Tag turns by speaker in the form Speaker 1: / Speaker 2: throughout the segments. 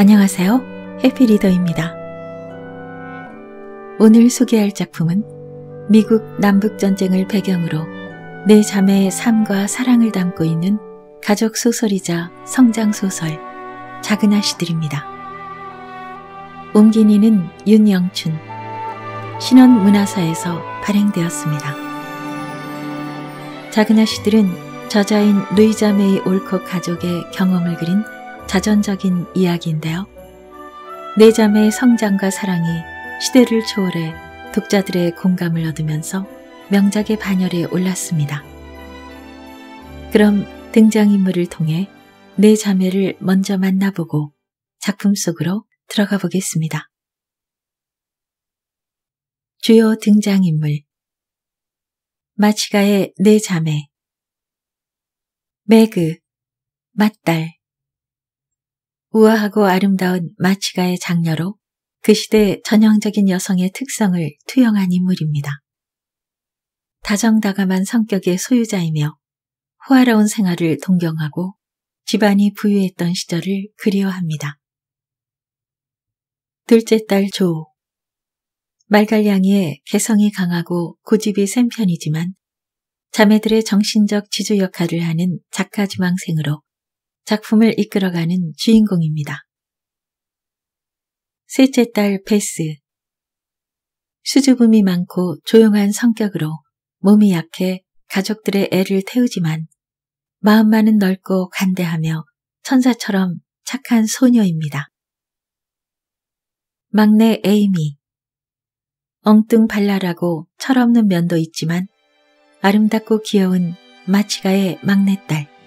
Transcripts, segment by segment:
Speaker 1: 안녕하세요. 해피리더입니다. 오늘 소개할 작품은 미국 남북전쟁을 배경으로 내 자매의 삶과 사랑을 담고 있는 가족소설이자 성장소설 작은 아씨들입니다. 옮기니는 윤영춘 신원문화사에서 발행되었습니다. 작은 아씨들은 저자인 루이자 메이 올콕 가족의 경험을 그린 자전적인 이야기인데요. 네 자매의 성장과 사랑이 시대를 초월해 독자들의 공감을 얻으면서 명작의 반열에 올랐습니다. 그럼 등장인물을 통해 네 자매를 먼저 만나보고 작품 속으로 들어가 보겠습니다. 주요 등장인물 마치가의 네 자매 매그, 맏딸, 우아하고 아름다운 마치가의 장녀로 그 시대 전형적인 여성의 특성을 투영한 인물입니다. 다정다감한 성격의 소유자이며 호화로운 생활을 동경하고 집안이 부유했던 시절을 그리워합니다. 둘째 딸 조. 말갈량이의 개성이 강하고 고집이 센 편이지만 자매들의 정신적 지주 역할을 하는 작가 지망생으로 작품을 이끌어가는 주인공입니다. 셋째 딸베스 수줍음이 많고 조용한 성격으로 몸이 약해 가족들의 애를 태우지만 마음만은 넓고 간대하며 천사처럼 착한 소녀입니다. 막내 에이미. 엉뚱 발랄하고 철없는 면도 있지만 아름답고 귀여운 마치가의 막내딸.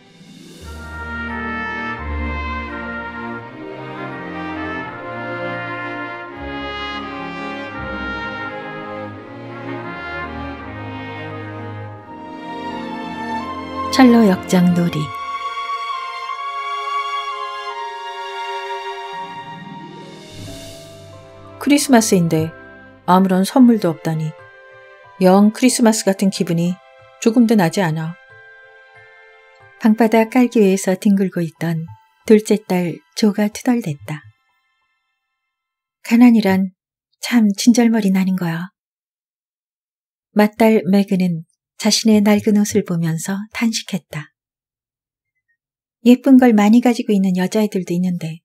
Speaker 1: 찰로 역장놀이 크리스마스인데 아무런 선물도 없다니 영 크리스마스 같은 기분이 조금도 나지 않아. 방바닥 깔기 위해서 뒹굴고 있던 둘째 딸 조가 투덜댔다. 가난이란 참 진절머리 나는 거야. 맏딸 매그는 자신의 낡은 옷을 보면서 탄식했다. 예쁜 걸 많이 가지고 있는 여자애들도 있는데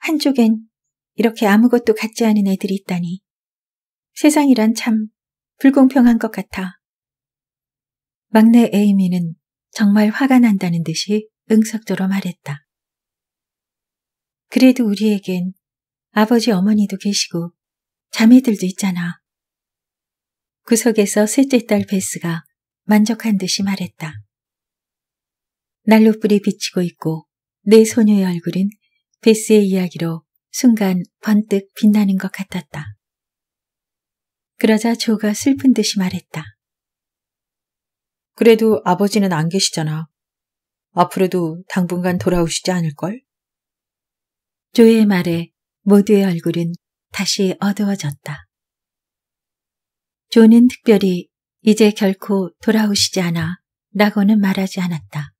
Speaker 1: 한쪽엔 이렇게 아무것도 갖지 않은 애들이 있다니 세상이란 참 불공평한 것 같아. 막내 에이미는 정말 화가 난다는 듯이 응석조로 말했다. 그래도 우리에겐 아버지 어머니도 계시고 자매들도 있잖아. 구석에서 셋째 딸 베스가 만족한 듯이 말했다. 난로불이 비치고 있고 내 소녀의 얼굴은 베스의 이야기로 순간 번뜩 빛나는 것 같았다. 그러자 조가 슬픈 듯이 말했다. 그래도 아버지는 안 계시잖아. 앞으로도 당분간 돌아오시지 않을걸? 조의 말에 모두의 얼굴은 다시 어두워졌다. 조는 특별히 이제 결코 돌아오시지 않아 라고는 말하지 않았다.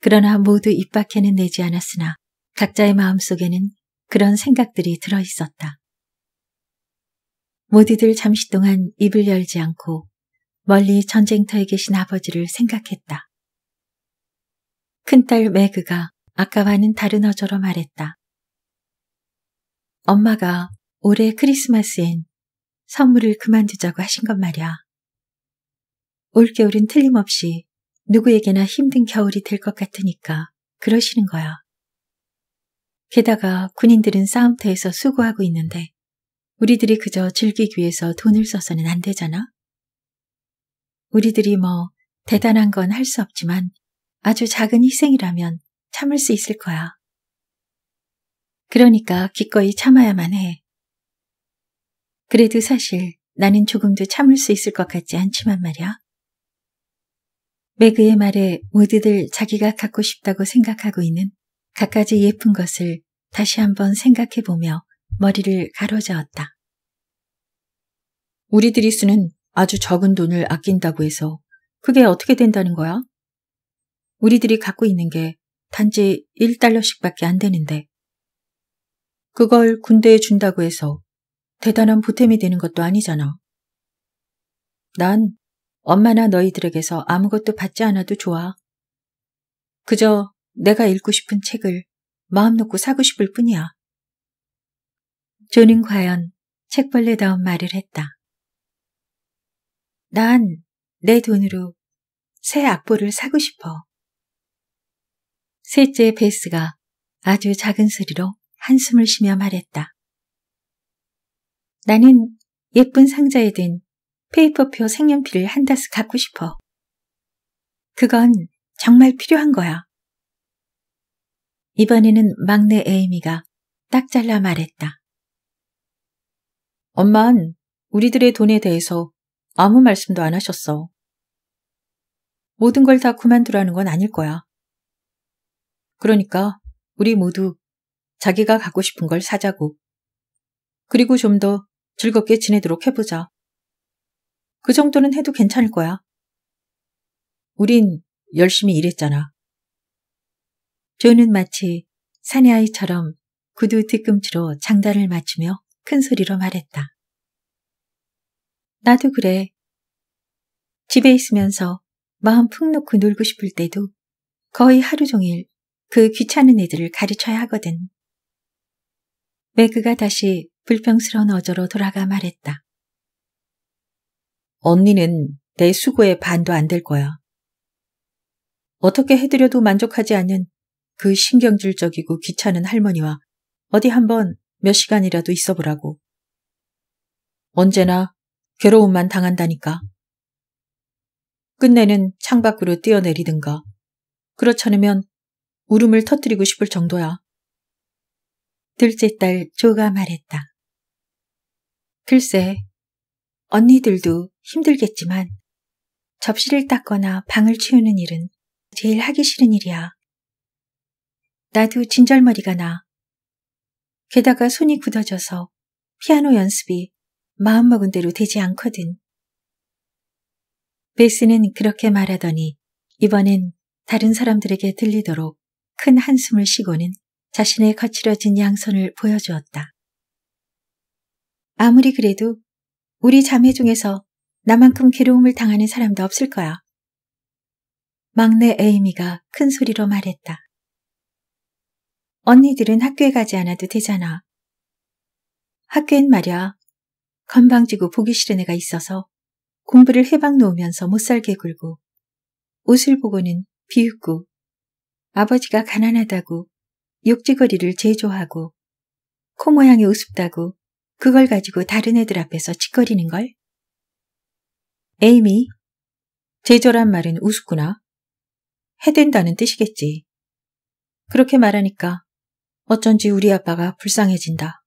Speaker 1: 그러나 모두 입 밖에는 내지 않았으나 각자의 마음속에는 그런 생각들이 들어 있었다. 모두들 잠시 동안 입을 열지 않고 멀리 전쟁터에 계신 아버지를 생각했다. 큰딸 매그가 아까와는 다른 어조로 말했다. 엄마가 올해 크리스마스엔 선물을 그만두자고 하신 것 말이야. 올겨울은 틀림없이 누구에게나 힘든 겨울이 될 것 같으니까 그러시는 거야. 게다가 군인들은 싸움터에서 수고하고 있는데 우리들이 그저 즐기기 위해서 돈을 써서는 안 되잖아. 우리들이 뭐 대단한 건 할 수 없지만 아주 작은 희생이라면 참을 수 있을 거야. 그러니까 기꺼이 참아야만 해. 그래도 사실 나는 조금도 참을 수 있을 것 같지 않지만 말야. 이 매그의 말에 모두들 자기가 갖고 싶다고 생각하고 있는 갖가지 예쁜 것을 다시 한번 생각해보며 머리를 가로저었다. 우리 드리스는 아주 적은 돈을 아낀다고 해서 그게 어떻게 된다는 거야? 우리들이 갖고 있는 게 단지 1달러씩밖에 안 되는데 그걸 군대에 준다고 해서 대단한 보탬이 되는 것도 아니잖아. 난 엄마나 너희들에게서 아무것도 받지 않아도 좋아. 그저 내가 읽고 싶은 책을 마음 놓고 사고 싶을 뿐이야. 조는 과연 책벌레다운 말을 했다. 난 내 돈으로 새 악보를 사고 싶어. 셋째 베스가 아주 작은 소리로 한숨을 쉬며 말했다. 나는 예쁜 상자에 든 페이퍼표 색연필을 한 다스 갖고 싶어. 그건 정말 필요한 거야. 이번에는 막내 에이미가 딱 잘라 말했다. 엄만 우리들의 돈에 대해서 아무 말씀도 안 하셨어. 모든 걸 다 그만두라는 건 아닐 거야. 그러니까 우리 모두 자기가 갖고 싶은 걸 사자고. 그리고 좀더 즐겁게 지내도록 해보자. 그 정도는 해도 괜찮을 거야. 우린 열심히 일했잖아. 조는 마치 사내 아이처럼 구두 뒤꿈치로 장단을 맞추며 큰 소리로 말했다. 나도 그래. 집에 있으면서 마음 푹 놓고 놀고 싶을 때도 거의 하루 종일 그 귀찮은 애들을 가르쳐야 하거든. 매그가 다시 불평스러운 어조로 돌아가 말했다. 언니는 내 수고의 반도 안 될 거야. 어떻게 해드려도 만족하지 않는 그 신경질적이고 귀찮은 할머니와 어디 한번 몇 시간이라도 있어보라고. 언제나 괴로움만 당한다니까. 끝내는 창밖으로 뛰어내리든가. 그렇지 않으면 울음을 터뜨리고 싶을 정도야. 둘째 딸 조가 말했다. 글쎄, 언니들도 힘들겠지만 접시를 닦거나 방을 치우는 일은 제일 하기 싫은 일이야. 나도 진절머리가 나. 게다가 손이 굳어져서 피아노 연습이 마음먹은 대로 되지 않거든. 베스는 그렇게 말하더니 이번엔 다른 사람들에게 들리도록 큰 한숨을 쉬고는 자신의 거칠어진 양손을 보여주었다. 아무리 그래도 우리 자매 중에서 나만큼 괴로움을 당하는 사람도 없을 거야. 막내 에이미가 큰 소리로 말했다. 언니들은 학교에 가지 않아도 되잖아. 학교엔 말야 건방지고 보기 싫은 애가 있어서 공부를 해방 놓으면서 못 살게 굴고 옷을 보고는 비웃고 아버지가 가난하다고 욕지거리를 제조하고 코 모양이 우습다고 그걸 가지고 다른 애들 앞에서 짓거리는 걸? 에이미, 제조란 말은 우습구나. 해댄다는 뜻이겠지. 그렇게 말하니까 어쩐지 우리 아빠가 불쌍해진다.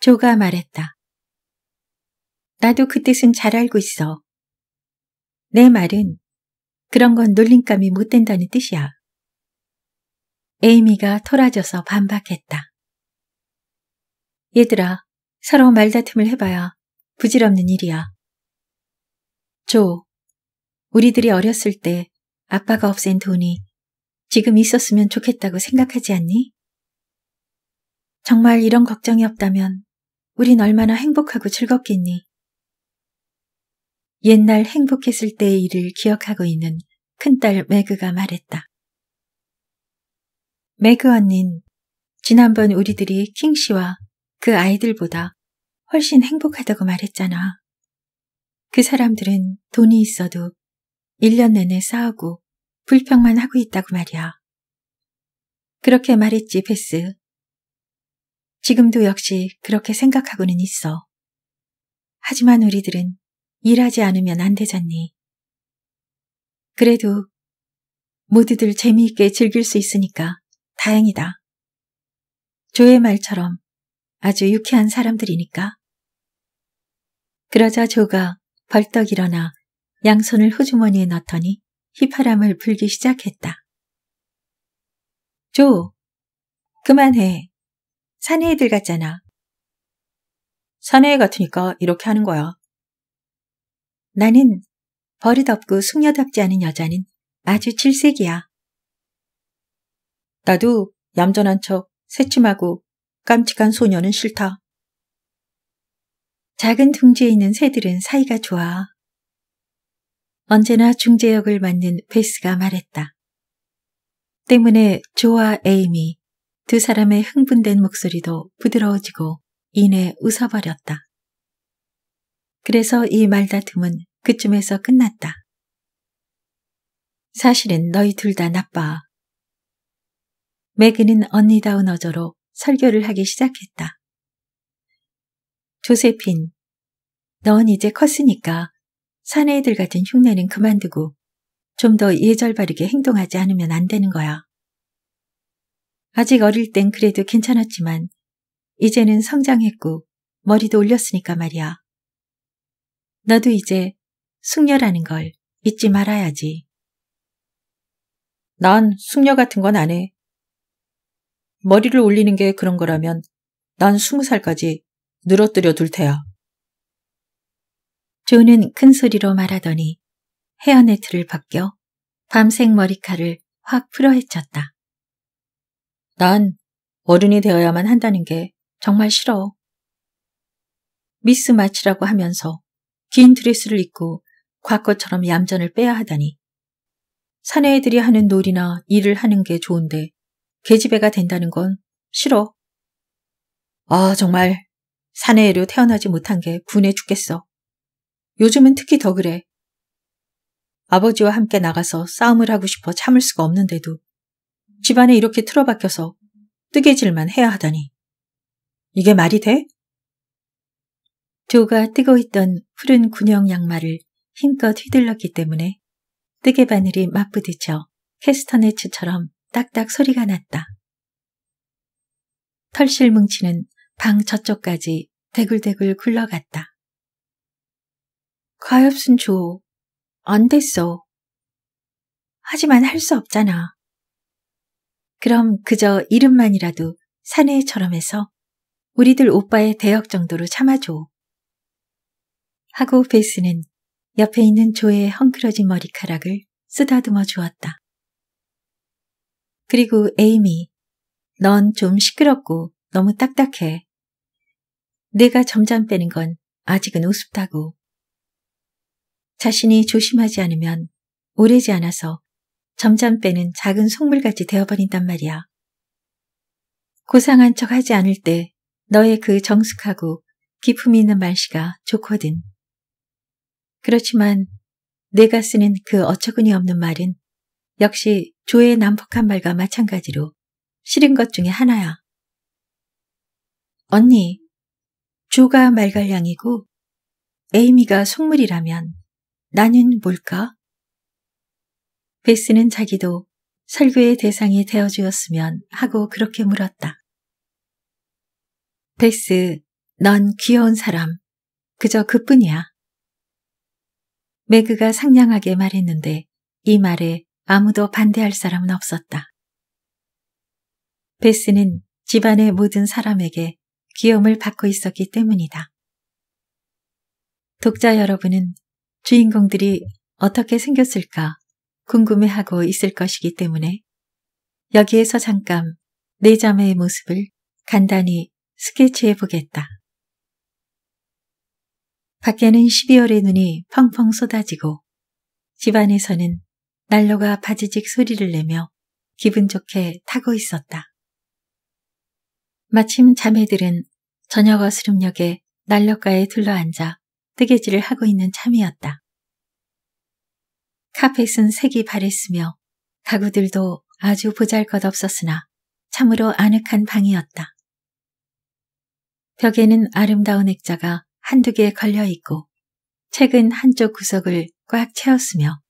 Speaker 1: 조가 말했다. 나도 그 뜻은 잘 알고 있어. 내 말은 그런 건 놀림감이 못 된다는 뜻이야. 에이미가 토라져서 반박했다. 얘들아, 서로 말다툼을 해봐야 부질없는 일이야. 조, 우리들이 어렸을 때 아빠가 없앤 돈이 지금 있었으면 좋겠다고 생각하지 않니? 정말 이런 걱정이 없다면 우린 얼마나 행복하고 즐겁겠니? 옛날 행복했을 때의 일을 기억하고 있는 큰딸 매그가 말했다. 매그 언닌 지난번 우리들이 킹 씨와 그 아이들보다 훨씬 행복하다고 말했잖아. 그 사람들은 돈이 있어도 1년 내내 싸우고 불평만 하고 있다고 말이야. 그렇게 말했지, 베스. 지금도 역시 그렇게 생각하고는 있어. 하지만 우리들은 일하지 않으면 안 되잖니. 그래도 모두들 재미있게 즐길 수 있으니까 다행이다. 조의 말처럼 아주 유쾌한 사람들이니까. 그러자 조가 벌떡 일어나 양손을 호주머니에 넣더니 휘파람을 불기 시작했다. 조, 그만해. 사내 애들 같잖아. 사내 애 같으니까 이렇게 하는 거야. 나는 버릇없고 숙녀답지 않은 여자는 아주 질색이야. 나도 얌전한 척 새침하고 깜찍한 소녀는 싫다. 작은 둥지에 있는 새들은 사이가 좋아. 언제나 중재역을 맡는 베스가 말했다. 때문에 조와 에임이 두 사람의 흥분된 목소리도 부드러워지고 이내 웃어버렸다. 그래서 이 말다툼은 그쯤에서 끝났다. 사실은 너희 둘 다 나빠. 매그는 언니다운 어조로 설교를 하기 시작했다. 조세핀, 넌 이제 컸으니까 사내애들 같은 흉내는 그만두고 좀 더 예절 바르게 행동하지 않으면 안 되는 거야. 아직 어릴 땐 그래도 괜찮았지만 이제는 성장했고 머리도 올렸으니까 말이야. 너도 이제 숙녀라는 걸 잊지 말아야지. 난 숙녀 같은 건 안 해. 머리를 올리는 게 그런 거라면 난 스무 살까지 늘어뜨려 둘 테야. 조는 큰 소리로 말하더니 헤어네트를 벗겨 밤색 머리카락을 확 풀어헤쳤다. 난 어른이 되어야만 한다는 게 정말 싫어. 미스 마치라고 하면서 긴 드레스를 입고 과거처럼 얌전을 빼야 하다니. 사내 애들이 하는 놀이나 일을 하는 게 좋은데 계집애가 된다는 건 싫어. 아, 정말 사내애로 태어나지 못한 게 분해 죽겠어. 요즘은 특히 더 그래. 아버지와 함께 나가서 싸움을 하고 싶어 참을 수가 없는데도 집안에 이렇게 틀어박혀서 뜨개질만 해야 하다니. 이게 말이 돼? 조가 뜨고 있던 푸른 군형 양말을 힘껏 휘둘렀기 때문에 뜨개 바늘이 맞부딪혀 캐스터네츠처럼 딱딱 소리가 났다. 털실 뭉치는 방 저쪽까지 대굴대굴 굴러갔다. 가엾은 조, 안 됐어. 하지만 할 수 없잖아. 그럼 그저 이름만이라도 사내처럼 해서 우리들 오빠의 대역 정도로 참아줘. 하고 베스는 옆에 있는 조의 헝클어진 머리카락을 쓰다듬어 주었다. 그리고 에이미, 넌 좀 시끄럽고 너무 딱딱해. 내가 점점 빼는 건 아직은 우습다고. 자신이 조심하지 않으면 오래지 않아서 점점 빼는 작은 속물같이 되어버린단 말이야. 고상한 척 하지 않을 때 너의 그 정숙하고 기품 있는 말씨가 좋거든. 그렇지만 내가 쓰는 그 어처구니 없는 말은 역시 조의 난폭한 말과 마찬가지로 싫은 것 중에 하나야. 언니, 조가 말갈량이고 에이미가 속물이라면 나는 뭘까? 베스는 자기도 설교의 대상이 되어주었으면 하고 그렇게 물었다. 베스, 넌 귀여운 사람. 그저 그뿐이야. 매그가 상냥하게 말했는데 이 말에 아무도 반대할 사람은 없었다. 베스는 집안의 모든 사람에게 귀염을 받고 있었기 때문이다. 독자 여러분은 주인공들이 어떻게 생겼을까 궁금해하고 있을 것이기 때문에 여기에서 잠깐 내 네 자매의 모습을 간단히 스케치해 보겠다. 밖에는 12월의 눈이 펑펑 쏟아지고 집안에서는 난로가 바지직 소리를 내며 기분 좋게 타고 있었다. 마침 자매들은 저녁 어스름역에 난로가에 둘러앉아 뜨개질을 하고 있는 참이었다. 카펫은 색이 바랬으며 가구들도 아주 보잘것없었으나 참으로 아늑한 방이었다. 벽에는 아름다운 액자가 한두 개 걸려있고 책은 한쪽 구석을 꽉 채웠으며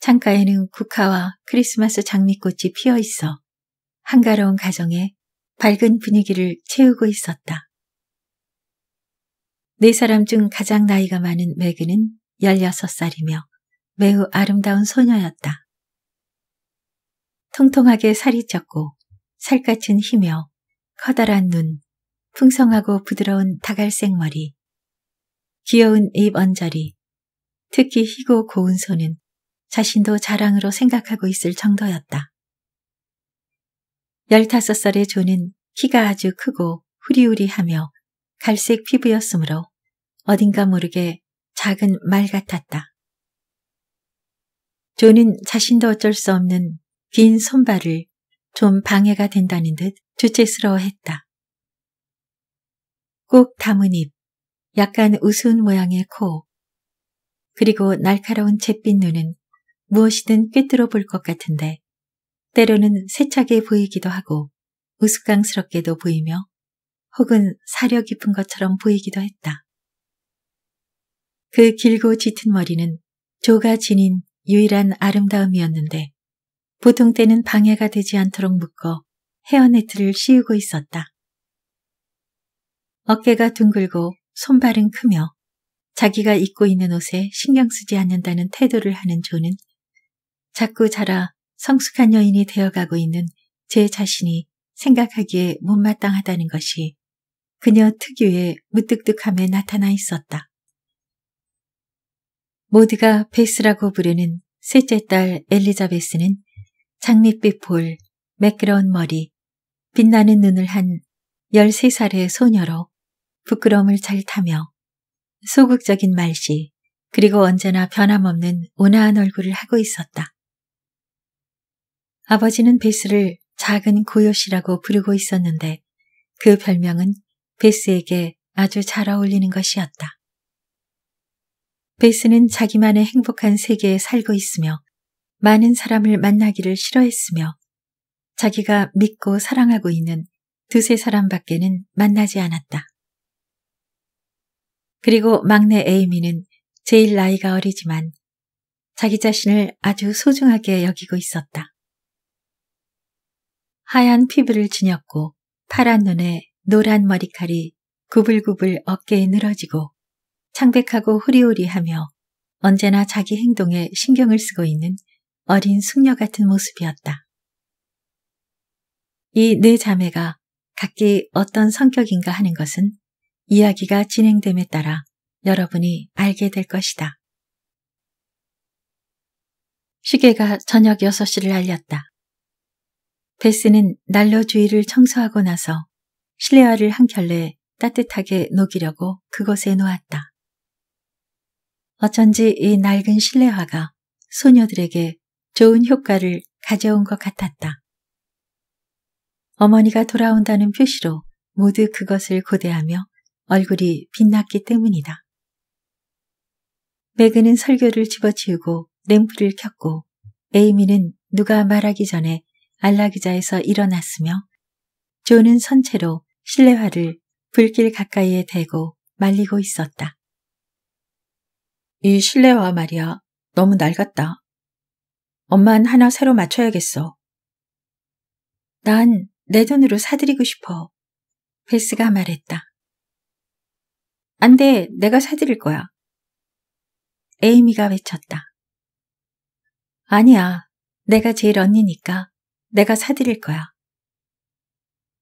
Speaker 1: 창가에는 국화와 크리스마스 장미꽃이 피어 있어 한가로운 가정에 밝은 분위기를 채우고 있었다. 네 사람 중 가장 나이가 많은 매그는 16살이며 매우 아름다운 소녀였다. 통통하게 살이 쪘고 살갗은 희며 커다란 눈, 풍성하고 부드러운 다갈색 머리, 귀여운 입 언저리, 특히 희고 고운 손은 자신도 자랑으로 생각하고 있을 정도였다. 15살의 존은 키가 아주 크고 후리후리하며 갈색 피부였으므로 어딘가 모르게 작은 말 같았다. 존은 자신도 어쩔 수 없는 긴 손발을 좀 방해가 된다는 듯 주체스러워했다. 꼭 담은 입, 약간 우스운 모양의 코, 그리고 날카로운 잿빛 눈은 무엇이든 꿰뚫어 볼 것 같은데 때로는 세차게 보이기도 하고 우스꽝스럽게도 보이며 혹은 사려 깊은 것처럼 보이기도 했다. 그 길고 짙은 머리는 조가 지닌 유일한 아름다움이었는데 보통 때는 방해가 되지 않도록 묶어 헤어네트를 씌우고 있었다. 어깨가 둥글고 손발은 크며 자기가 입고 있는 옷에 신경 쓰지 않는다는 태도를 하는 조는 자꾸 자라 성숙한 여인이 되어가고 있는 제 자신이 생각하기에 못마땅하다는 것이 그녀 특유의 무뚝뚝함에 나타나 있었다. 모두가 베스라고 부르는 셋째 딸 엘리자베스는 장밋빛 볼, 매끄러운 머리, 빛나는 눈을 한 13살의 소녀로 부끄러움을 잘 타며 소극적인 말씨, 그리고 언제나 변함없는 온화한 얼굴을 하고 있었다. 아버지는 베스를 작은 고요시라고 부르고 있었는데 그 별명은 베스에게 아주 잘 어울리는 것이었다. 베스는 자기만의 행복한 세계에 살고 있으며 많은 사람을 만나기를 싫어했으며 자기가 믿고 사랑하고 있는 두세 사람밖에는 만나지 않았다. 그리고 막내 에이미는 제일 나이가 어리지만 자기 자신을 아주 소중하게 여기고 있었다. 하얀 피부를 지녔고 파란 눈에 노란 머리칼이 구불구불 어깨에 늘어지고 창백하고 후리후리하며 언제나 자기 행동에 신경을 쓰고 있는 어린 숙녀 같은 모습이었다. 이 네 자매가 각기 어떤 성격인가 하는 것은 이야기가 진행됨에 따라 여러분이 알게 될 것이다. 시계가 저녁 6시를 알렸다. 베스는 난로 주위를 청소하고 나서 실내화를 한 켤레 따뜻하게 녹이려고 그곳에 놓았다. 어쩐지 이 낡은 실내화가 소녀들에게 좋은 효과를 가져온 것 같았다. 어머니가 돌아온다는 표시로 모두 그것을 고대하며 얼굴이 빛났기 때문이다. 매그는 설교를 집어치우고 램프를 켰고 에이미는 누가 말하기 전에 안락의자에서 일어났으며 조는 선체로 실내화를 불길 가까이에 대고 말리고 있었다. 이 실내화 말이야 너무 낡았다. 엄만 하나 새로 맞춰야겠어. 난 내 돈으로 사드리고 싶어. 베스가 말했다. 안 돼, 내가 사드릴 거야. 에이미가 외쳤다. 아니야, 내가 제일 언니니까 내가 사드릴 거야.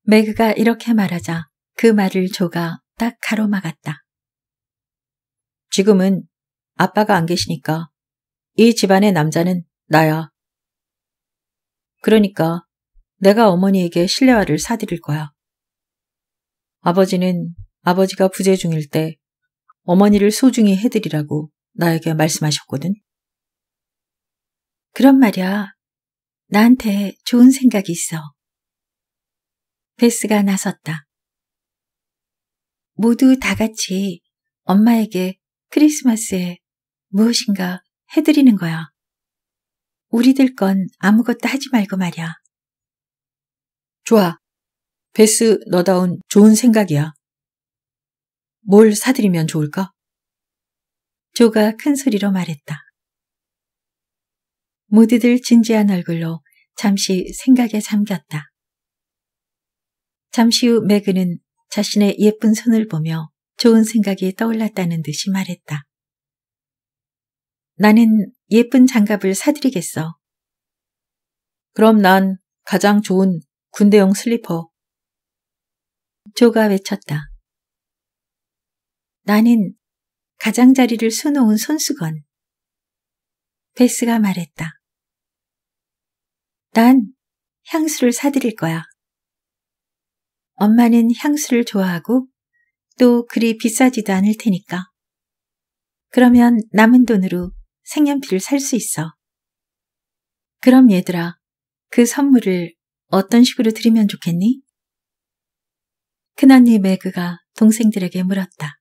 Speaker 1: 매그가 이렇게 말하자 그 말을 조가 딱 가로막았다. 지금은 아빠가 안 계시니까 이 집안의 남자는 나야. 그러니까 내가 어머니에게 실내화를 사드릴 거야. 아버지는 아버지가 부재 중일 때 어머니를 소중히 해드리라고 나에게 말씀하셨거든. 그런 말이야. 나한테 좋은 생각이 있어. 베스가 나섰다. 모두 다 같이 엄마에게 크리스마스에 무엇인가 해드리는 거야. 우리들 건 아무것도 하지 말고 말이야. 좋아. 베스 너다운 좋은 생각이야. 뭘 사드리면 좋을까? 조가 큰 소리로 말했다. 모두들 진지한 얼굴로 잠시 생각에 잠겼다. 잠시 후 매그는 자신의 예쁜 손을 보며 좋은 생각이 떠올랐다는 듯이 말했다. 나는 예쁜 장갑을 사드리겠어. 그럼 난 가장 좋은 군대용 슬리퍼. 조가 외쳤다. 나는 가장자리를 수놓은 손수건. 베스가 말했다. 난 향수를 사드릴 거야. 엄마는 향수를 좋아하고 또 그리 비싸지도 않을 테니까. 그러면 남은 돈으로 색연필을 살 수 있어. 그럼 얘들아, 그 선물을 어떤 식으로 드리면 좋겠니? 큰언니 매그가 동생들에게 물었다.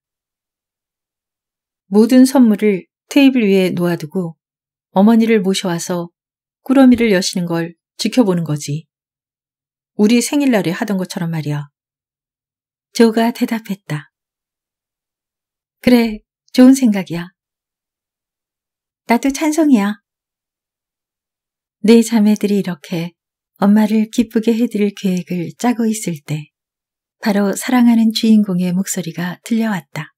Speaker 1: 모든 선물을 테이블 위에 놓아두고 어머니를 모셔와서 꾸러미를 여시는 걸 지켜보는 거지. 우리 생일날에 하던 것처럼 말이야. 조가 대답했다. 그래, 좋은 생각이야. 나도 찬성이야. 내 자매들이 이렇게 엄마를 기쁘게 해드릴 계획을 짜고 있을 때 바로 사랑하는 주인공의 목소리가 들려왔다.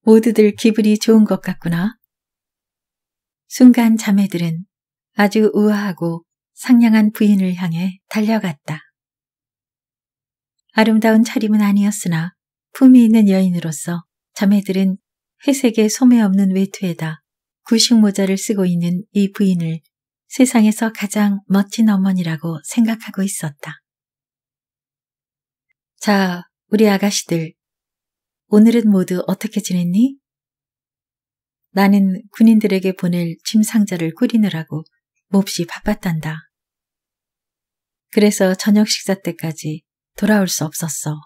Speaker 1: 모두들 기분이 좋은 것 같구나. 순간 자매들은 아주 우아하고 상냥한 부인을 향해 달려갔다. 아름다운 차림은 아니었으나 품이 있는 여인으로서 자매들은 회색의 소매 없는 외투에다 구식 모자를 쓰고 있는 이 부인을 세상에서 가장 멋진 어머니라고 생각하고 있었다. 자, 우리 아가씨들. 오늘은 모두 어떻게 지냈니? 나는 군인들에게 보낼 짐 상자를 꾸리느라고 몹시 바빴단다. 그래서 저녁 식사 때까지 돌아올 수 없었어.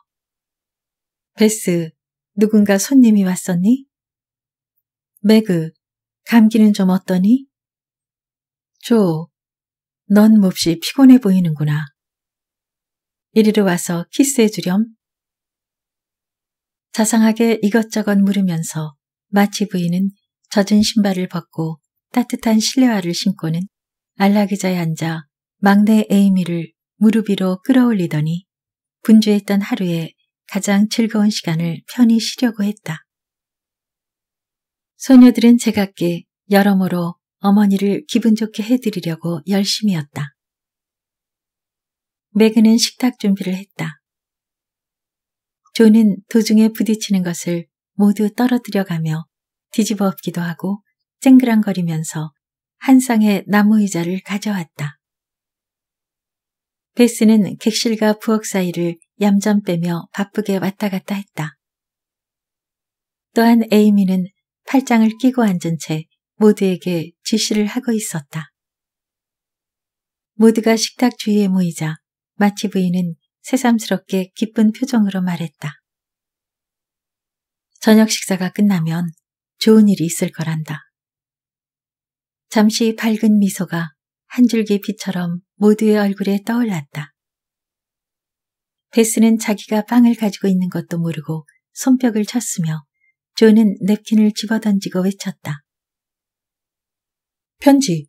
Speaker 1: 베스, 누군가 손님이 왔었니? 매그, 감기는 좀 어떠니? 조, 넌 몹시 피곤해 보이는구나. 이리로 와서 키스해 주렴. 자상하게 이것저것 물으면서 마치 부인은 젖은 신발을 벗고 따뜻한 실내화를 신고는 안락의자에 앉아 막내 에이미를 무릎 위로 끌어올리더니 분주했던 하루에 가장 즐거운 시간을 편히 쉬려고 했다. 소녀들은 제각기 여러모로 어머니를 기분 좋게 해드리려고 열심히었다 매그는 식탁 준비를 했다. 조는 도중에 부딪히는 것을 모두 떨어뜨려 가며 뒤집어 엎기도 하고 쨍그랑거리면서 한 쌍의 나무 의자를 가져왔다. 베스는 객실과 부엌 사이를 얌전 빼며 바쁘게 왔다 갔다 했다. 또한 에이미는 팔짱을 끼고 앉은 채 모두에게 지시를 하고 있었다. 모두가 식탁 주위에 모이자 마치 부인은 새삼스럽게 기쁜 표정으로 말했다. 저녁 식사가 끝나면 좋은 일이 있을 거란다. 잠시 밝은 미소가 한 줄기 빛처럼 모두의 얼굴에 떠올랐다. 베스는 자기가 빵을 가지고 있는 것도 모르고 손뼉을 쳤으며 존은 냅킨을 집어던지고 외쳤다. 편지.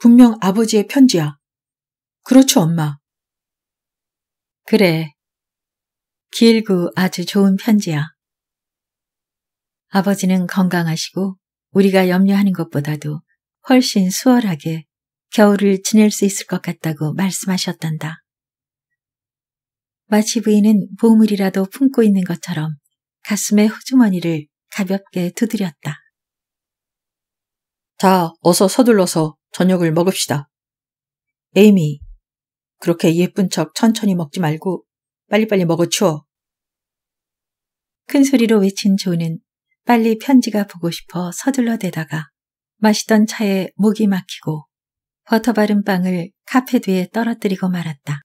Speaker 1: 분명 아버지의 편지야. 그렇죠, 엄마. 그래. 길고 아주 좋은 편지야. 아버지는 건강하시고 우리가 염려하는 것보다도 훨씬 수월하게 겨울을 지낼 수 있을 것 같다고 말씀하셨단다. 마치 부인은 보물이라도 품고 있는 것처럼 가슴의 호주머니를 가볍게 두드렸다. 자, 어서 서둘러서 저녁을 먹읍시다. 에이미, 그렇게 예쁜 척 천천히 먹지 말고 빨리빨리 먹어치워. 큰 소리로 외친 조는 빨리 편지가 보고 싶어 서둘러 대다가 마시던 차에 목이 막히고 버터 바른 빵을 카페 뒤에 떨어뜨리고 말았다.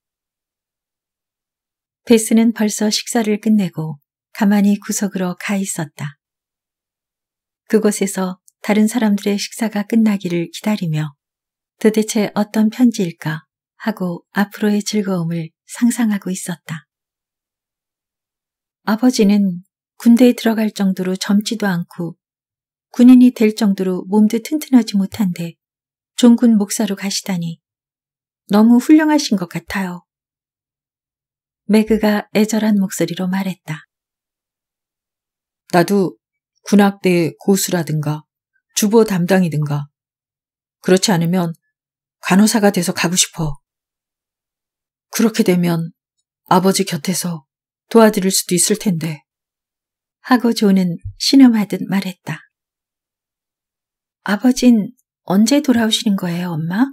Speaker 1: 베스는 벌써 식사를 끝내고 가만히 구석으로 가 있었다. 그곳에서 다른 사람들의 식사가 끝나기를 기다리며 도대체 어떤 편지일까 하고 앞으로의 즐거움을 상상하고 있었다. 아버지는 군대에 들어갈 정도로 젊지도 않고 군인이 될 정도로 몸도 튼튼하지 못한데 종군 목사로 가시다니 너무 훌륭하신 것 같아요. 매그가 애절한 목소리로 말했다. 나도 군악대의 고수라든가 주보 담당이든가 그렇지 않으면 간호사가 돼서 가고 싶어. 그렇게 되면 아버지 곁에서 도와드릴 수도 있을 텐데. 하고 조는 신음하듯 말했다. 아버진 언제 돌아오시는 거예요, 엄마?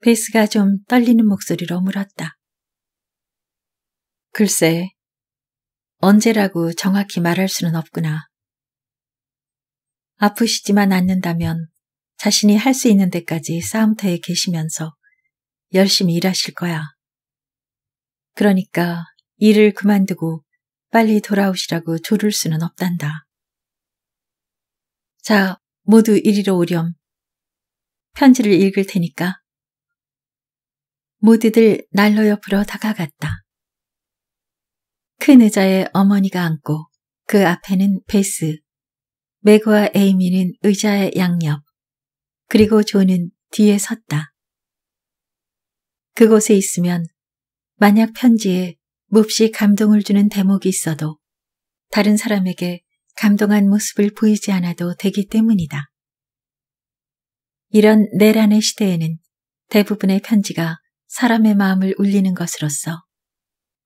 Speaker 1: 베이스가 좀 떨리는 목소리로 물었다. 글쎄, 언제라고 정확히 말할 수는 없구나. 아프시지만 않는다면 자신이 할 수 있는 데까지 싸움터에 계시면서 열심히 일하실 거야. 그러니까 일을 그만두고 빨리 돌아오시라고 조를 수는 없단다. 자, 모두 이리로 오렴. 편지를 읽을 테니까. 모두들 난로 옆으로 다가갔다. 큰 의자에 어머니가 앉고 그 앞에는 베스, 메맥와 에이미는 의자의 양옆, 그리고 존은 뒤에 섰다. 그곳에 있으면 만약 편지에 몹시 감동을 주는 대목이 있어도 다른 사람에게 감동한 모습을 보이지 않아도 되기 때문이다. 이런 내란의 시대에는 대부분의 편지가 사람의 마음을 울리는 것으로서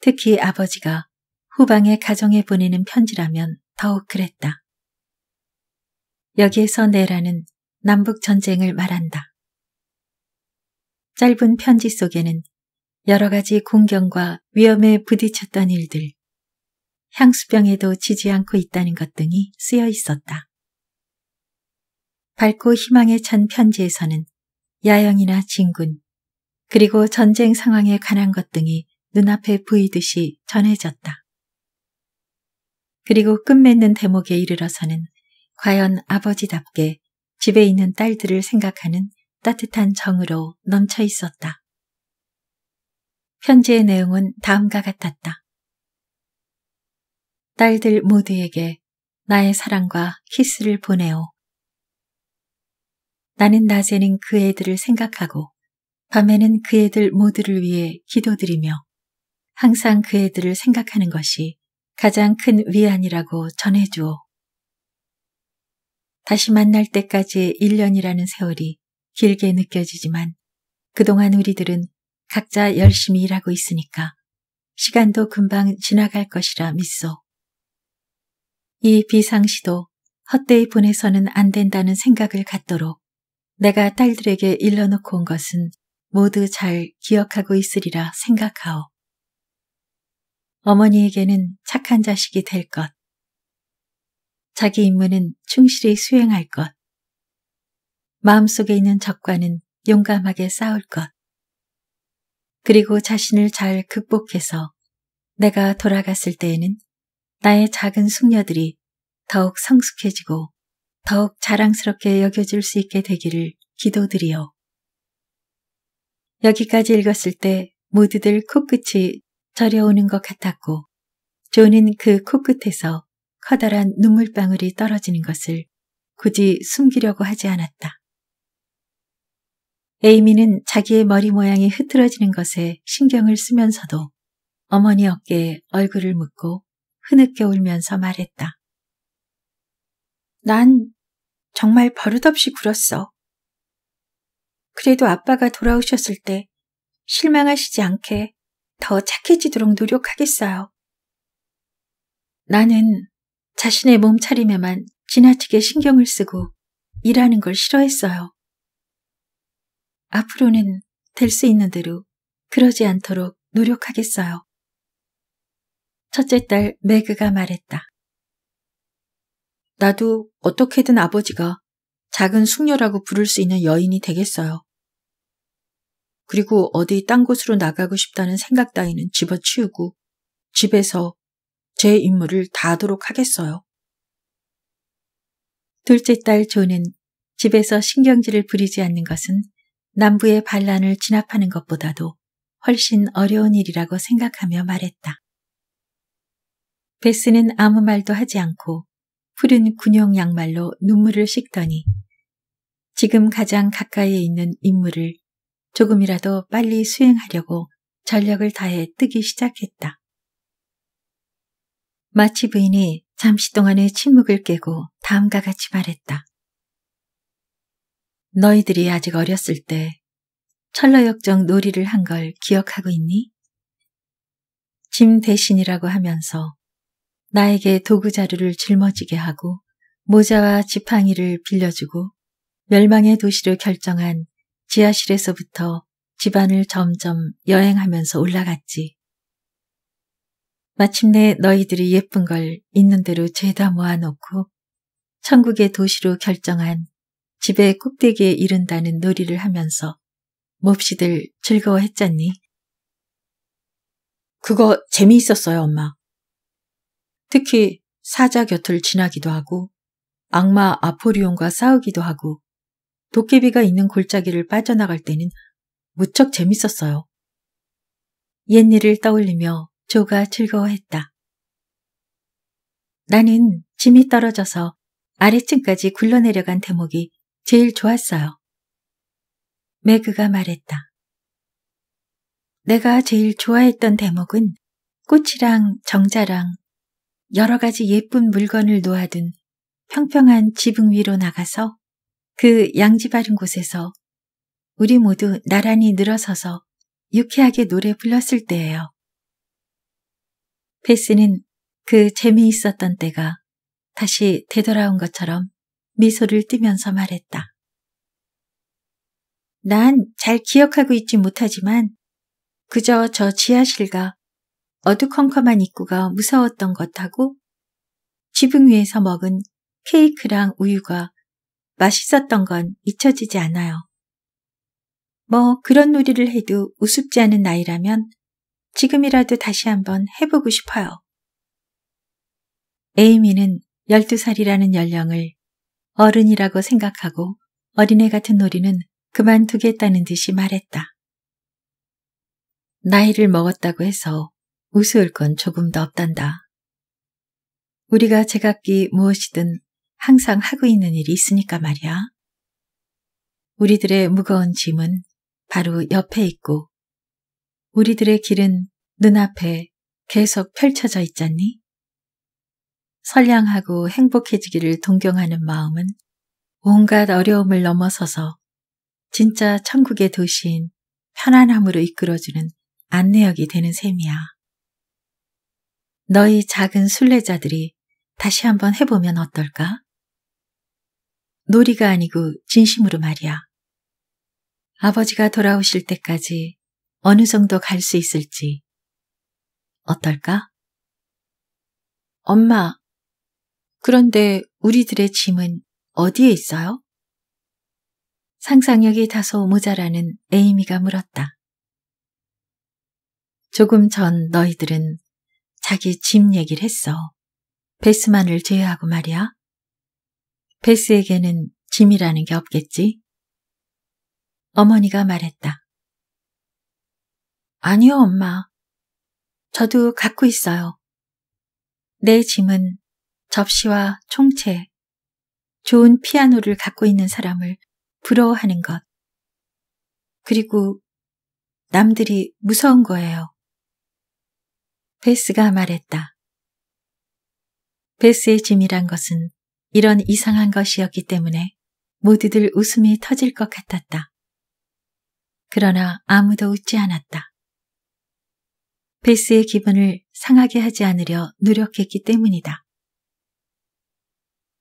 Speaker 1: 특히 아버지가 후방의 가정에 보내는 편지라면 더욱 그랬다. 여기에서 내란은 남북전쟁을 말한다. 짧은 편지 속에는 여러 가지 공경과 위험에 부딪혔던 일들, 향수병에도 지지 않고 있다는 것 등이 쓰여 있었다. 밝고 희망에 찬 편지에서는 야영이나 진군, 그리고 전쟁 상황에 관한 것 등이 눈앞에 보이듯이 전해졌다. 그리고 끝맺는 대목에 이르러서는 과연 아버지답게 집에 있는 딸들을 생각하는 따뜻한 정으로 넘쳐 있었다. 편지의 내용은 다음과 같았다. 딸들 모두에게 나의 사랑과 키스를 보내오. 나는 낮에는 그 애들을 생각하고 밤에는 그 애들 모두를 위해 기도드리며 항상 그 애들을 생각하는 것이 가장 큰 위안이라고 전해주오. 다시 만날 때까지의 1년이라는 세월이 길게 느껴지지만 그동안 우리들은 각자 열심히 일하고 있으니까 시간도 금방 지나갈 것이라 믿소. 이 비상시도 헛되이 보내서는 안 된다는 생각을 갖도록 내가 딸들에게 일러놓고 온 것은 모두 잘 기억하고 있으리라 생각하오. 어머니에게는 착한 자식이 될 것, 자기 임무는 충실히 수행할 것, 마음속에 있는 적과는 용감하게 싸울 것, 그리고 자신을 잘 극복해서 내가 돌아갔을 때에는 나의 작은 숙녀들이 더욱 성숙해지고 더욱 자랑스럽게 여겨질수 있게 되기를 기도드리오. 여기까지 읽었을 때 모두들 코끝이 저려오는 것 같았고 존은 그 코끝에서 커다란 눈물방울이 떨어지는 것을 굳이 숨기려고 하지 않았다. 에이미는 자기의 머리 모양이 흐트러지는 것에 신경을 쓰면서도 어머니 어깨에 얼굴을 묻고 흐느껴 울면서 말했다. 난 정말 버릇없이 굴었어. 그래도 아빠가 돌아오셨을 때 실망하시지 않게 더 착해지도록 노력하겠어요. 나는 자신의 몸차림에만 지나치게 신경을 쓰고 일하는 걸 싫어했어요. 앞으로는 될 수 있는 대로 그러지 않도록 노력하겠어요. 첫째 딸 매그가 말했다. 나도 어떻게든 아버지가 작은 숙녀라고 부를 수 있는 여인이 되겠어요. 그리고 어디 딴 곳으로 나가고 싶다는 생각 따위는 집어치우고 집에서 제 임무를 다하도록 하겠어요. 둘째 딸 조는 집에서 신경질을 부리지 않는 것은 남부의 반란을 진압하는 것보다도 훨씬 어려운 일이라고 생각하며 말했다. 베스는 아무 말도 하지 않고 푸른 군용 양말로 눈물을 씻더니 지금 가장 가까이에 있는 임무를 조금이라도 빨리 수행하려고 전력을 다해 뜨기 시작했다. 마치 부인이 잠시 동안의 침묵을 깨고 다음과 같이 말했다. 너희들이 아직 어렸을 때 철러역정 놀이를 한 걸 기억하고 있니? 짐 대신이라고 하면서 나에게 도구 자루를 짊어지게 하고 모자와 지팡이를 빌려주고 멸망의 도시를 결정한 지하실에서부터 집안을 점점 여행하면서 올라갔지. 마침내 너희들이 예쁜 걸 있는 대로 죄다 모아놓고 천국의 도시로 결정한 집의 꼭대기에 이른다는 놀이를 하면서 몹시들 즐거워했잖니. 그거 재미있었어요, 엄마. 특히 사자 곁을 지나기도 하고 악마 아포리온과 싸우기도 하고 도깨비가 있는 골짜기를 빠져나갈 때는 무척 재밌었어요. 옛 일을 떠올리며 조가 즐거워했다. 나는 짐이 떨어져서 아래층까지 굴러내려간 대목이 제일 좋았어요. 매그가 말했다. 내가 제일 좋아했던 대목은 꽃이랑 정자랑 여러 가지 예쁜 물건을 놓아둔 평평한 지붕 위로 나가서 그 양지 바른 곳에서 우리 모두 나란히 늘어서서 유쾌하게 노래 불렀을 때예요. 페스는 그 재미있었던 때가 다시 되돌아온 것처럼 미소를 띠면서 말했다. 난 잘 기억하고 있지 못하지만 그저 저 지하실과 어두컴컴한 입구가 무서웠던 것하고 지붕 위에서 먹은 케이크랑 우유가 맛있었던 건 잊혀지지 않아요. 뭐 그런 놀이를 해도 우습지 않은 나이라면 지금이라도 다시 한번 해보고 싶어요. 에이미는 12살이라는 연령을 어른이라고 생각하고 어린애 같은 놀이는 그만두겠다는 듯이 말했다. 나이를 먹었다고 해서 우스울 건 조금도 없단다. 우리가 제각기 무엇이든 항상 하고 있는 일이 있으니까 말이야. 우리들의 무거운 짐은 바로 옆에 있고 우리들의 길은 눈앞에 계속 펼쳐져 있잖니? 선량하고 행복해지기를 동경하는 마음은 온갖 어려움을 넘어서서 진짜 천국의 도시인 편안함으로 이끌어주는 안내역이 되는 셈이야. 너희 작은 순례자들이 다시 한번 해보면 어떨까? 놀이가 아니고 진심으로 말이야. 아버지가 돌아오실 때까지 어느 정도 갈 수 있을지. 어떨까? 엄마, 그런데 우리들의 짐은 어디에 있어요? 상상력이 다소 모자라는 에이미가 물었다. 조금 전 너희들은 자기 집 얘기를 했어. 베스만을 제외하고 말이야. 베스에게는 짐이라는 게 없겠지? 어머니가 말했다. 아니요, 엄마. 저도 갖고 있어요. 내 짐은 접시와 총체, 좋은 피아노를 갖고 있는 사람을 부러워하는 것. 그리고 남들이 무서운 거예요. 베스가 말했다. 베스의 짐이란 것은 이런 이상한 것이었기 때문에 모두들 웃음이 터질 것 같았다. 그러나 아무도 웃지 않았다. 베스의 기분을 상하게 하지 않으려 노력했기 때문이다.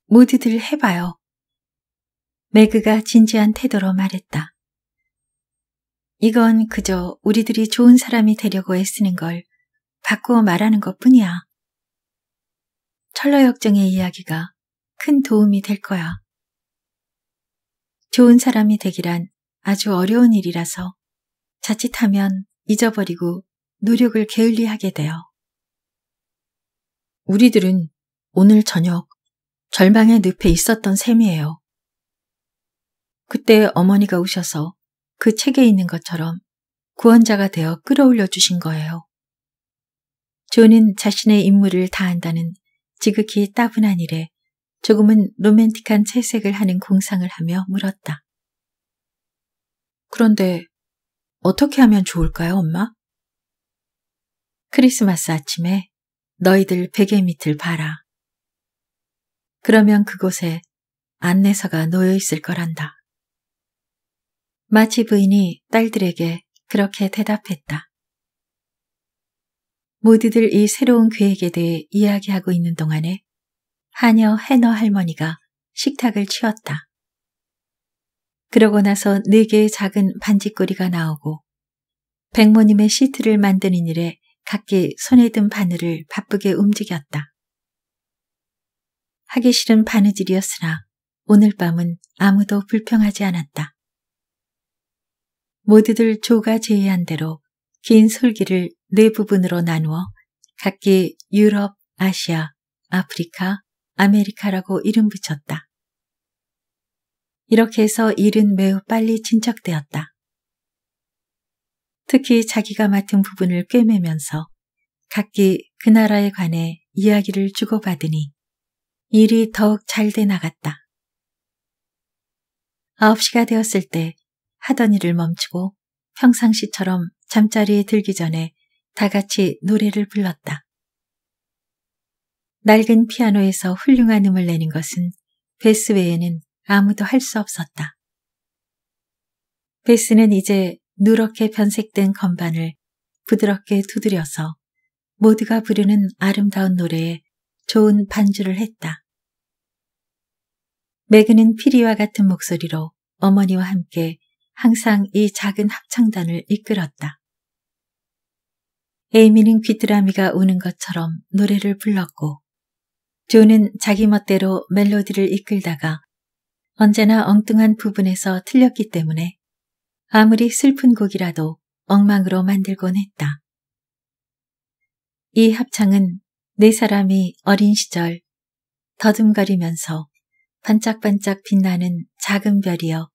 Speaker 1: 모두들 해봐요. 매그가 진지한 태도로 말했다. 이건 그저 우리들이 좋은 사람이 되려고 애쓰는 걸 바꾸어 말하는 것 뿐이야. 철러 역정의 이야기가 큰 도움이 될 거야. 좋은 사람이 되기란 아주 어려운 일이라서 자칫하면 잊어버리고 노력을 게을리하게 되어. 우리들은 오늘 저녁 절망의 늪에 있었던 셈이에요. 그때 어머니가 오셔서 그 책에 있는 것처럼 구원자가 되어 끌어올려 주신 거예요. 존은 자신의 임무를 다한다는 지극히 따분한 일에 조금은 로맨틱한 채색을 하는 공상을 하며 물었다. 그런데 어떻게 하면 좋을까요, 엄마? 크리스마스 아침에 너희들 베개 밑을 봐라. 그러면 그곳에 안내서가 놓여 있을 거란다. 마치 부인이 딸들에게 그렇게 대답했다. 모두들 이 새로운 계획에 대해 이야기하고 있는 동안에 하녀 해너 할머니가 식탁을 치웠다. 그러고 나서 네 개의 작은 반지꼬리가 나오고 백모님의 시트를 만드는 일에 각기 손에 든 바늘을 바쁘게 움직였다. 하기 싫은 바느질이었으나 오늘 밤은 아무도 불평하지 않았다. 모두들 조가 제의한 대로 긴솔기를네 부분으로 나누어 각기 유럽, 아시아, 아프리카, 아메리카라고 이름 붙였다. 이렇게 해서 일은 매우 빨리 진척되었다. 특히 자기가 맡은 부분을 꿰매면서 각기 그 나라에 관해 이야기를 주고받으니 일이 더욱 잘 돼 나갔다. 9시가 되었을 때 하던 일을 멈추고 평상시처럼 잠자리에 들기 전에 다 같이 노래를 불렀다. 낡은 피아노에서 훌륭한 음을 내는 것은 베스 외에는 아무도 할 수 없었다. 베스는 이제 누렇게 변색된 건반을 부드럽게 두드려서 모두가 부르는 아름다운 노래에 좋은 반주를 했다. 매그는 피리와 같은 목소리로 어머니와 함께 항상 이 작은 합창단을 이끌었다. 에이미는 귀뚜라미가 우는 것처럼 노래를 불렀고 조는 자기 멋대로 멜로디를 이끌다가 언제나 엉뚱한 부분에서 틀렸기 때문에 아무리 슬픈 곡이라도 엉망으로 만들곤 했다. 이 합창은 네 사람이 어린 시절 더듬거리면서 반짝반짝 빛나는 작은 별이여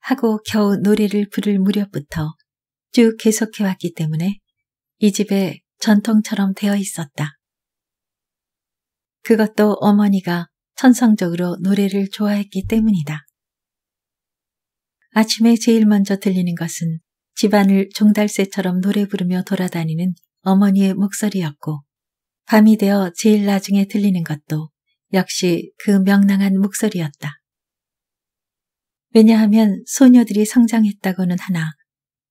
Speaker 1: 하고 겨우 노래를 부를 무렵부터 쭉 계속해왔기 때문에 이집에 전통처럼 되어 있었다. 그것도 어머니가 천성적으로 노래를 좋아했기 때문이다. 아침에 제일 먼저 들리는 것은 집안을 종달새처럼 노래 부르며 돌아다니는 어머니의 목소리였고 밤이 되어 제일 나중에 들리는 것도 역시 그 명랑한 목소리였다. 왜냐하면 소녀들이 성장했다고는 하나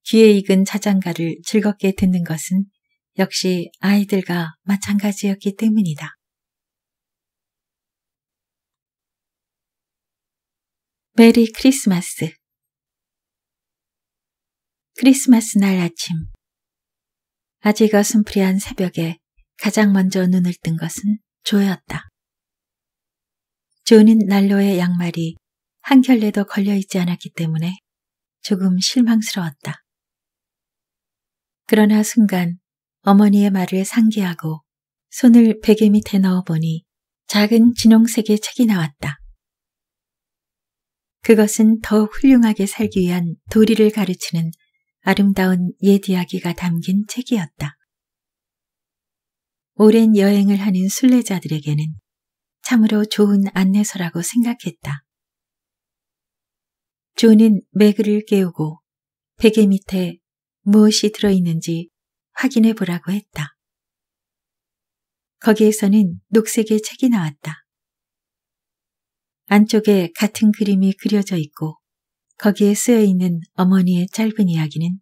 Speaker 1: 귀에 익은 자장가를 즐겁게 듣는 것은 역시 아이들과 마찬가지였기 때문이다. 메리 크리스마스 크리스마스 날 아침 아직 어슴프리한 새벽에 가장 먼저 눈을 뜬 것은 조였다. 조는 난로의 양말이 한결레도 걸려있지 않았기 때문에 조금 실망스러웠다. 그러나 순간 어머니의 말을 상기하고 손을 베개 밑에 넣어보니 작은 진홍색의 책이 나왔다. 그것은 더욱 훌륭하게 살기 위한 도리를 가르치는 아름다운 옛 이야기가 담긴 책이었다. 오랜 여행을 하는 순례자들에게는 참으로 좋은 안내서라고 생각했다. 존은 매그를 깨우고 베개 밑에 무엇이 들어있는지 확인해 보라고 했다. 거기에서는 녹색의 책이 나왔다. 안쪽에 같은 그림이 그려져 있고 거기에 쓰여 있는 어머니의 짧은 이야기는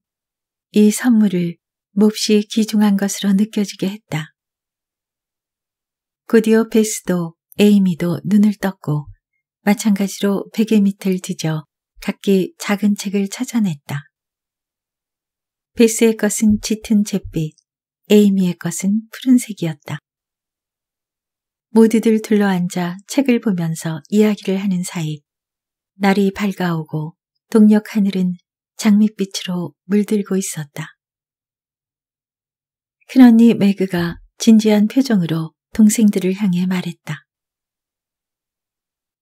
Speaker 1: 이 선물을 몹시 귀중한 것으로 느껴지게 했다. 곧이어 베스도 에이미도 눈을 떴고 마찬가지로 베개 밑을 뒤져 각기 작은 책을 찾아냈다. 베스의 것은 짙은 잿빛, 에이미의 것은 푸른색이었다. 모두들 둘러앉아 책을 보면서 이야기를 하는 사이 날이 밝아오고 동녘 하늘은 장밋빛으로 물들고 있었다. 큰언니 매그가 진지한 표정으로 동생들을 향해 말했다.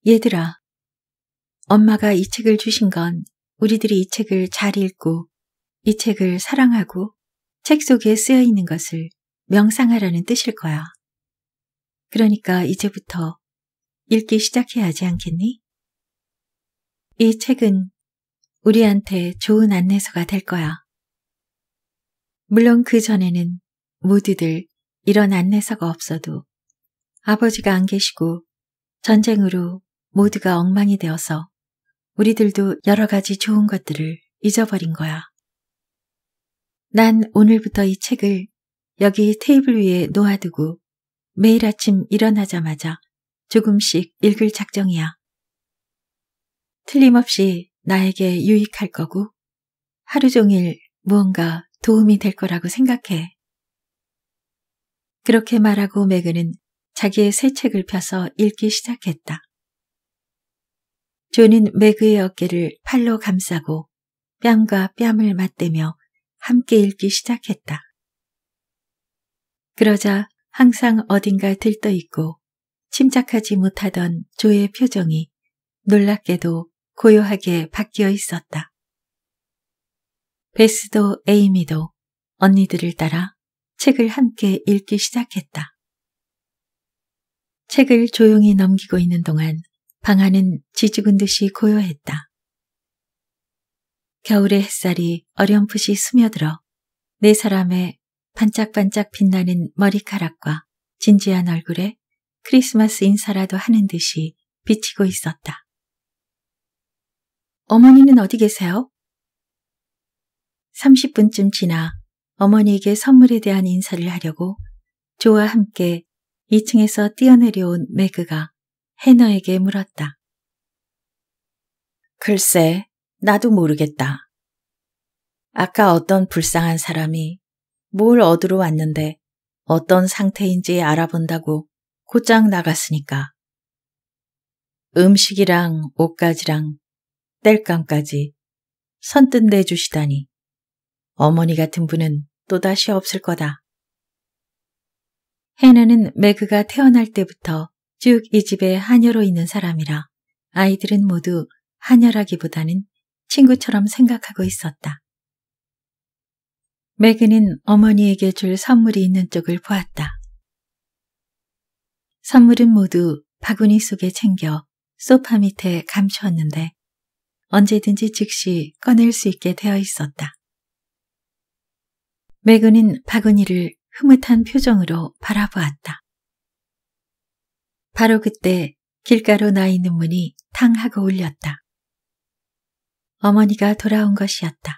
Speaker 1: 얘들아, 엄마가 이 책을 주신 건 우리들이 이 책을 잘 읽고 이 책을 사랑하고 책 속에 쓰여 있는 것을 명상하라는 뜻일 거야. 그러니까 이제부터 읽기 시작해야 하지 않겠니? 이 책은 우리한테 좋은 안내서가 될 거야. 물론 그 전에는 모두들 이런 안내서가 없어도 아버지가 안 계시고 전쟁으로 모두가 엉망이 되어서 우리들도 여러 가지 좋은 것들을 잊어버린 거야. 난 오늘부터 이 책을 여기 테이블 위에 놓아두고 매일 아침 일어나자마자 조금씩 읽을 작정이야. 틀림없이 나에게 유익할 거고 하루 종일 무언가 도움이 될 거라고 생각해. 그렇게 말하고 매그는 자기의 새 책을 펴서 읽기 시작했다. 존은 매그의 어깨를 팔로 감싸고 뺨과 뺨을 맞대며 함께 읽기 시작했다. 그러자 항상 어딘가 들떠 있고 침착하지 못하던 조의 표정이 놀랍게도 고요하게 바뀌어 있었다. 베스도 에이미도 언니들을 따라 책을 함께 읽기 시작했다. 책을 조용히 넘기고 있는 동안 방 안은 지죽은 듯이 고요했다. 겨울의 햇살이 어렴풋이 스며들어 네 사람의 반짝반짝 빛나는 머리카락과 진지한 얼굴에 크리스마스 인사라도 하는 듯이 비치고 있었다. 어머니는 어디 계세요? 30분쯤 지나 어머니에게 선물에 대한 인사를 하려고 조와 함께 2층에서 뛰어내려온 매그가 해너에게 물었다. 글쎄, 나도 모르겠다. 아까 어떤 불쌍한 사람이 뭘 얻으러 왔는데 어떤 상태인지 알아본다고 곧장 나갔으니까. 음식이랑 옷까지랑 뗄감까지 선뜻 내주시다니 어머니 같은 분은 또다시 없을 거다. 해나는 매그가 태어날 때부터 쭉 이 집에 한여로 있는 사람이라 아이들은 모두 한여라기보다는 친구처럼 생각하고 있었다. 매그는 어머니에게 줄 선물이 있는 쪽을 보았다. 선물은 모두 바구니 속에 챙겨 소파 밑에 감추었는데 언제든지 즉시 꺼낼 수 있게 되어 있었다. 매그는 바구니를 흐뭇한 표정으로 바라보았다. 바로 그때 길가로 나 있는 문이 탕 하고 울렸다. 어머니가 돌아온 것이었다.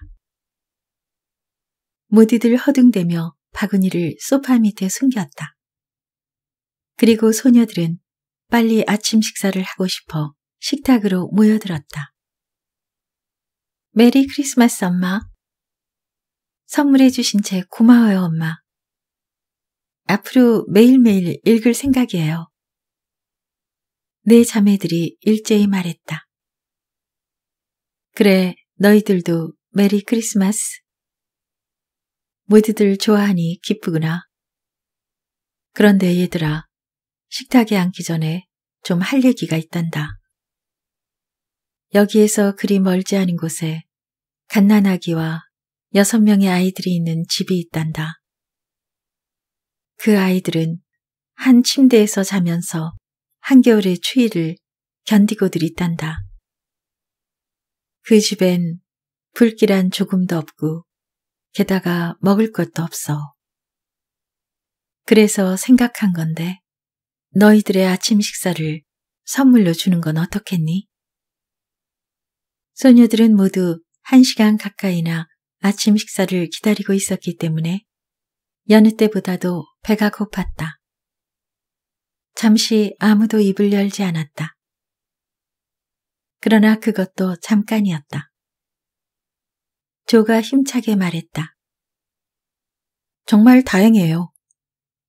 Speaker 1: 모디들 허둥대며 바구니를 소파 밑에 숨겼다. 그리고 소녀들은 빨리 아침 식사를 하고 싶어 식탁으로 모여들었다. 메리 크리스마스 엄마. 선물해주신 책 고마워요 엄마. 앞으로 매일매일 읽을 생각이에요. 내 네 자매들이 일제히 말했다. 그래, 너희들도 메리 크리스마스. 모두들 좋아하니 기쁘구나. 그런데 얘들아, 식탁에 앉기 전에 좀 할 얘기가 있단다. 여기에서 그리 멀지 않은 곳에 갓난아기와 여섯 명의 아이들이 있는 집이 있단다. 그 아이들은 한 침대에서 자면서 한겨울의 추위를 견디고들 있단다. 그 집엔 불길한 조금도 없고 게다가 먹을 것도 없어. 그래서 생각한 건데 너희들의 아침 식사를 선물로 주는 건 어떻겠니? 소녀들은 모두 한시간 가까이나 아침 식사를 기다리고 있었기 때문에 여느 때보다도 배가 고팠다. 잠시 아무도 입을 열지 않았다. 그러나 그것도 잠깐이었다. 조가 힘차게 말했다. 정말 다행이에요.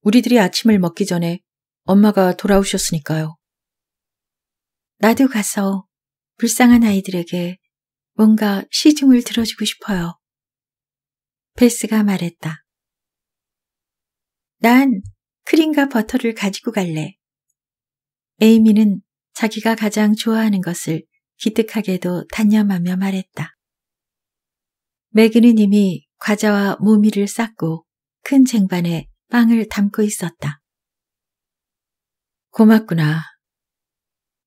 Speaker 1: 우리들이 아침을 먹기 전에 엄마가 돌아오셨으니까요. 나도 가서 불쌍한 아이들에게 뭔가 시중을 들어주고 싶어요. 베스가 말했다. 난 크림과 버터를 가지고 갈래. 에이미는 자기가 가장 좋아하는 것을 기특하게도 단념하며 말했다. 매그니 님이 과자와 모미를 쌓고 큰 쟁반에 빵을 담고 있었다. 고맙구나.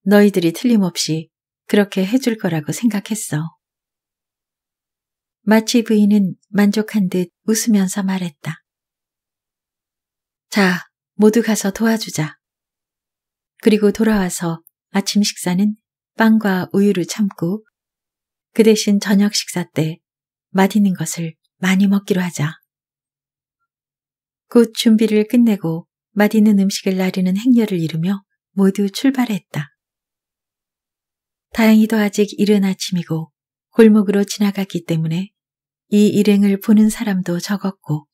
Speaker 1: 너희들이 틀림없이 그렇게 해줄 거라고 생각했어. 마치 부인은 만족한 듯 웃으면서 말했다. 자, 모두 가서 도와주자. 그리고 돌아와서 아침 식사는 빵과 우유를 참고 그 대신 저녁 식사 때 맛있는 것을 많이 먹기로 하자. 곧 준비를 끝내고 맛있는 음식을 나르는 행렬을 이루며 모두 출발했다. 다행히도 아직 이른 아침이고 골목으로 지나갔기 때문에 이 일행을 보는 사람도 적었고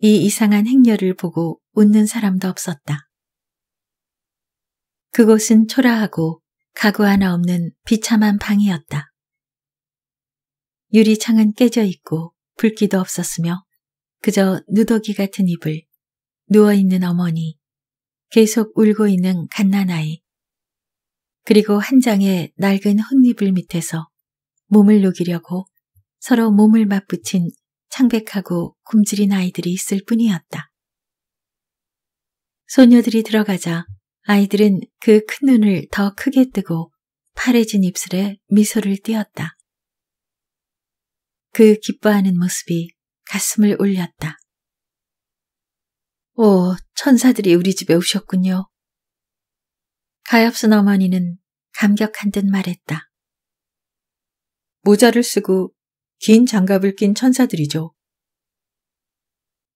Speaker 1: 이 이상한 행렬을 보고 웃는 사람도 없었다. 그곳은 초라하고 가구 하나 없는 비참한 방이었다. 유리창은 깨져 있고 불기도 없었으며 그저 누더기 같은 이불, 누워있는 어머니, 계속 울고 있는 갓난아이, 그리고 한 장의 낡은 헛니불 밑에서 몸을 녹이려고 서로 몸을 맞붙인 창백하고 굶주린 아이들이 있을 뿐이었다. 소녀들이 들어가자 아이들은 그 큰 눈을 더 크게 뜨고 파래진 입술에 미소를 띄었다. 그 기뻐하는 모습이 가슴을 울렸다. 오, 천사들이 우리 집에 오셨군요. 가엾은 어머니는 감격한 듯 말했다. 모자를 쓰고 긴 장갑을 낀 천사들이죠.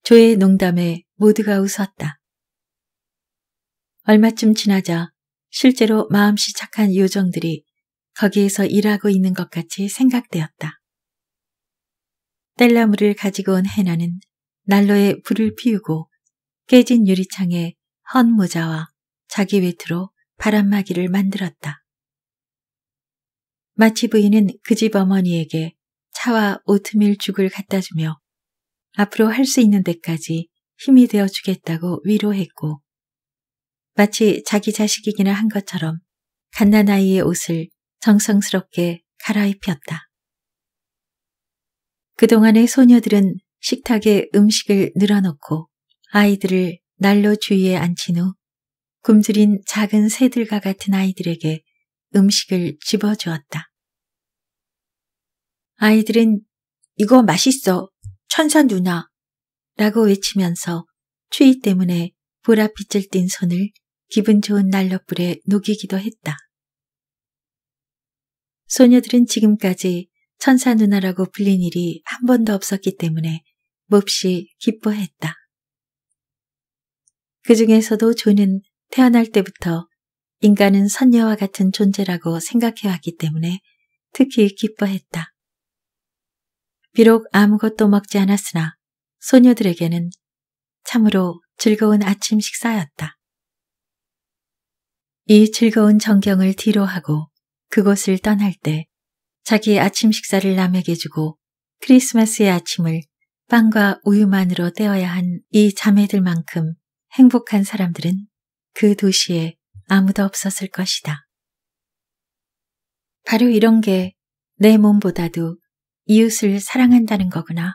Speaker 1: 조의 농담에 모두가 웃었다. 얼마쯤 지나자 실제로 마음씨 착한 요정들이 거기에서 일하고 있는 것 같이 생각되었다. 뗄나무를 가지고 온 해나는 난로에 불을 피우고 깨진 유리창에 헌 모자와 자기 외투로 바람막이를 만들었다. 마치 부인은 그 집 어머니에게 차와 오트밀 죽을 갖다 주며 앞으로 할 수 있는 데까지 힘이 되어 주겠다고 위로했고 마치 자기 자식이기는 한 것처럼 갓난아이의 옷을 정성스럽게 갈아입혔다. 그동안의 소녀들은 식탁에 음식을 늘어놓고 아이들을 난로 주위에 앉힌 후 굶주린 작은 새들과 같은 아이들에게 음식을 집어주었다. 아이들은 이거 맛있어, 천사 누나 라고 외치면서 추위 때문에 보랏빛을 띤 손을 기분 좋은 날로불에 녹이기도 했다. 소녀들은 지금까지 천사 누나라고 불린 일이 한 번도 없었기 때문에 몹시 기뻐했다. 그 중에서도 존은 태어날 때부터 인간은 선녀와 같은 존재라고 생각해왔기 때문에 특히 기뻐했다. 비록 아무것도 먹지 않았으나 소녀들에게는 참으로 즐거운 아침 식사였다. 이 즐거운 전경을 뒤로하고 그곳을 떠날 때 자기 아침 식사를 남에게 주고 크리스마스의 아침을 빵과 우유만으로 떼어야한 이 자매들만큼 행복한 사람들은 그 도시에 아무도 없었을 것이다. 바로 이런 게 내 몸보다도 이웃을 사랑한다는 거구나.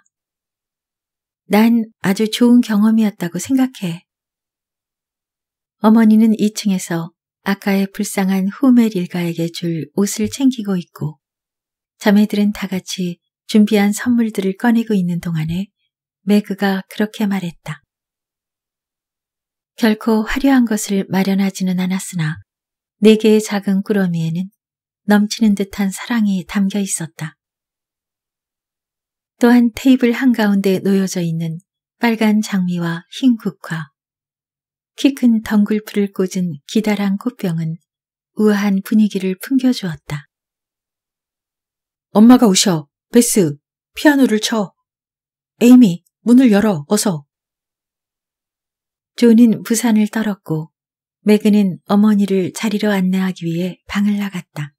Speaker 1: 난 아주 좋은 경험이었다고 생각해. 어머니는 2층에서 아까의 불쌍한 후멜 일가에게 줄 옷을 챙기고 있고 자매들은 다 같이 준비한 선물들을 꺼내고 있는 동안에 매그가 그렇게 말했다. 결코 화려한 것을 마련하지는 않았으나 네 개의 작은 꾸러미에는 넘치는 듯한 사랑이 담겨 있었다. 또한 테이블 한가운데 놓여져 있는 빨간 장미와 흰 국화, 키큰 덩굴풀을 꽂은 기다란 꽃병은 우아한 분위기를 풍겨주었다. 엄마가 오셔. 베스, 피아노를 쳐. 에이미, 문을 열어, 어서. 존은 부산을 떨었고 매그는 어머니를 자리로 안내하기 위해 방을 나갔다.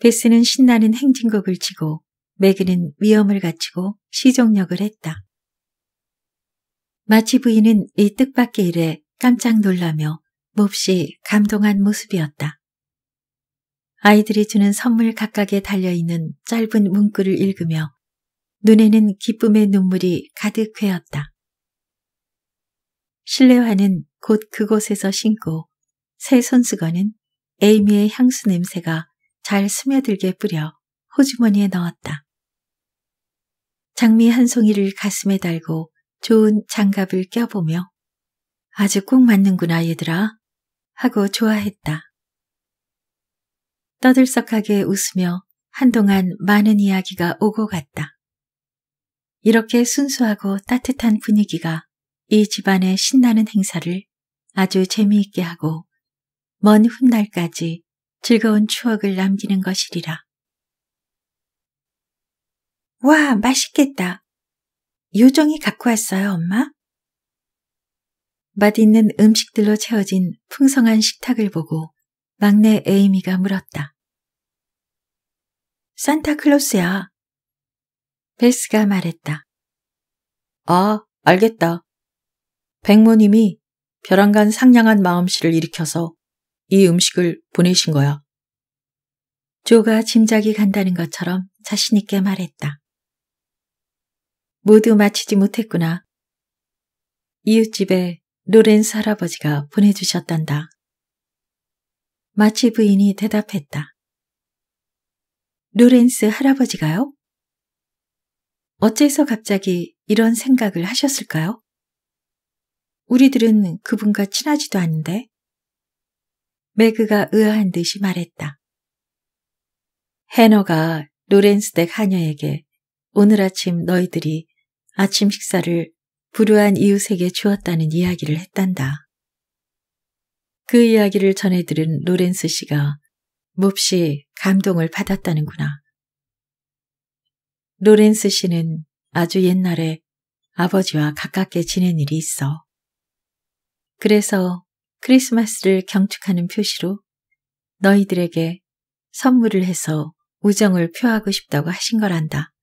Speaker 1: 베스는 신나는 행진곡을 치고 매그는 위험을 갖추고 시종력을 했다. 마치 부인은 이 뜻밖의 일에 깜짝 놀라며 몹시 감동한 모습이었다. 아이들이 주는 선물 각각에 달려있는 짧은 문구를 읽으며 눈에는 기쁨의 눈물이 가득 괴었다. 실내화는 곧 그곳에서 신고 새 손수건은 에이미의 향수 냄새가 잘 스며들게 뿌려 호주머니에 넣었다. 장미 한 송이를 가슴에 달고 좋은 장갑을 껴보며 아주 꼭 맞는구나 얘들아 하고 좋아했다. 떠들썩하게 웃으며 한동안 많은 이야기가 오고 갔다. 이렇게 순수하고 따뜻한 분위기가 이 집안의 신나는 행사를 아주 재미있게 하고 먼 훗날까지 즐거운 추억을 남기는 것이리라. 와, 맛있겠다. 요정이 갖고 왔어요, 엄마. 맛있는 음식들로 채워진 풍성한 식탁을 보고 막내 에이미가 물었다. 산타클로스야. 베스가 말했다. 아, 알겠다. 백모님이 벼랑간 상냥한 마음씨를 일으켜서 이 음식을 보내신 거야. 조가 짐작이 간다는 것처럼 자신있게 말했다. 모두 마치지 못했구나. 이웃집에 로렌스 할아버지가 보내주셨단다. 마치 부인이 대답했다. 로렌스 할아버지가요? 어째서 갑자기 이런 생각을 하셨을까요? 우리들은 그분과 친하지도 않은데. 매그가 의아한 듯이 말했다. 해너가 로렌스 댁 하녀에게 오늘 아침 너희들이 아침 식사를 불우한 이웃에게 주었다는 이야기를 했단다. 그 이야기를 전해 들은 로렌스 씨가 몹시 감동을 받았다는구나. 로렌스 씨는 아주 옛날에 아버지와 가깝게 지낸 일이 있어. 그래서 크리스마스를 경축하는 표시로 너희들에게 선물을 해서 우정을 표하고 싶다고 하신 거란다.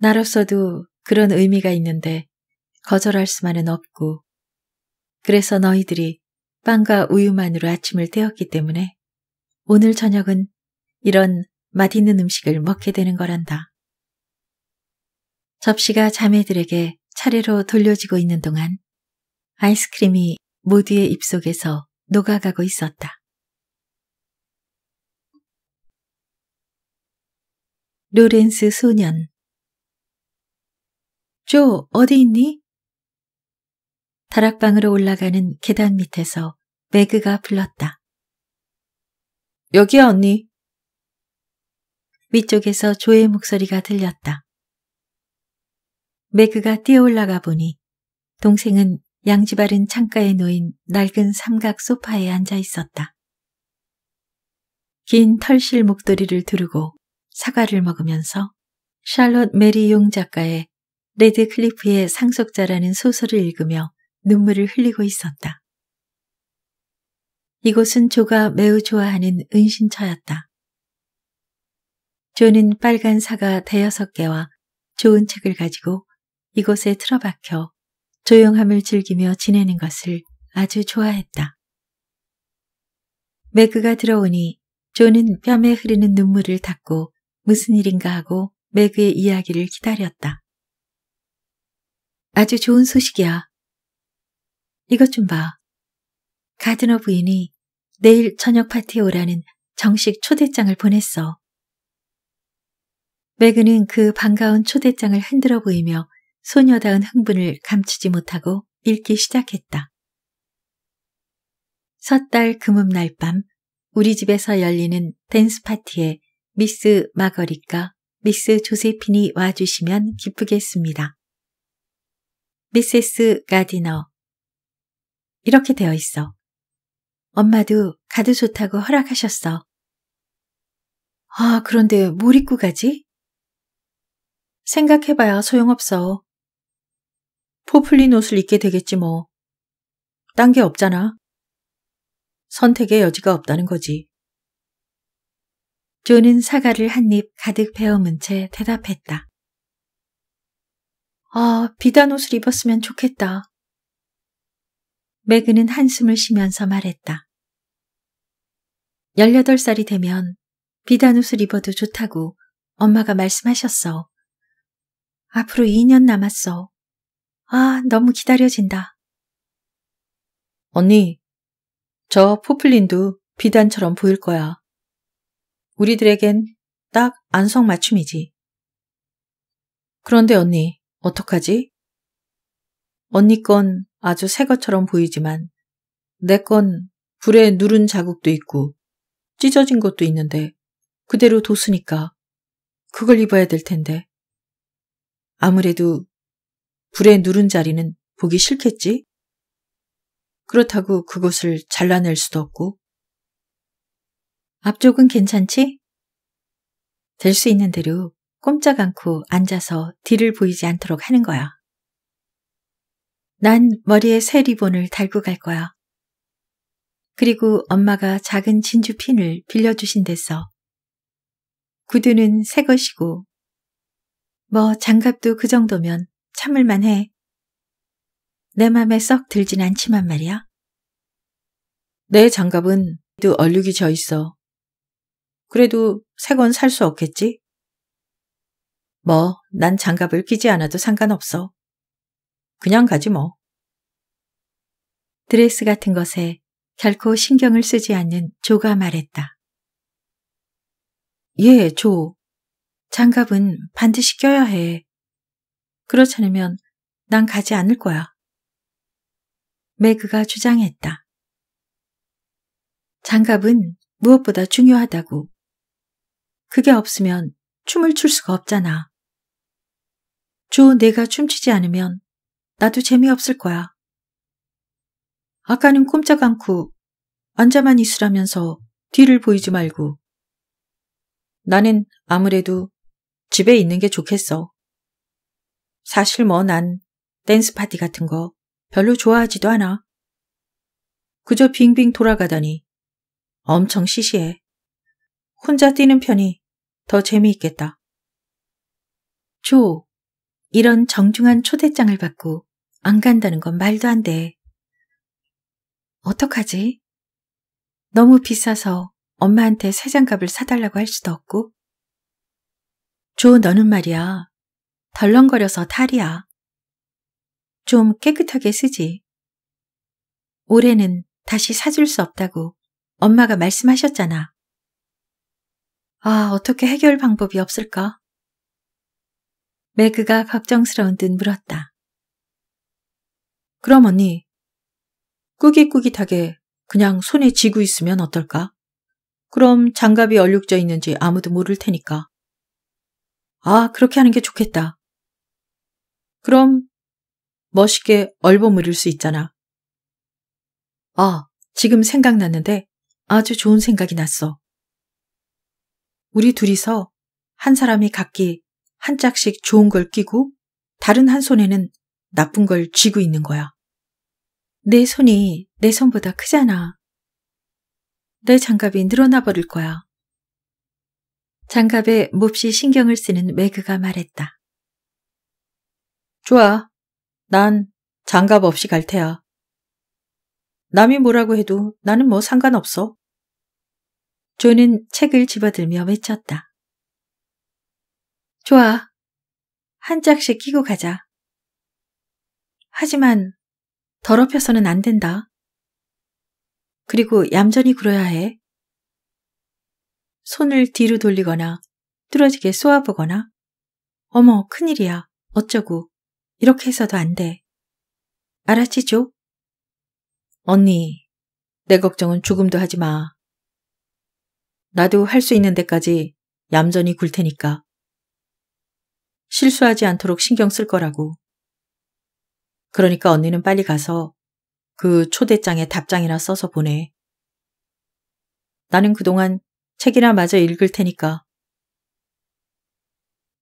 Speaker 1: 나로서도 그런 의미가 있는데 거절할 수만은 없고 그래서 너희들이 빵과 우유만으로 아침을 때웠기 때문에 오늘 저녁은 이런 맛있는 음식을 먹게 되는 거란다. 접시가 자매들에게 차례로 돌려지고 있는 동안 아이스크림이 모두의 입속에서 녹아가고 있었다. 로렌스 소년 조, 어디 있니? 다락방으로 올라가는 계단 밑에서 매그가 불렀다. 여기야, 언니. 위쪽에서 조의 목소리가 들렸다. 매그가 뛰어 올라가 보니 동생은 양지바른 창가에 놓인 낡은 삼각 소파에 앉아 있었다. 긴 털실 목도리를 두르고 사과를 먹으면서 샬롯 메리 용 작가의 레드 클리프의 상속자라는 소설을 읽으며 눈물을 흘리고 있었다. 이곳은 조가 매우 좋아하는 은신처였다. 조는 빨간 사과 대여섯 개와 좋은 책을 가지고 이곳에 틀어박혀 조용함을 즐기며 지내는 것을 아주 좋아했다. 매그가 들어오니 조는 뺨에 흐르는 눈물을 닦고 무슨 일인가 하고 매그의 이야기를 기다렸다. 아주 좋은 소식이야. 이것 좀 봐. 가드너 부인이 내일 저녁 파티에 오라는 정식 초대장을 보냈어. 매그는 그 반가운 초대장을 흔들어 보이며 소녀다운 흥분을 감추지 못하고 읽기 시작했다. 섣달 금음날 밤 우리 집에서 열리는 댄스 파티에 미스 마거리카, 미스 조세핀이 와주시면 기쁘겠습니다. 미세스 가디너 이렇게 되어 있어. 엄마도 가드 좋다고 허락하셨어. 아, 그런데 뭘 입고 가지? 생각해봐야 소용없어. 포플린 옷을 입게 되겠지 뭐. 딴 게 없잖아. 선택의 여지가 없다는 거지. 조는 사과를 한 입 가득 베어문 채 대답했다. 아, 비단 옷을 입었으면 좋겠다. 매그는 한숨을 쉬면서 말했다. 18살이 되면 비단 옷을 입어도 좋다고 엄마가 말씀하셨어. 앞으로 2년 남았어. 아, 너무 기다려진다. 언니, 저 포플린도 비단처럼 보일 거야. 우리들에겐 딱 안성맞춤이지. 그런데 언니, 어떡하지? 언니 건 아주 새 것처럼 보이지만 내 건 불에 누른 자국도 있고 찢어진 것도 있는데 그대로 뒀으니까 그걸 입어야 될 텐데. 아무래도 불에 누른 자리는 보기 싫겠지? 그렇다고 그것을 잘라낼 수도 없고. 앞쪽은 괜찮지? 될 수 있는 대로 꼼짝 않고 앉아서 뒤를 보이지 않도록 하는 거야. 난 머리에 새 리본을 달고 갈 거야. 그리고 엄마가 작은 진주 핀을 빌려주신 데서. 구두는 새 것이고, 뭐 장갑도 그 정도면 참을만 해. 내 맘에 썩 들진 않지만 말이야. 내 장갑은 또 얼룩이 져 있어. 그래도 새 건 살 수 없겠지? 뭐, 난 장갑을 끼지 않아도 상관없어. 그냥 가지 뭐. 드레스 같은 것에 결코 신경을 쓰지 않는 조가 말했다. 예, 조. 장갑은 반드시 껴야 해. 그렇지 않으면 난 가지 않을 거야. 매그가 주장했다. 장갑은 무엇보다 중요하다고. 그게 없으면 춤을 출 수가 없잖아. 조 내가 춤추지 않으면 나도 재미없을 거야. 아까는 꼼짝 않고 앉아만 있으라면서 뒤를 보이지 말고. 나는 아무래도 집에 있는 게 좋겠어. 사실 뭐 난 댄스 파티 같은 거 별로 좋아하지도 않아. 그저 빙빙 돌아가다니 엄청 시시해. 혼자 뛰는 편이 더 재미있겠다. 조, 이런 정중한 초대장을 받고 안 간다는 건 말도 안 돼. 어떡하지? 너무 비싸서 엄마한테 새 장갑을 사달라고 할 수도 없고. 조, 너는 말이야. 덜렁거려서 탈이야. 좀 깨끗하게 쓰지. 올해는 다시 사줄 수 없다고 엄마가 말씀하셨잖아. 아, 어떻게 해결 방법이 없을까? 매그가 걱정스러운 듯 물었다. 그럼 언니, 꾸깃꾸깃하게 그냥 손에 쥐고 있으면 어떨까? 그럼 장갑이 얼룩져 있는지 아무도 모를 테니까. 아, 그렇게 하는 게 좋겠다. 그럼 멋있게 얼버무릴 수 있잖아. 아, 지금 생각났는데 아주 좋은 생각이 났어. 우리 둘이서 한 사람이 각기 한 짝씩 좋은 걸 끼고 다른 한 손에는 나쁜 걸 쥐고 있는 거야. 내 손이 내 손보다 크잖아. 내 장갑이 늘어나 버릴 거야. 장갑에 몹시 신경을 쓰는 매그가 말했다. 좋아. 난 장갑 없이 갈 테야. 남이 뭐라고 해도 나는 뭐 상관없어. 조는 책을 집어들며 외쳤다. 좋아. 한 짝씩 끼고 가자. 하지만 더럽혀서는 안 된다. 그리고 얌전히 굴어야 해. 손을 뒤로 돌리거나 뚫어지게 쏘아보거나 어머 큰일이야 어쩌고 이렇게 해서도 안 돼. 알았지죠? 언니 내 걱정은 조금도 하지 마. 나도 할 수 있는 데까지 얌전히 굴 테니까. 실수하지 않도록 신경 쓸 거라고. 그러니까 언니는 빨리 가서 그 초대장에 답장이나 써서 보내. 나는 그동안 책이나 마저 읽을 테니까.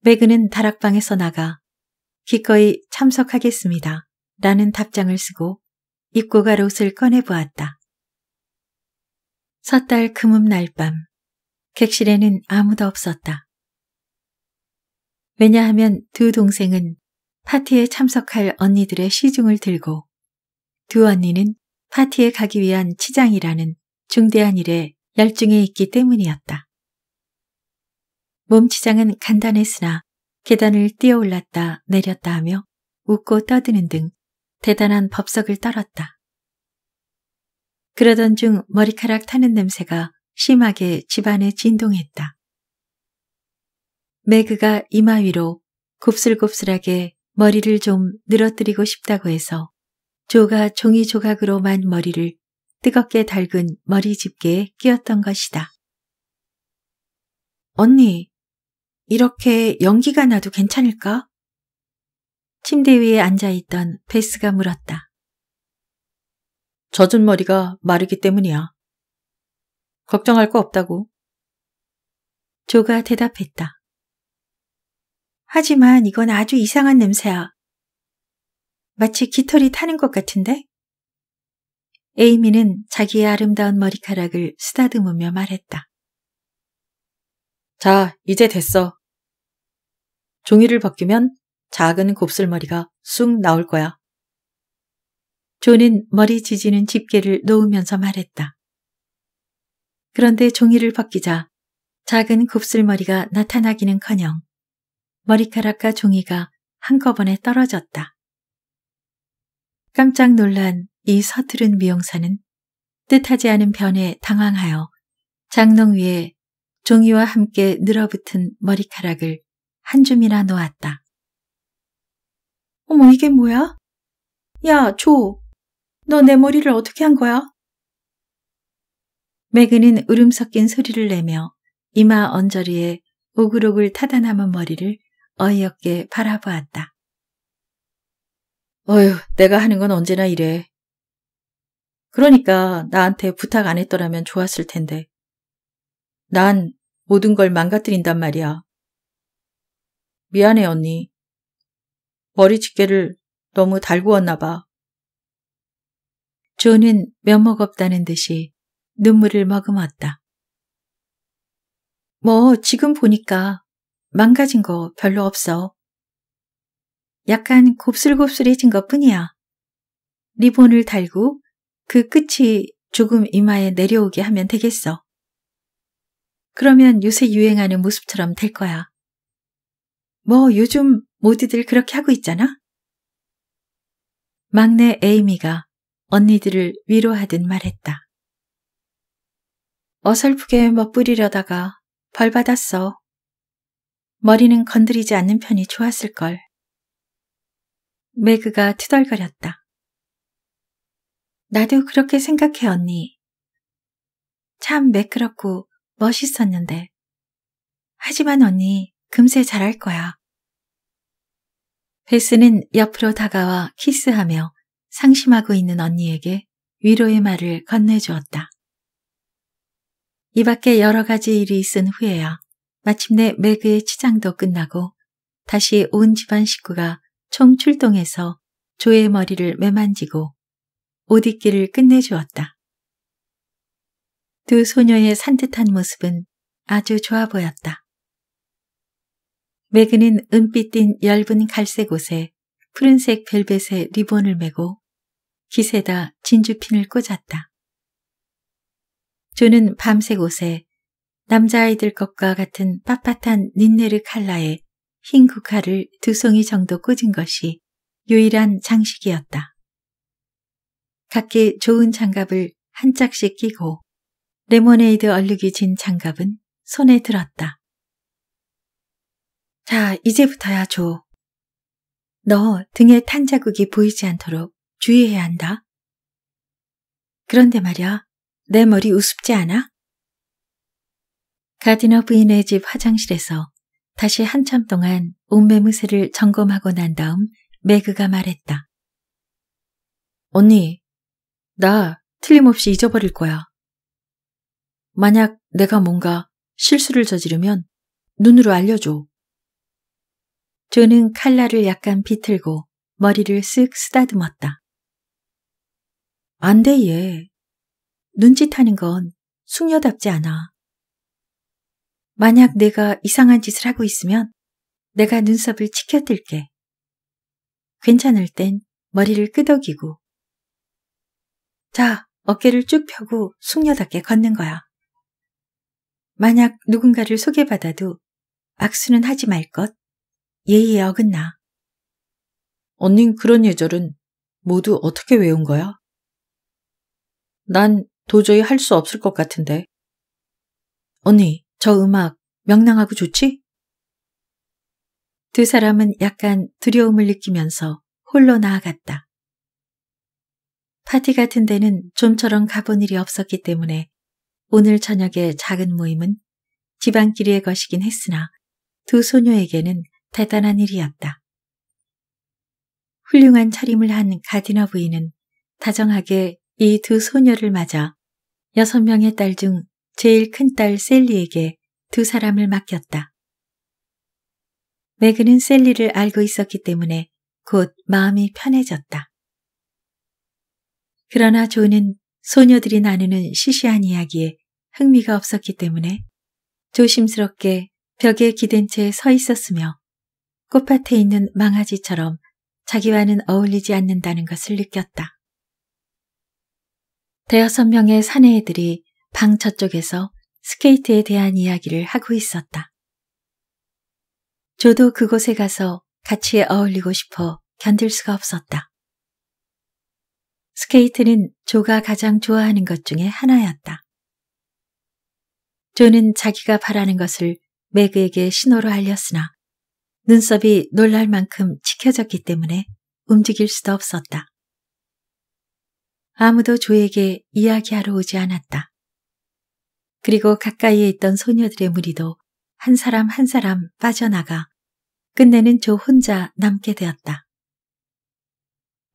Speaker 1: 매그는 다락방에서 나가 기꺼이 참석하겠습니다. 라는 답장을 쓰고 입고 갈 옷을 꺼내보았다. 섣달 금음날 밤 객실에는 아무도 없었다. 왜냐하면 두 동생은 파티에 참석할 언니들의 시중을 들고 두 언니는 파티에 가기 위한 치장이라는 중대한 일에 열중해 있기 때문이었다. 몸치장은 간단했으나 계단을 뛰어올랐다 내렸다 하며 웃고 떠드는 등 대단한 법석을 떨었다. 그러던 중 머리카락 타는 냄새가 심하게 집안에 진동했다. 매그가 이마 위로 곱슬곱슬하게 머리를 좀 늘어뜨리고 싶다고 해서 조가 종이 조각으로 만 머리를 뜨겁게 달군 머리 집게에 끼었던 것이다. 언니, 이렇게 연기가 나도 괜찮을까? 침대 위에 앉아있던 베스가 물었다. 젖은 머리가 마르기 때문이야. 걱정할 거 없다고. 조가 대답했다. 하지만 이건 아주 이상한 냄새야. 마치 깃털이 타는 것 같은데? 에이미는 자기의 아름다운 머리카락을 쓰다듬으며 말했다. 자, 이제 됐어. 종이를 벗기면 작은 곱슬머리가 쑥 나올 거야. 존은 머리 지지는 집게를 놓으면서 말했다. 그런데 종이를 벗기자 작은 곱슬머리가 나타나기는커녕 머리카락과 종이가 한꺼번에 떨어졌다. 깜짝 놀란 이 서투른 미용사는 뜻하지 않은 변에 당황하여 장롱 위에 종이와 함께 늘어붙은 머리카락을 한 줌이나 놓았다. 어머, 이게 뭐야? 야, 조, 너 내 머리를 어떻게 한 거야? 매그는 울음 섞인 소리를 내며 이마 언저리에 오글오글 타다 남은 머리를 어이없게 바라보았다. 어휴, 내가 하는 건 언제나 이래. 그러니까 나한테 부탁 안 했더라면 좋았을 텐데. 난 모든 걸 망가뜨린단 말이야. 미안해, 언니. 머리 집게를 너무 달구었나 봐. 조는 면목 없다는 듯이 눈물을 머금었다. 뭐, 지금 보니까 망가진 거 별로 없어. 약간 곱슬곱슬해진 것 뿐이야. 리본을 달고 그 끝이 조금 이마에 내려오게 하면 되겠어. 그러면 요새 유행하는 모습처럼 될 거야. 뭐 요즘 모두들 그렇게 하고 있잖아? 막내 에이미가 언니들을 위로하듯 말했다. 어설프게 멋부리려다가 벌 받았어. 머리는 건드리지 않는 편이 좋았을걸. 매그가 투덜거렸다. 나도 그렇게 생각해, 언니. 참 매끄럽고 멋있었는데. 하지만 언니, 금세 잘할 거야. 베스는 옆으로 다가와 키스하며 상심하고 있는 언니에게 위로의 말을 건네주었다. 이 밖에 여러 가지 일이 있은 후에야 마침내 매그의 치장도 끝나고 다시 온 집안 식구가 총출동해서 조의 머리를 매만지고 옷 입기를 끝내주었다. 두 소녀의 산뜻한 모습은 아주 좋아 보였다. 매그는 은빛 띤얇은 갈색 옷에 푸른색 벨벳의 리본을 메고 깃에다 진주핀을 꽂았다. 조는 밤색 옷에 남자아이들 것과 같은 빳빳한 닌네르 칼라에 흰 국화를 두 송이 정도 꽂은 것이 유일한 장식이었다. 각기 좋은 장갑을 한 짝씩 끼고 레모네이드 얼룩이 진 장갑은 손에 들었다. 자, 이제부터야 줘. 너 등에 탄 자국이 보이지 않도록 주의해야 한다. 그런데 말야, 내 머리 우습지 않아? 가디너 부인의 집 화장실에서 다시 한참 동안 옷매무새를 점검하고 난 다음 매그가 말했다. 언니, 나 틀림없이 잊어버릴 거야. 만약 내가 뭔가 실수를 저지르면 눈으로 알려줘. 조는 칼라를 약간 비틀고 머리를 쓱 쓰다듬었다. 안 돼, 얘. 눈짓하는 건 숙녀답지 않아. 만약 내가 이상한 짓을 하고 있으면 내가 눈썹을 치켜들게. 괜찮을 땐 머리를 끄덕이고. 자, 어깨를 쭉 펴고 숙녀답게 걷는 거야. 만약 누군가를 소개받아도 악수는 하지 말 것. 예의에 어긋나. 언닌 그런 예절은 모두 어떻게 외운 거야? 난 도저히 할 수 없을 것 같은데. 언니, 저 음악 명랑하고 좋지? 두 사람은 약간 두려움을 느끼면서 홀로 나아갔다. 파티 같은 데는 좀처럼 가본 일이 없었기 때문에 오늘 저녁의 작은 모임은 집안끼리의 것이긴 했으나 두 소녀에게는 대단한 일이었다. 훌륭한 차림을 한 가디너 부인은 다정하게 이 두 소녀를 맞아 여섯 명의 딸중 제일 큰 딸 셀리에게 두 사람을 맡겼다. 매그는 셀리를 알고 있었기 때문에 곧 마음이 편해졌다. 그러나 조는 소녀들이 나누는 시시한 이야기에 흥미가 없었기 때문에 조심스럽게 벽에 기댄 채 서 있었으며 꽃밭에 있는 망아지처럼 자기와는 어울리지 않는다는 것을 느꼈다. 대여섯 명의 사내애들이 방 저쪽에서 스케이트에 대한 이야기를 하고 있었다. 저도 그곳에 가서 같이 어울리고 싶어 견딜 수가 없었다. 스케이트는 조가 가장 좋아하는 것 중에 하나였다. 조는 자기가 바라는 것을 맥에게 신호로 알렸으나 눈썹이 놀랄 만큼 치켜졌기 때문에 움직일 수도 없었다. 아무도 조에게 이야기하러 오지 않았다. 그리고 가까이에 있던 소녀들의 무리도 한 사람 한 사람 빠져나가 끝내는 저 혼자 남게 되었다.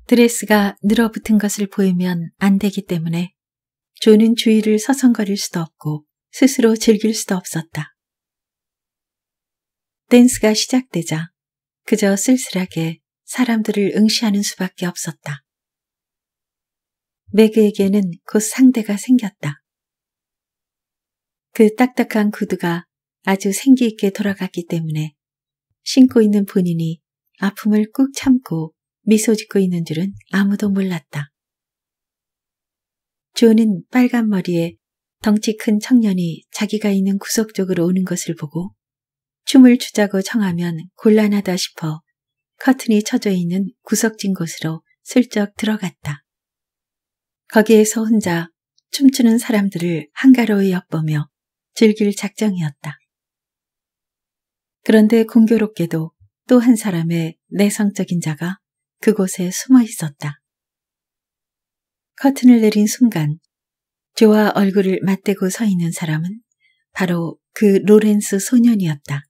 Speaker 1: 드레스가 늘어붙은 것을 보이면 안 되기 때문에 조는 주위를 서성거릴 수도 없고 스스로 즐길 수도 없었다. 댄스가 시작되자 그저 쓸쓸하게 사람들을 응시하는 수밖에 없었다. 매그에게는 곧 상대가 생겼다. 그 딱딱한 구두가 아주 생기 있게 돌아갔기 때문에 신고 있는 본인이 아픔을 꾹 참고 미소 짓고 있는 줄은 아무도 몰랐다. 조는 빨간 머리에 덩치 큰 청년이 자기가 있는 구석 쪽으로 오는 것을 보고 춤을 추자고 청하면 곤란하다 싶어 커튼이 쳐져 있는 구석진 곳으로 슬쩍 들어갔다. 거기에서 혼자 춤추는 사람들을 한가로이 엿보며 즐길 작정이었다. 그런데 공교롭게도 또 한 사람의 내성적인 자가 그곳에 숨어 있었다. 커튼을 내린 순간 조와 얼굴을 맞대고 서 있는 사람은 바로 그 로렌스 소년이었다.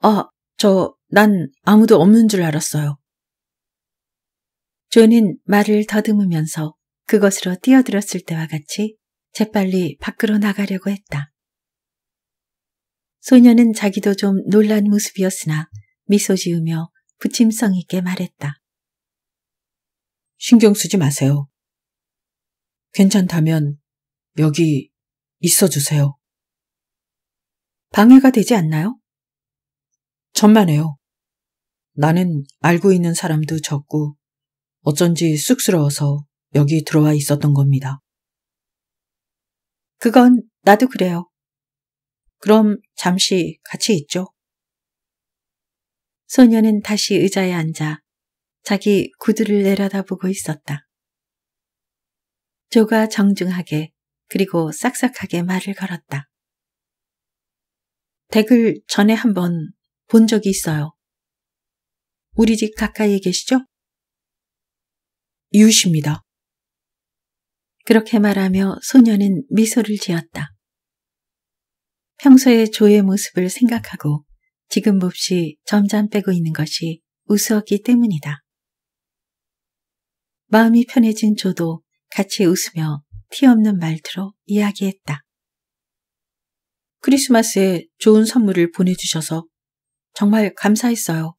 Speaker 1: 아, 저, 난 아무도 없는 줄 알았어요. 조는 말을 더듬으면서 그것으로 뛰어들었을 때와 같이 재빨리 밖으로 나가려고 했다. 소녀는 자기도 좀 놀란 모습이었으나 미소 지으며 부침성 있게 말했다. 신경 쓰지 마세요. 괜찮다면 여기 있어 주세요. 방해가 되지 않나요? 천만 해요. 나는 알고 있는 사람도 적고 어쩐지 쑥스러워서 여기 들어와 있었던 겁니다. 그건 나도 그래요. 그럼 잠시 같이 있죠. 소녀는 다시 의자에 앉아 자기 구두를 내려다보고 있었다. 조가 정중하게 그리고 싹싹하게 말을 걸었다. 댁을 전에 한번 본 적이 있어요. 우리 집 가까이에 계시죠? 이웃입니다. 그렇게 말하며 소녀는 미소를 지었다. 평소의 조의 모습을 생각하고 지금 몹시 점잔 빼고 있는 것이 우스웠기 때문이다. 마음이 편해진 조도 같이 웃으며 티없는 말투로 이야기했다. 크리스마스에 좋은 선물을 보내주셔서 정말 감사했어요.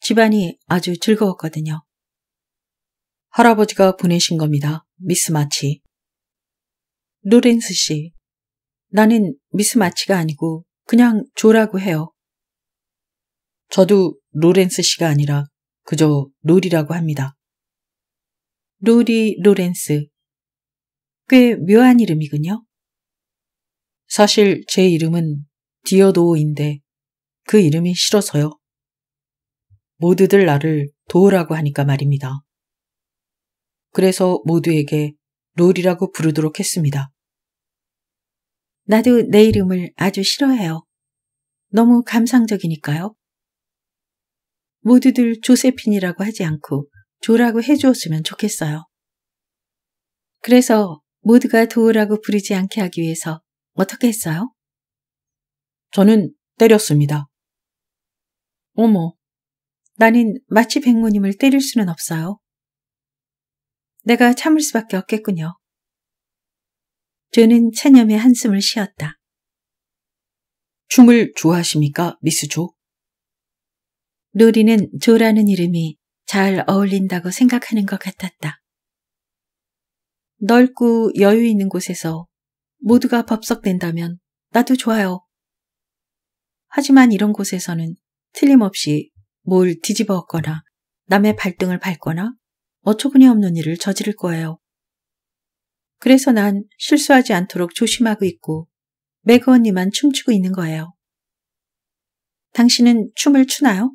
Speaker 1: 집안이 아주 즐거웠거든요. 할아버지가 보내신 겁니다. 미스 마치. 루렌스 씨, 나는 미스 마치가 아니고 그냥 조라고 해요. 저도 로렌스 씨가 아니라 그저 롤이라고 합니다. 롤이 로렌스. 꽤 묘한 이름이군요. 사실 제 이름은 디어도어인데 그 이름이 싫어서요. 모두들 나를 도우라고 하니까 말입니다. 그래서 모두에게 롤이라고 부르도록 했습니다. 나도 내 이름을 아주 싫어해요. 너무 감상적이니까요. 모두들 조세핀이라고 하지 않고 조라고 해주었으면 좋겠어요. 그래서 모두가 도우라고 부르지 않게 하기 위해서 어떻게 했어요? 저는 때렸습니다. 어머, 나는 마치 백모님을 때릴 수는 없어요. 내가 참을 수밖에 없겠군요. 저는 체념에 한숨을 쉬었다. 춤을 좋아하십니까, 미스 조? 로리는 조라는 이름이 잘 어울린다고 생각하는 것 같았다. 넓고 여유 있는 곳에서 모두가 법석된다면 나도 좋아요. 하지만 이런 곳에서는 틀림없이 뭘 뒤집어 엎거나 남의 발등을 밟거나 어처구니 없는 일을 저지를 거예요. 그래서 난 실수하지 않도록 조심하고 있고 매그 언니만 춤추고 있는 거예요. 당신은 춤을 추나요?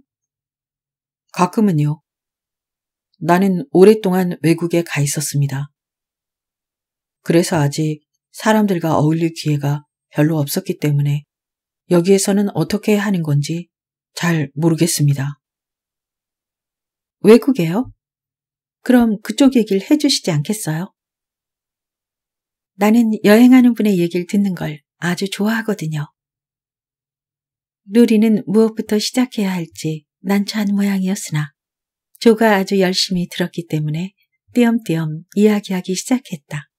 Speaker 1: 가끔은요. 나는 오랫동안 외국에 가 있었습니다. 그래서 아직 사람들과 어울릴 기회가 별로 없었기 때문에 여기에서는 어떻게 하는 건지 잘 모르겠습니다. 외국에요? 그럼 그쪽 얘기를 해주시지 않겠어요? 나는 여행하는 분의 얘기를 듣는 걸 아주 좋아하거든요. 누리는 무엇부터 시작해야 할지 난처한 모양이었으나 조가 아주 열심히 들었기 때문에 띄엄띄엄 이야기하기 시작했다.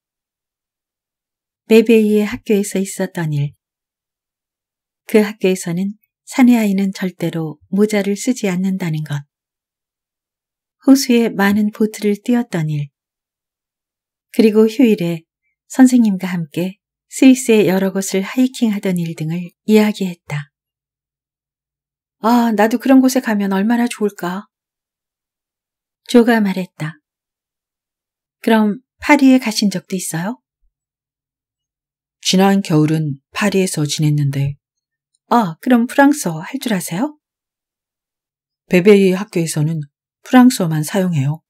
Speaker 1: 베베이의 학교에서 있었던 일. 그 학교에서는 사내 아이는 절대로 모자를 쓰지 않는다는 것. 호수에 많은 보트를 띄었던 일. 그리고 휴일에 선생님과 함께 스위스의 여러 곳을 하이킹하던 일 등을 이야기했다. 아, 나도 그런 곳에 가면 얼마나 좋을까? 조가 말했다. 그럼 파리에 가신 적도 있어요? 지난 겨울은 파리에서 지냈는데. 아, 그럼 프랑스어 할 줄 아세요? 베베이 학교에서는 프랑스어만 사용해요.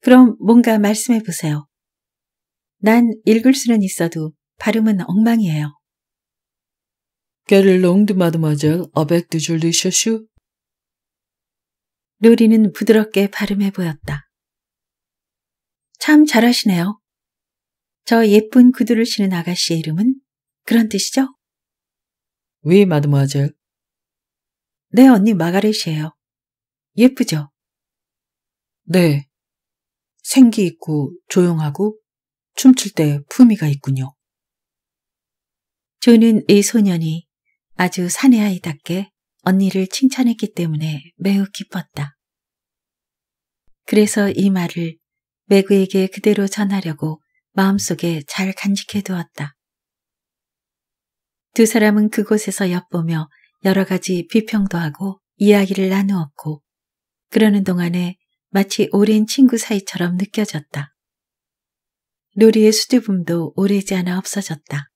Speaker 1: 그럼 뭔가 말씀해 보세요. 난 읽을 수는 있어도 발음은 엉망이에요. 게릴 e l l e langue, m a d e m 리는 부드럽게 발음해 보였다. 참 잘하시네요. 저 예쁜 구두를 신은 아가씨의 이름은 그런 뜻이죠? o 마드마 a 네, 언니 마가렛이에요. 예쁘죠? 네. 생기 있고 조용하고 춤출 때 품위가 있군요. 저는 이 소년이 아주 사내아이답게 언니를 칭찬했기 때문에 매우 기뻤다. 그래서 이 말을 매그에게 그대로 전하려고 마음속에 잘 간직해 두었다. 두 사람은 그곳에서 엿보며 여러 가지 비평도 하고 이야기를 나누었고 그러는 동안에 마치 오랜 친구 사이처럼 느껴졌다. 놀이의 수줍음도 오래지 않아 없어졌다.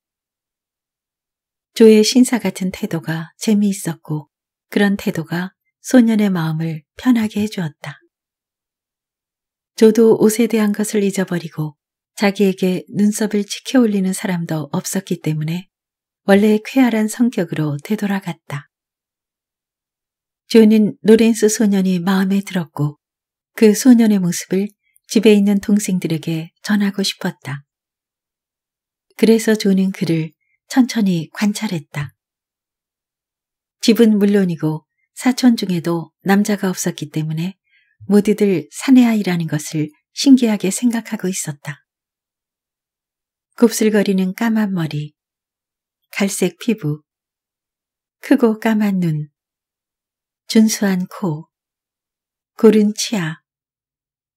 Speaker 1: 조의 신사 같은 태도가 재미있었고 그런 태도가 소년의 마음을 편하게 해주었다. 조도 옷에 대한 것을 잊어버리고 자기에게 눈썹을 치켜올리는 사람도 없었기 때문에 원래 쾌활한 성격으로 되돌아갔다. 존은 로렌스 소년이 마음에 들었고 그 소년의 모습을 집에 있는 동생들에게 전하고 싶었다. 그래서 존은 그를 천천히 관찰했다. 집은 물론이고 사촌 중에도 남자가 없었기 때문에 모두들 사내아이라는 것을 신기하게 생각하고 있었다. 곱슬거리는 까만 머리, 갈색 피부, 크고 까만 눈, 준수한 코, 고른 치아,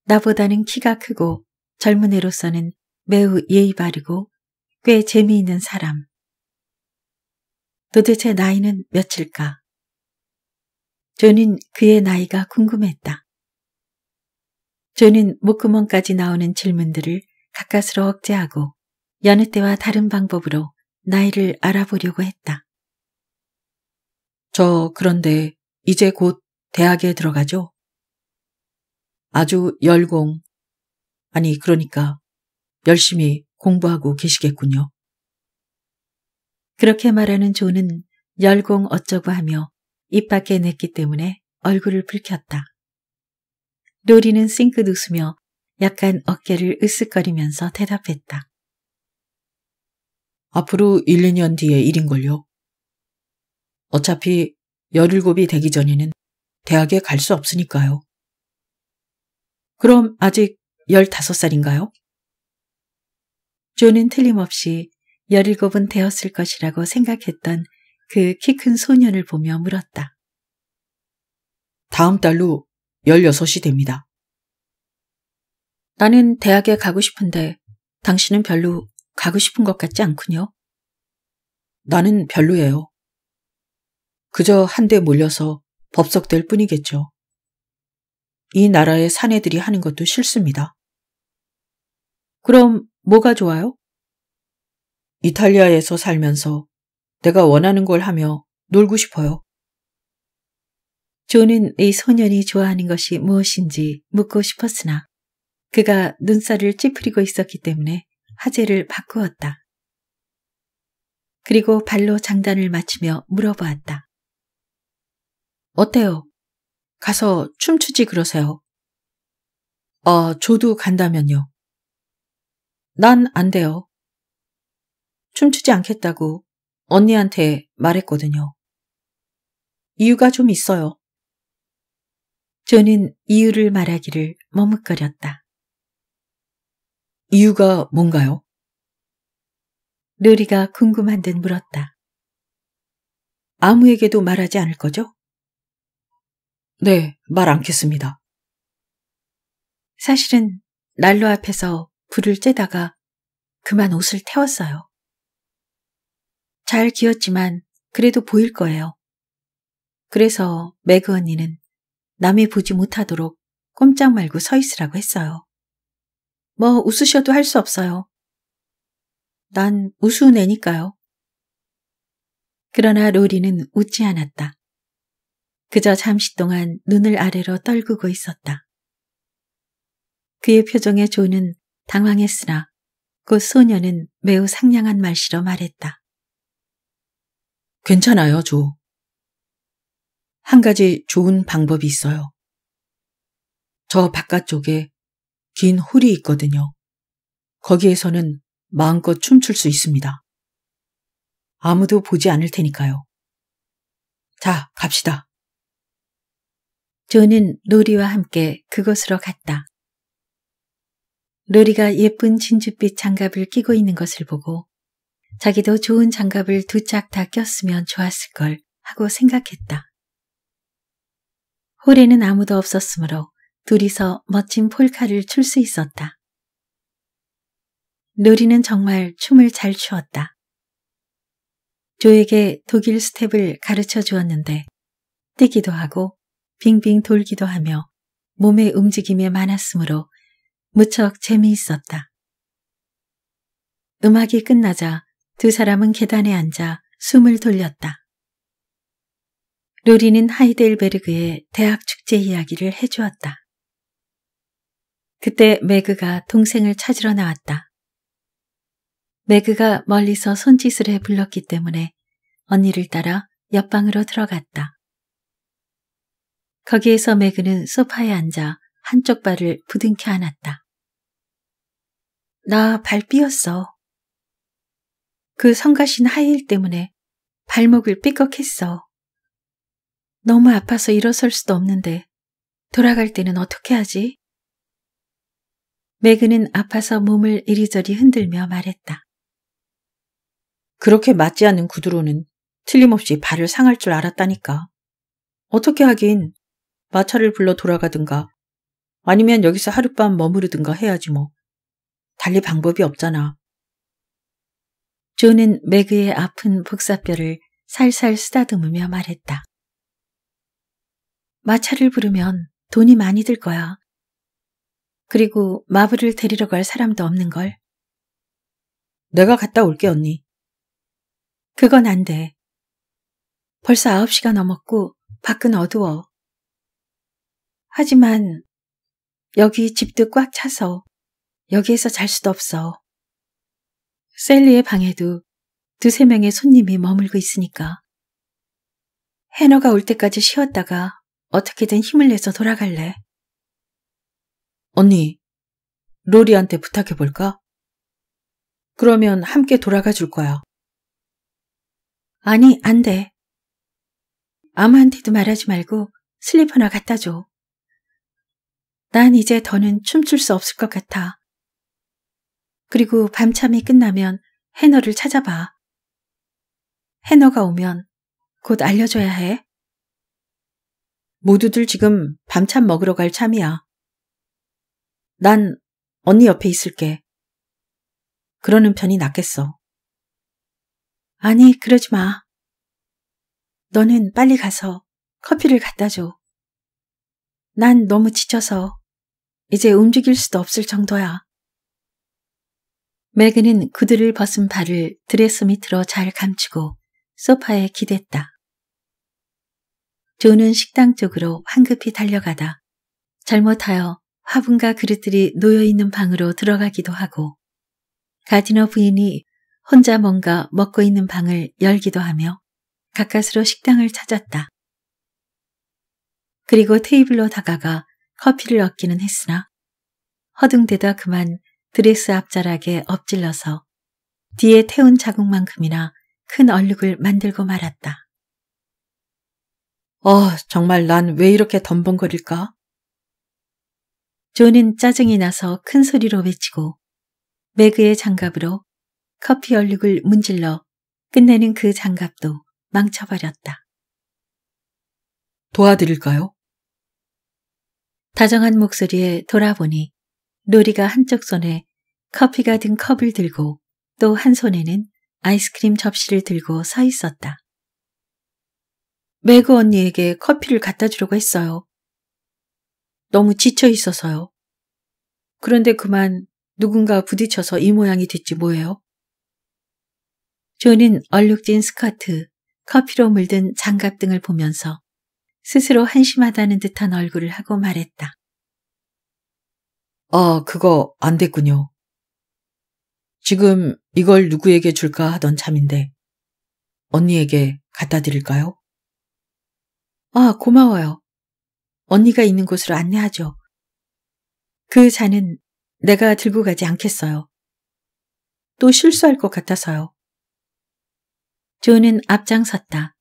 Speaker 1: 나보다는 키가 크고 젊은 애로서는 매우 예의 바르고 꽤 재미있는 사람. 도대체 나이는 몇일까? 저는 그의 나이가 궁금했다. 저는 목구멍까지 나오는 질문들을 가까스로 억제하고 여느 때와 다른 방법으로 나이를 알아보려고 했다. 저 그런데 이제 곧 대학에 들어가죠? 아주 열공, 아니 그러니까 열심히 공부하고 계시겠군요. 그렇게 말하는 조는 열공 어쩌고 하며 입 밖에 냈기 때문에 얼굴을 붉혔다. 로리는 싱긋 웃으며 약간 어깨를 으쓱거리면서 대답했다. 앞으로 1, 2년 뒤에 일인걸요. 어차피 열일곱이 되기 전에는 대학에 갈 수 없으니까요. 그럼 아직 열다섯 살인가요 조는 틀림없이 열일곱은 되었을 것이라고 생각했던 그 키 큰 소년을 보며 물었다. 다음 달로 열여섯이 됩니다. 나는 대학에 가고 싶은데 당신은 별로 가고 싶은 것 같지 않군요. 나는 별로예요. 그저 한데 몰려서 법석될 뿐이겠죠. 이 나라의 사내들이 하는 것도 싫습니다. 그럼 뭐가 좋아요? 이탈리아에서 살면서 내가 원하는 걸 하며 놀고 싶어요. 조는 이 소년이 좋아하는 것이 무엇인지 묻고 싶었으나 그가 눈살을 찌푸리고 있었기 때문에 화제를 바꾸었다. 그리고 발로 장단을 맞추며 물어보았다. 어때요? 가서 춤추지 그러세요. 어, 저도 간다면요. 난 안 돼요. 춤추지 않겠다고 언니한테 말했거든요. 이유가 좀 있어요. 저는 이유를 말하기를 머뭇거렸다. 이유가 뭔가요? 르리가 궁금한 듯 물었다. 아무에게도 말하지 않을 거죠? 네, 말 않겠습니다. 사실은 난로 앞에서 불을 쬐다가 그만 옷을 태웠어요. 잘 기었지만 그래도 보일 거예요. 그래서 매그 언니는 남이 보지 못하도록 꼼짝 말고 서 있으라고 했어요. 뭐 웃으셔도 할 수 없어요. 난 우스운 애니까요. 그러나 로리는 웃지 않았다. 그저 잠시 동안 눈을 아래로 떨구고 있었다. 그의 표정에 조는 당황했으나 그 소녀는 매우 상냥한 말씨로 말했다. 괜찮아요, 조. 한 가지 좋은 방법이 있어요. 저 바깥쪽에 긴 홀이 있거든요. 거기에서는 마음껏 춤출 수 있습니다. 아무도 보지 않을 테니까요. 자, 갑시다. 존은 로리와 함께 그곳으로 갔다. 로리가 예쁜 진주빛 장갑을 끼고 있는 것을 보고 자기도 좋은 장갑을 두 짝 다 꼈으면 좋았을걸 하고 생각했다. 홀에는 아무도 없었으므로 둘이서 멋진 폴카를 출 수 있었다. 로리는 정말 춤을 잘 추었다. 조에게 독일 스텝을 가르쳐 주었는데 뛰기도 하고 빙빙 돌기도 하며 몸의 움직임이 많았으므로 무척 재미있었다. 음악이 끝나자 두 사람은 계단에 앉아 숨을 돌렸다. 루리는 하이델베르그의 대학 축제 이야기를 해주었다. 그때 매그가 동생을 찾으러 나왔다. 매그가 멀리서 손짓을 해 불렀기 때문에 언니를 따라 옆방으로 들어갔다. 거기에서 매그는 소파에 앉아 한쪽 발을 부둥켜 안았다. 나 발 삐었어. 그 성가신 하일 때문에 발목을 삐걱했어. 너무 아파서 일어설 수도 없는데 돌아갈 때는 어떻게 하지? 매그는 아파서 몸을 이리저리 흔들며 말했다. 그렇게 맞지 않는 구두로는 틀림없이 발을 상할 줄 알았다니까. 어떻게 하긴 마차를 불러 돌아가든가 아니면 여기서 하룻밤 머무르든가 해야지 뭐. 달리 방법이 없잖아. 조는 매그의 아픈 복사뼈를 살살 쓰다듬으며 말했다. 마차를 부르면 돈이 많이 들 거야. 그리고 마블을 데리러 갈 사람도 없는 걸. 내가 갔다 올게 언니. 그건 안 돼. 벌써 9시가 넘었고 밖은 어두워. 하지만 여기 집도 꽉 차서 여기에서 잘 수도 없어. 셀리의 방에도 두세 명의 손님이 머물고 있으니까. 해너가 올 때까지 쉬었다가 어떻게든 힘을 내서 돌아갈래. 언니, 로리한테 부탁해볼까? 그러면 함께 돌아가 줄 거야. 아니, 안 돼. 아무한테도 말하지 말고 슬리퍼나 갖다 줘. 난 이제 더는 춤출 수 없을 것 같아. 그리고 밤참이 끝나면 해너를 찾아봐. 해너가 오면 곧 알려줘야 해. 모두들 지금 밤참 먹으러 갈 참이야. 난 언니 옆에 있을게. 그러는 편이 낫겠어. 아니, 그러지 마. 너는 빨리 가서 커피를 갖다 줘. 난 너무 지쳐서 이제 움직일 수도 없을 정도야. 매그는 구두를 벗은 발을 드레스 밑으로 잘 감추고 소파에 기댔다. 조는 식당 쪽으로 황급히 달려가다 잘못하여 화분과 그릇들이 놓여있는 방으로 들어가기도 하고 가디너 부인이 혼자 뭔가 먹고 있는 방을 열기도 하며 가까스로 식당을 찾았다. 그리고 테이블로 다가가 커피를 얻기는 했으나 허둥대다 그만 드레스 앞자락에 엎질러서 뒤에 태운 자국만큼이나 큰 얼룩을 만들고 말았다. 어, 정말 난 왜 이렇게 덤벙거릴까? 존은 짜증이 나서 큰 소리로 외치고 매그의 장갑으로 커피 얼룩을 문질러 끝내는 그 장갑도 망쳐버렸다. 도와드릴까요? 다정한 목소리에 돌아보니 노리가 한쪽 손에 커피가 든 컵을 들고 또 한 손에는 아이스크림 접시를 들고 서 있었다. 매그 언니에게 커피를 갖다 주려고 했어요. 너무 지쳐 있어서요. 그런데 그만 누군가 부딪혀서 이 모양이 됐지 뭐예요? 존은 얼룩진 스커트, 커피로 물든 장갑 등을 보면서 스스로 한심하다는 듯한 얼굴을 하고 말했다. 아, 그거 안 됐군요. 지금 이걸 누구에게 줄까 하던 참인데, 언니에게 갖다 드릴까요? 아, 고마워요. 언니가 있는 곳으로 안내하죠. 그 잔은 내가 들고 가지 않겠어요. 또 실수할 것 같아서요. 조은 앞장섰다.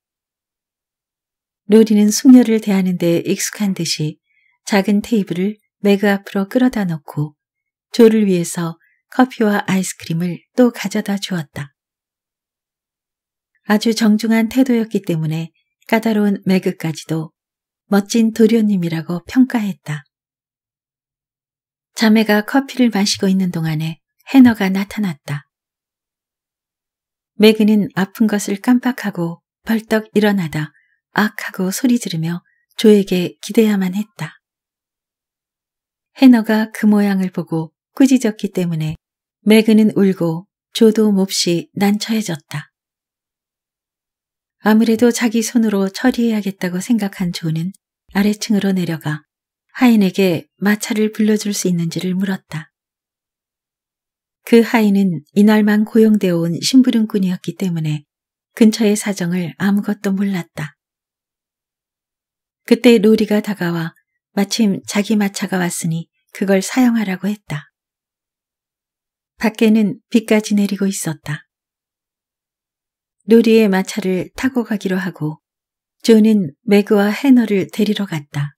Speaker 1: 로리는 숙녀를 대하는 데 익숙한 듯이 작은 테이블을 매그 앞으로 끌어다 놓고 조를 위해서 커피와 아이스크림을 또 가져다 주었다. 아주 정중한 태도였기 때문에 까다로운 매그까지도 멋진 도련님이라고 평가했다. 자매가 커피를 마시고 있는 동안에 해너가 나타났다. 매그는 아픈 것을 깜빡하고 벌떡 일어나다 악하고 소리 지르며 조에게 기대야만 했다. 해너가 그 모양을 보고 꾸짖었기 때문에 매그는 울고 조도 몹시 난처해졌다. 아무래도 자기 손으로 처리해야겠다고 생각한 조는 아래층으로 내려가 하인에게 마차를 불러줄 수 있는지를 물었다. 그 하인은 이날만 고용되어 온 심부름꾼이었기 때문에 근처의 사정을 아무것도 몰랐다. 그때 루리가 다가와 마침 자기 마차가 왔으니 그걸 사용하라고 했다. 밖에는 비까지 내리고 있었다. 루리의 마차를 타고 가기로 하고 조는 매그와 해너를 데리러 갔다.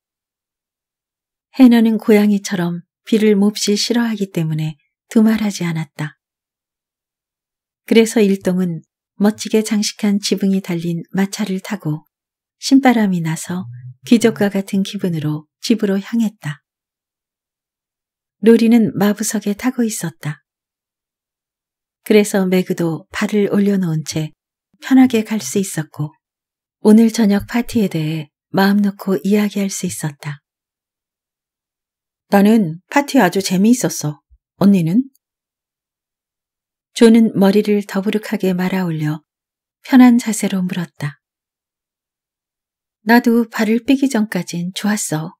Speaker 1: 해너는 고양이처럼 비를 몹시 싫어하기 때문에 두말하지 않았다. 그래서 일동은 멋지게 장식한 지붕이 달린 마차를 타고 신바람이 나서 기적과 같은 기분으로 집으로 향했다. 루리는 마부석에 타고 있었다. 그래서 매그도 발을 올려놓은 채 편하게 갈 수 있었고 오늘 저녁 파티에 대해 마음 놓고 이야기할 수 있었다. 나는 파티 아주 재미있었어. 언니는? 존은 머리를 더부룩하게 말아 올려 편한 자세로 물었다. 나도 발을 삐기 전까진 좋았어.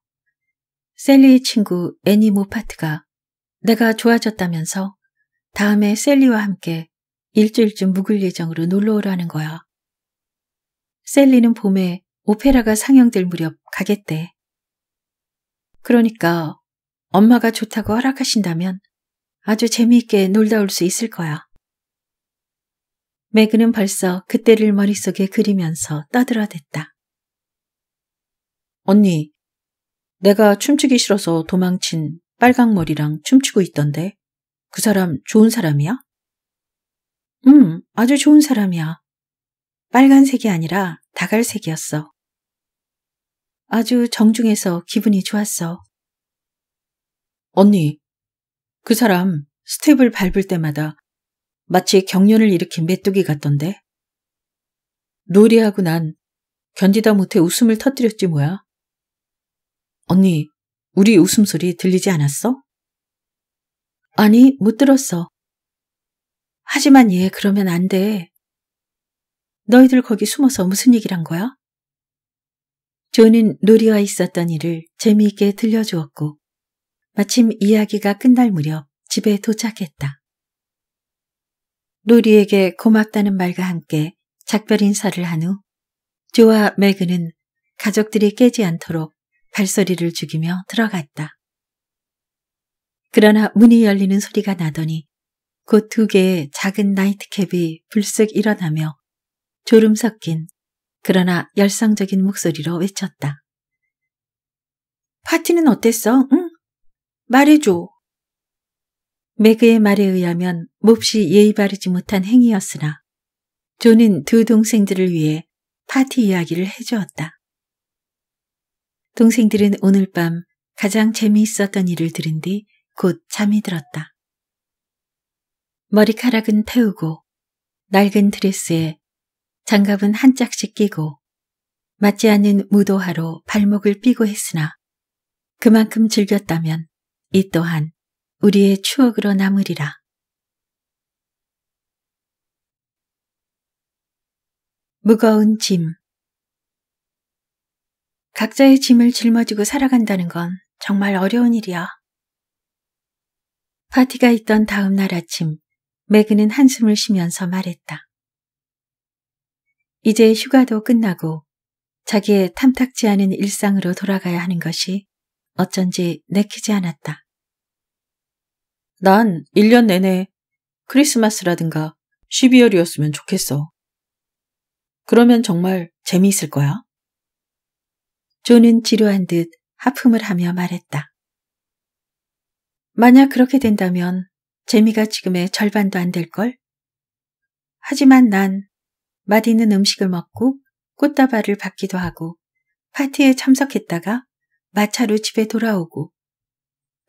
Speaker 1: 셀리의 친구 애니 모파트가 내가 좋아졌다면서 다음에 셀리와 함께 일주일쯤 묵을 예정으로 놀러 오라는 거야. 셀리는 봄에 오페라가 상영될 무렵 가겠대. 그러니까 엄마가 좋다고 허락하신다면 아주 재미있게 놀다 올 수 있을 거야. 매그는 벌써 그때를 머릿속에 그리면서 떠들어댔다. 언니, 내가 춤추기 싫어서 도망친 빨강머리랑 춤추고 있던데 그 사람 좋은 사람이야? 응, 음, 아주 좋은 사람이야. 빨간색이 아니라 다갈색이었어. 아주 정중해서 기분이 좋았어. 언니, 그 사람 스텝을 밟을 때마다 마치 경련을 일으킨 메뚜기 같던데. 놀이하고 난 견디다 못해 웃음을 터뜨렸지 뭐야. 언니, 우리 웃음소리 들리지 않았어? 아니, 못 들었어. 하지만 얘 그러면 안 돼. 너희들 거기 숨어서 무슨 얘기란 거야? 조는 놀이와 있었던 일을 재미있게 들려주었고 마침 이야기가 끝날 무렵 집에 도착했다. 로리에게 고맙다는 말과 함께 작별 인사를 한 후 조와 매그는 가족들이 깨지 않도록 발소리를 죽이며 들어갔다. 그러나 문이 열리는 소리가 나더니 곧 두 개의 작은 나이트캡이 불쑥 일어나며 졸음 섞인 그러나 열성적인 목소리로 외쳤다. 파티는 어땠어? 응? 말해줘. 매그의 말에 의하면 몹시 예의 바르지 못한 행위였으나 존은 두 동생들을 위해 파티 이야기를 해주었다. 동생들은 오늘 밤 가장 재미있었던 일을 들은 뒤 곧 잠이 들었다. 머리카락은 태우고 낡은 드레스에 장갑은 한 짝씩 끼고 맞지 않는 무도화로 발목을 삐고 했으나 그만큼 즐겼다면 이 또한 우리의 추억으로 남으리라. 무거운 짐 각자의 짐을 짊어지고 살아간다는 건 정말 어려운 일이야. 파티가 있던 다음 날 아침, 매그는 한숨을 쉬면서 말했다. 이제 휴가도 끝나고 자기의 탐탁지 않은 일상으로 돌아가야 하는 것이 어쩐지 내키지 않았다. 난 1년 내내 크리스마스라든가 12월이었으면 좋겠어. 그러면 정말 재미있을 거야. 존은 지루한 듯 하품을 하며 말했다. 만약 그렇게 된다면 재미가 지금의 절반도 안 될걸? 하지만 난 맛있는 음식을 먹고 꽃다발을 받기도 하고 파티에 참석했다가 마차로 집에 돌아오고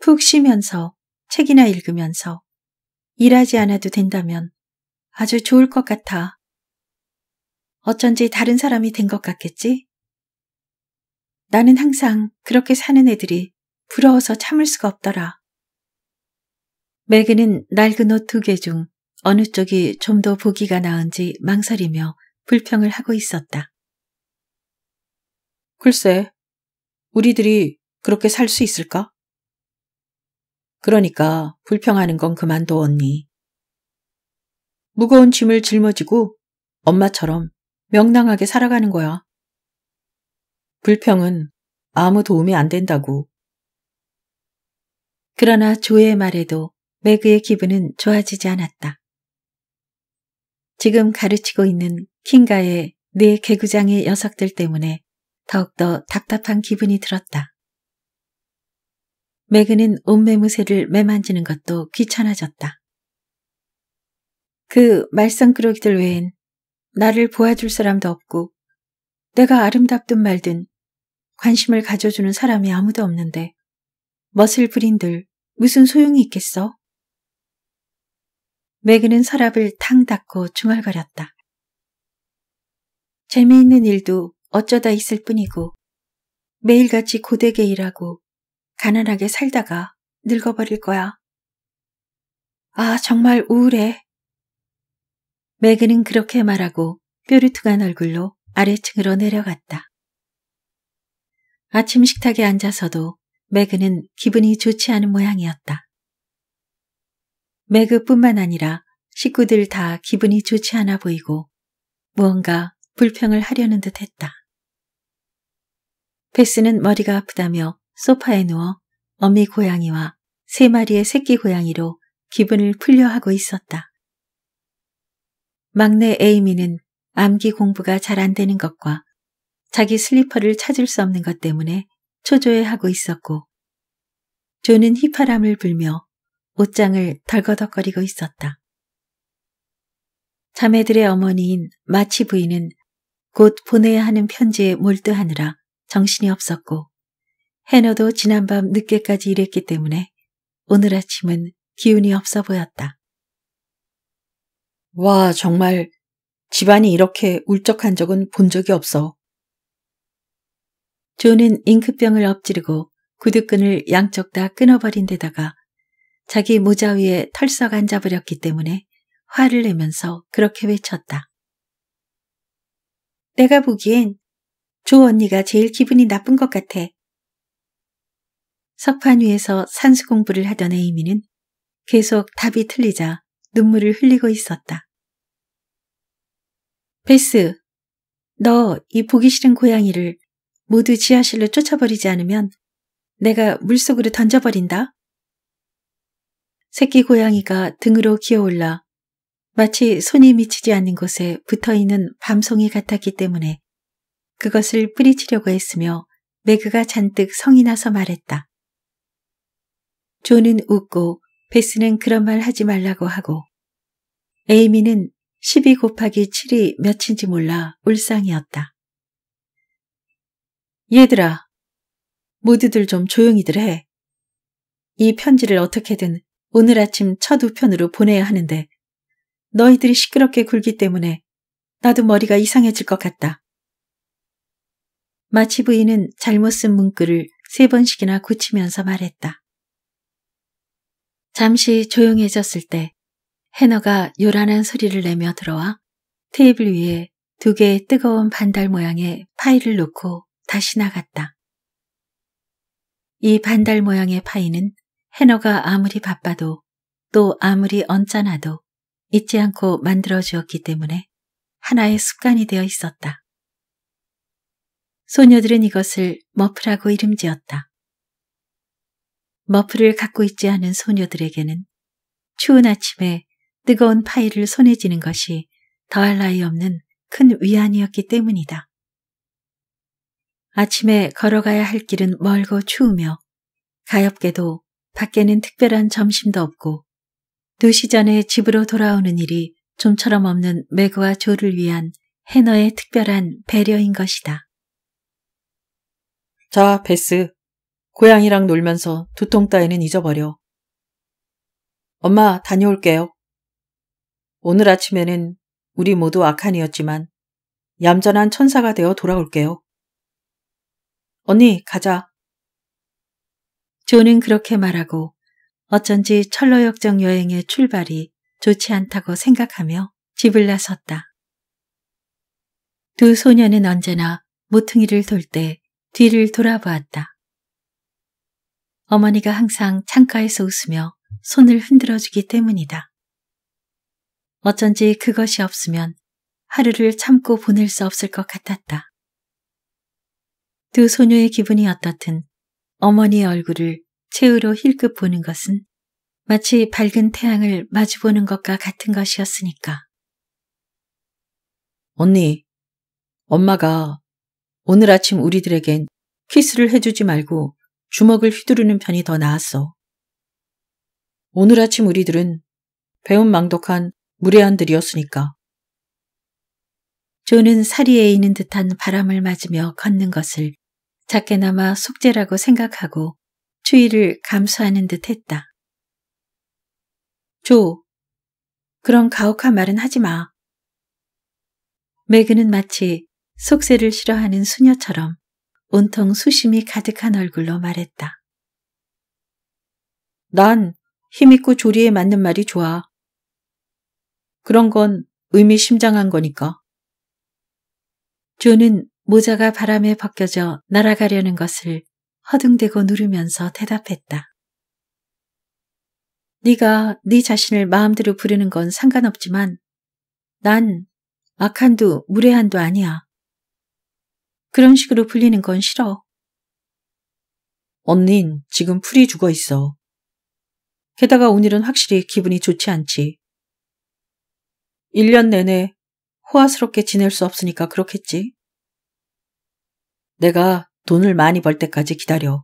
Speaker 1: 푹 쉬면서 책이나 읽으면서 일하지 않아도 된다면 아주 좋을 것 같아. 어쩐지 다른 사람이 된 것 같겠지? 나는 항상 그렇게 사는 애들이 부러워서 참을 수가 없더라. 매그는 낡은 옷 두 개 중 어느 쪽이 좀 더 보기가 나은지 망설이며 불평을 하고 있었다. 글쎄, 우리들이 그렇게 살 수 있을까? 그러니까 불평하는 건 그만둬, 언니. 무거운 짐을 짊어지고 엄마처럼 명랑하게 살아가는 거야. 불평은 아무 도움이 안 된다고. 그러나 조의 말에도 매그의 기분은 좋아지지 않았다. 지금 가르치고 있는 킹가의 네 개구장의 녀석들 때문에 더욱더 답답한 기분이 들었다. 매그는 옷매무새를 매만지는 것도 귀찮아졌다. 그 말썽꾸러기들 외엔 나를 보아줄 사람도 없고 내가 아름답든 말든 관심을 가져주는 사람이 아무도 없는데 멋을 부린들 무슨 소용이 있겠어? 매그는 서랍을 탕 닫고 중얼거렸다. 재미있는 일도 어쩌다 있을 뿐이고 매일같이 고되게 일하고 가난하게 살다가 늙어버릴 거야. 아 정말 우울해. 매그는 그렇게 말하고 뾰루퉁한 얼굴로 아래층으로 내려갔다. 아침 식탁에 앉아서도 매그는 기분이 좋지 않은 모양이었다. 매그뿐만 아니라 식구들 다 기분이 좋지 않아 보이고 무언가 불평을 하려는 듯 했다. 베스는 머리가 아프다며 소파에 누워 어미 고양이와 세 마리의 새끼 고양이로 기분을 풀려 하고 있었다. 막내 에이미는 암기 공부가 잘 안 되는 것과 자기 슬리퍼를 찾을 수 없는 것 때문에 초조해하고 있었고 조는 휘파람을 불며 옷장을 덜거덕거리고 있었다. 자매들의 어머니인 마치 부인은 곧 보내야 하는 편지에 몰두하느라 정신이 없었고 해너도 지난밤 늦게까지 일했기 때문에 오늘 아침은 기운이 없어 보였다. 와 정말 집안이 이렇게 울적한 적은 본 적이 없어. 존은 잉크병을 엎지르고 구두끈을 양쪽 다 끊어버린 데다가 자기 모자 위에 털썩 앉아버렸기 때문에 화를 내면서 그렇게 외쳤다. 내가 보기엔 조 언니가 제일 기분이 나쁜 것 같아. 석판 위에서 산수 공부를 하던 에이미는 계속 답이 틀리자 눈물을 흘리고 있었다. 베스, 너 이 보기 싫은 고양이를 모두 지하실로 쫓아버리지 않으면 내가 물속으로 던져버린다. 새끼 고양이가 등으로 기어올라 마치 손이 미치지 않는 곳에 붙어있는 밤송이 같았기 때문에 그것을 뿌리치려고 했으며 매그가 잔뜩 성이 나서 말했다. 조는 웃고 베스는 그런 말 하지 말라고 하고 에이미는 12 곱하기 7이 몇인지 몰라 울상이었다. 얘들아, 모두들 좀 조용히들 해. 이 편지를 어떻게든 오늘 아침 첫 우편으로 보내야 하는데 너희들이 시끄럽게 굴기 때문에 나도 머리가 이상해질 것 같다. 마치 부인은 잘못 쓴 문구를 세 번씩이나 고치면서 말했다. 잠시 조용해졌을 때 해너가 요란한 소리를 내며 들어와 테이블 위에 두 개의 뜨거운 반달 모양의 파일을 놓고 다시 나갔다. 이 반달 모양의 파이는 해너가 아무리 바빠도 또 아무리 언짢아도 잊지 않고 만들어 주었기 때문에 하나의 습관이 되어 있었다. 소녀들은 이것을 머프라고 이름 지었다. 머프를 갖고 있지 않은 소녀들에게는 추운 아침에 뜨거운 파이를 손에 쥐는 것이 더할 나위 없는 큰 위안이었기 때문이다. 아침에 걸어가야 할 길은 멀고 추우며 가엾게도 밖에는 특별한 점심도 없고 2시 전에 집으로 돌아오는 일이 좀처럼 없는 매그와 조를 위한 해너의 특별한 배려인 것이다. 자, 베스. 고양이랑 놀면서 두통 따위는 잊어버려. 엄마, 다녀올게요. 오늘 아침에는 우리 모두 악한이었지만 얌전한 천사가 되어 돌아올게요. 언니, 가자. 조는 그렇게 말하고 어쩐지 철로역정 여행의 출발이 좋지 않다고 생각하며 집을 나섰다. 두소년은 언제나 모퉁이를 돌 때 뒤를 돌아보았다. 어머니가 항상 창가에서 웃으며 손을 흔들어주기 때문이다. 어쩐지 그것이 없으면 하루를 참고 보낼 수 없을 것 같았다. 두 소녀의 기분이 어떻든 어머니의 얼굴을 최후로 힐끗 보는 것은 마치 밝은 태양을 마주보는 것과 같은 것이었으니까. 언니, 엄마가 오늘 아침 우리들에겐 키스를 해주지 말고 주먹을 휘두르는 편이 더 나았어. 오늘 아침 우리들은 배운 망독한 무례한들이었으니까. 조는 사리에 있는 듯한 바람을 맞으며 걷는 것을 작게나마 속죄라고 생각하고 추위를 감수하는 듯 했다. 조, 그런 가혹한 말은 하지 마. 매그는 마치 속세를 싫어하는 수녀처럼 온통 수심이 가득한 얼굴로 말했다. 난 힘있고 조리에 맞는 말이 좋아. 그런 건 의미심장한 거니까. 조는 모자가 바람에 벗겨져 날아가려는 것을 허둥대고 누르면서 대답했다. 네가 네 자신을 마음대로 부르는 건 상관없지만 난 악한도 무례한도 아니야. 그런 식으로 불리는 건 싫어. 언닌 지금 풀이 죽어 있어. 게다가 오늘은 확실히 기분이 좋지 않지. 1년 내내 호화스럽게 지낼 수 없으니까 그렇겠지. 내가 돈을 많이 벌 때까지 기다려.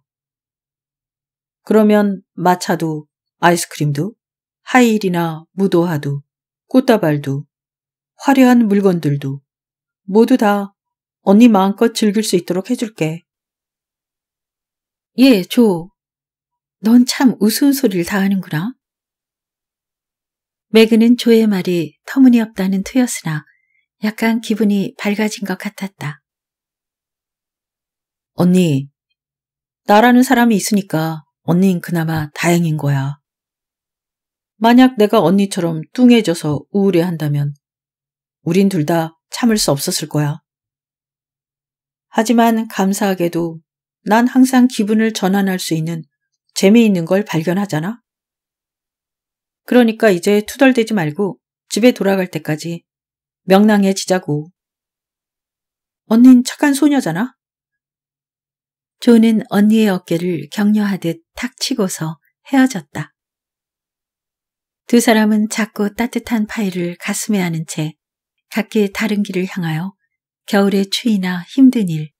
Speaker 1: 그러면 마차도 아이스크림도 하이힐이나무도하도 꽃다발도 화려한 물건들도 모두 다 언니 마음껏 즐길 수 있도록 해줄게. 예, 조. 넌 참 우스운소리를 다 하는구나. 매그는 조의 말이 터무니없다는 투였으나 약간 기분이 밝아진 것 같았다. 언니, 나라는 사람이 있으니까 언니는 그나마 다행인 거야. 만약 내가 언니처럼 뚱해져서 우울해 한다면 우린 둘 다 참을 수 없었을 거야. 하지만 감사하게도 난 항상 기분을 전환할 수 있는 재미있는 걸 발견하잖아. 그러니까 이제 투덜대지 말고 집에 돌아갈 때까지 명랑해지자고. 언닌 착한 소녀잖아. 존은 언니의 어깨를 격려하듯 탁 치고서 헤어졌다. 두 사람은 작고 따뜻한 파이를 가슴에 안은 채 각기 다른 길을 향하여 겨울의 추위나 힘든 일,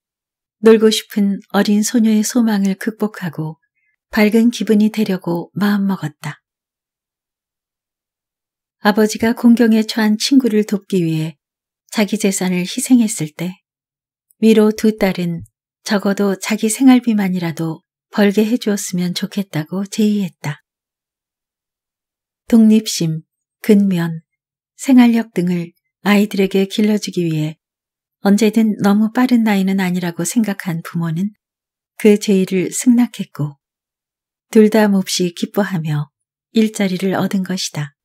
Speaker 1: 놀고 싶은 어린 소녀의 소망을 극복하고 밝은 기분이 되려고 마음먹었다. 아버지가 공경에 처한 친구를 돕기 위해 자기 재산을 희생했을 때 위로 두 딸은 적어도 자기 생활비만이라도 벌게 해주었으면 좋겠다고 제의했다. 독립심, 근면, 생활력 등을 아이들에게 길러주기 위해 언제든 너무 빠른 나이는 아니라고 생각한 부모는 그 제의를 승낙했고 둘 다 몹시 기뻐하며 일자리를 얻은 것이다.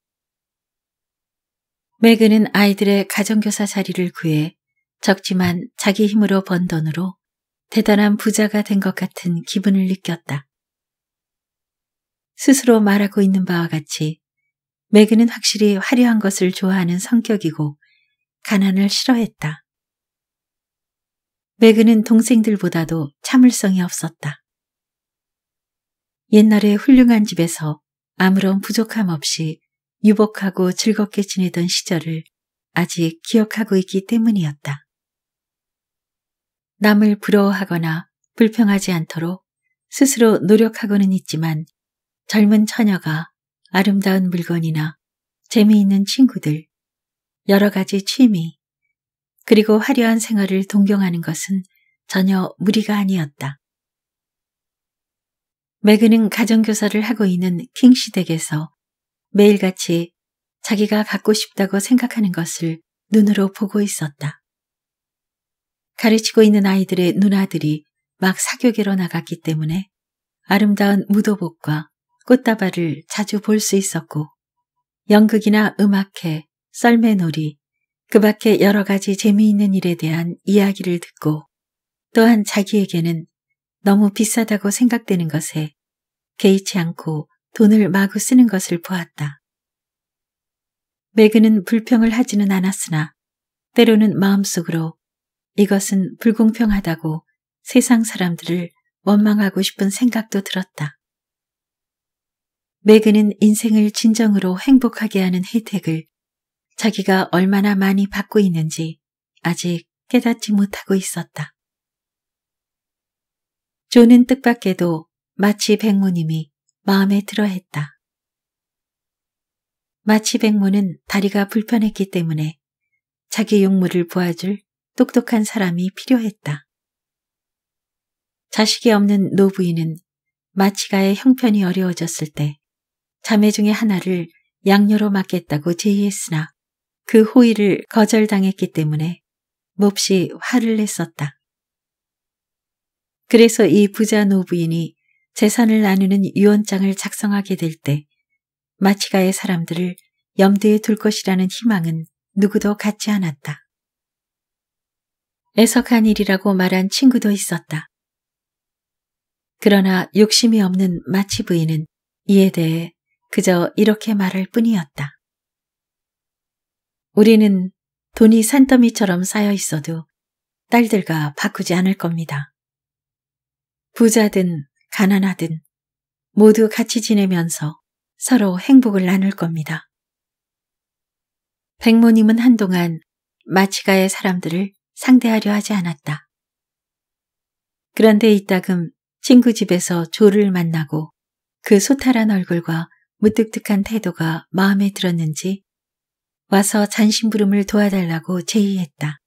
Speaker 1: 매그는 아이들의 가정교사 자리를 구해 적지만 자기 힘으로 번 돈으로 대단한 부자가 된 것 같은 기분을 느꼈다. 스스로 말하고 있는 바와 같이 매그는 확실히 화려한 것을 좋아하는 성격이고 가난을 싫어했다. 매그는 동생들보다도 참을성이 없었다. 옛날에 훌륭한 집에서 아무런 부족함 없이 유복하고 즐겁게 지내던 시절을 아직 기억하고 있기 때문이었다. 남을 부러워하거나 불평하지 않도록 스스로 노력하고는 있지만 젊은 처녀가 아름다운 물건이나 재미있는 친구들, 여러 가지 취미, 그리고 화려한 생활을 동경하는 것은 전혀 무리가 아니었다. 매그는 가정교사를 하고 있는 킹시댁에서 매일같이 자기가 갖고 싶다고 생각하는 것을 눈으로 보고 있었다. 가르치고 있는 아이들의 누나들이 막 사교계로 나갔기 때문에 아름다운 무도복과 꽃다발을 자주 볼 수 있었고 연극이나 음악회, 썰매놀이, 그 밖에 여러 가지 재미있는 일에 대한 이야기를 듣고 또한 자기에게는 너무 비싸다고 생각되는 것에 개의치 않고 돈을 마구 쓰는 것을 보았다. 매그는 불평을 하지는 않았으나 때로는 마음속으로 이것은 불공평하다고 세상 사람들을 원망하고 싶은 생각도 들었다. 매그는 인생을 진정으로 행복하게 하는 혜택을 자기가 얼마나 많이 받고 있는지 아직 깨닫지 못하고 있었다. 존은 뜻밖에도 마치 백모님이 마음에 들어 했다. 마치 백모는 다리가 불편했기 때문에 자기 용물을 보아줄 똑똑한 사람이 필요했다. 자식이 없는 노부인은 마치가의 형편이 어려워졌을 때 자매 중의 하나를 양녀로 맡겠다고 제의했으나 그 호의를 거절당했기 때문에 몹시 화를 냈었다. 그래서 이 부자 노부인이 재산을 나누는 유언장을 작성하게 될 때 마치가의 사람들을 염두에 둘 것이라는 희망은 누구도 갖지 않았다. 애석한 일이라고 말한 친구도 있었다. 그러나 욕심이 없는 마치 부인은 이에 대해 그저 이렇게 말할 뿐이었다. 우리는 돈이 산더미처럼 쌓여 있어도 딸들과 바꾸지 않을 겁니다. 부자든 가난하든 모두 같이 지내면서 서로 행복을 나눌 겁니다. 백모님은 한동안 마치가의 사람들을 상대하려 하지 않았다. 그런데 이따금 친구 집에서 조를 만나고 그 소탈한 얼굴과 무뚝뚝한 태도가 마음에 들었는지 와서 잔심부름을 도와달라고 제의했다.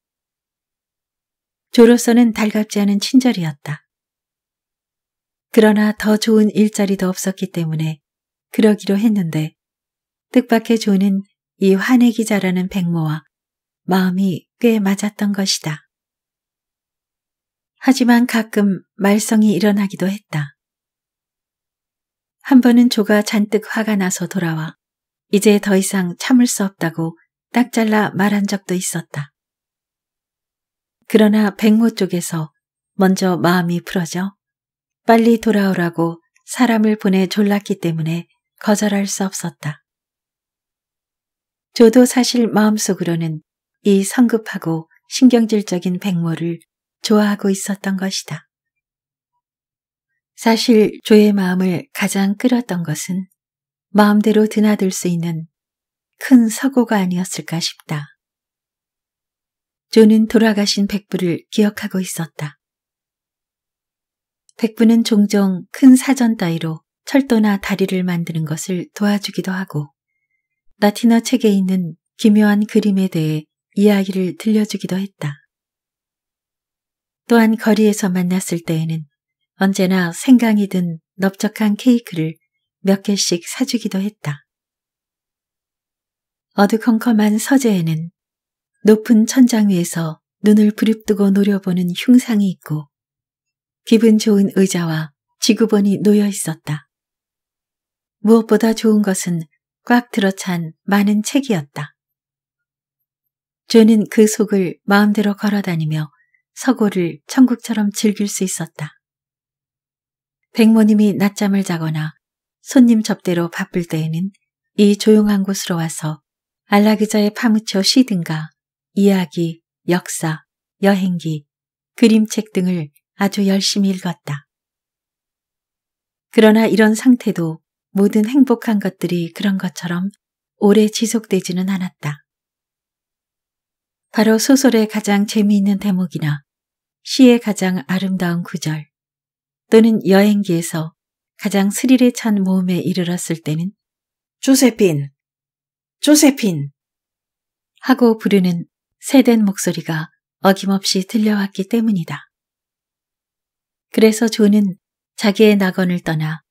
Speaker 1: 조로서는 달갑지 않은 친절이었다. 그러나 더 좋은 일자리도 없었기 때문에 그러기로 했는데 뜻밖의 조는 이 화내기자라는 백모와 마음이 꽤 맞았던 것이다. 하지만 가끔 말썽이 일어나기도 했다. 한 번은 조가 잔뜩 화가 나서 돌아와 이제 더 이상 참을 수 없다고 딱 잘라 말한 적도 있었다. 그러나 백모 쪽에서 먼저 마음이 풀어져 빨리 돌아오라고 사람을 보내 졸랐기 때문에 거절할 수 없었다. 저도 사실 마음속으로는 이 성급하고 신경질적인 백모를 좋아하고 있었던 것이다. 사실 조의 마음을 가장 끌었던 것은 마음대로 드나들 수 있는 큰 서고가 아니었을까 싶다. 조는 돌아가신 백부를 기억하고 있었다. 백부는 종종 큰 사전 따위로 철도나 다리를 만드는 것을 도와주기도 하고 라티너 책에 있는 기묘한 그림에 대해 이야기를 들려주기도 했다. 또한 거리에서 만났을 때에는 언제나 생강이 든 넓적한 케이크를 몇 개씩 사주기도 했다. 어두컴컴한 서재에는 높은 천장 위에서 눈을 부릅뜨고 노려보는 흉상이 있고 기분 좋은 의자와 지구본이 놓여 있었다. 무엇보다 좋은 것은 꽉 들어찬 많은 책이었다. 주는 그 속을 마음대로 걸어다니며 서고를 천국처럼 즐길 수 있었다. 백모님이 낮잠을 자거나 손님 접대로 바쁠 때에는 이 조용한 곳으로 와서 안락의자에 파묻혀 쉬든가 이야기, 역사, 여행기, 그림책 등을 아주 열심히 읽었다. 그러나 이런 상태도 모든 행복한 것들이 그런 것처럼 오래 지속되지는 않았다. 바로 소설의 가장 재미있는 대목이나 시의 가장 아름다운 구절 또는 여행기에서 가장 스릴에 찬 모음에 이르렀을 때는 조세핀! 조세핀! 하고 부르는 세된 목소리가 어김없이 들려왔기 때문이다. 그래서 조는 자기의 낙원을 떠나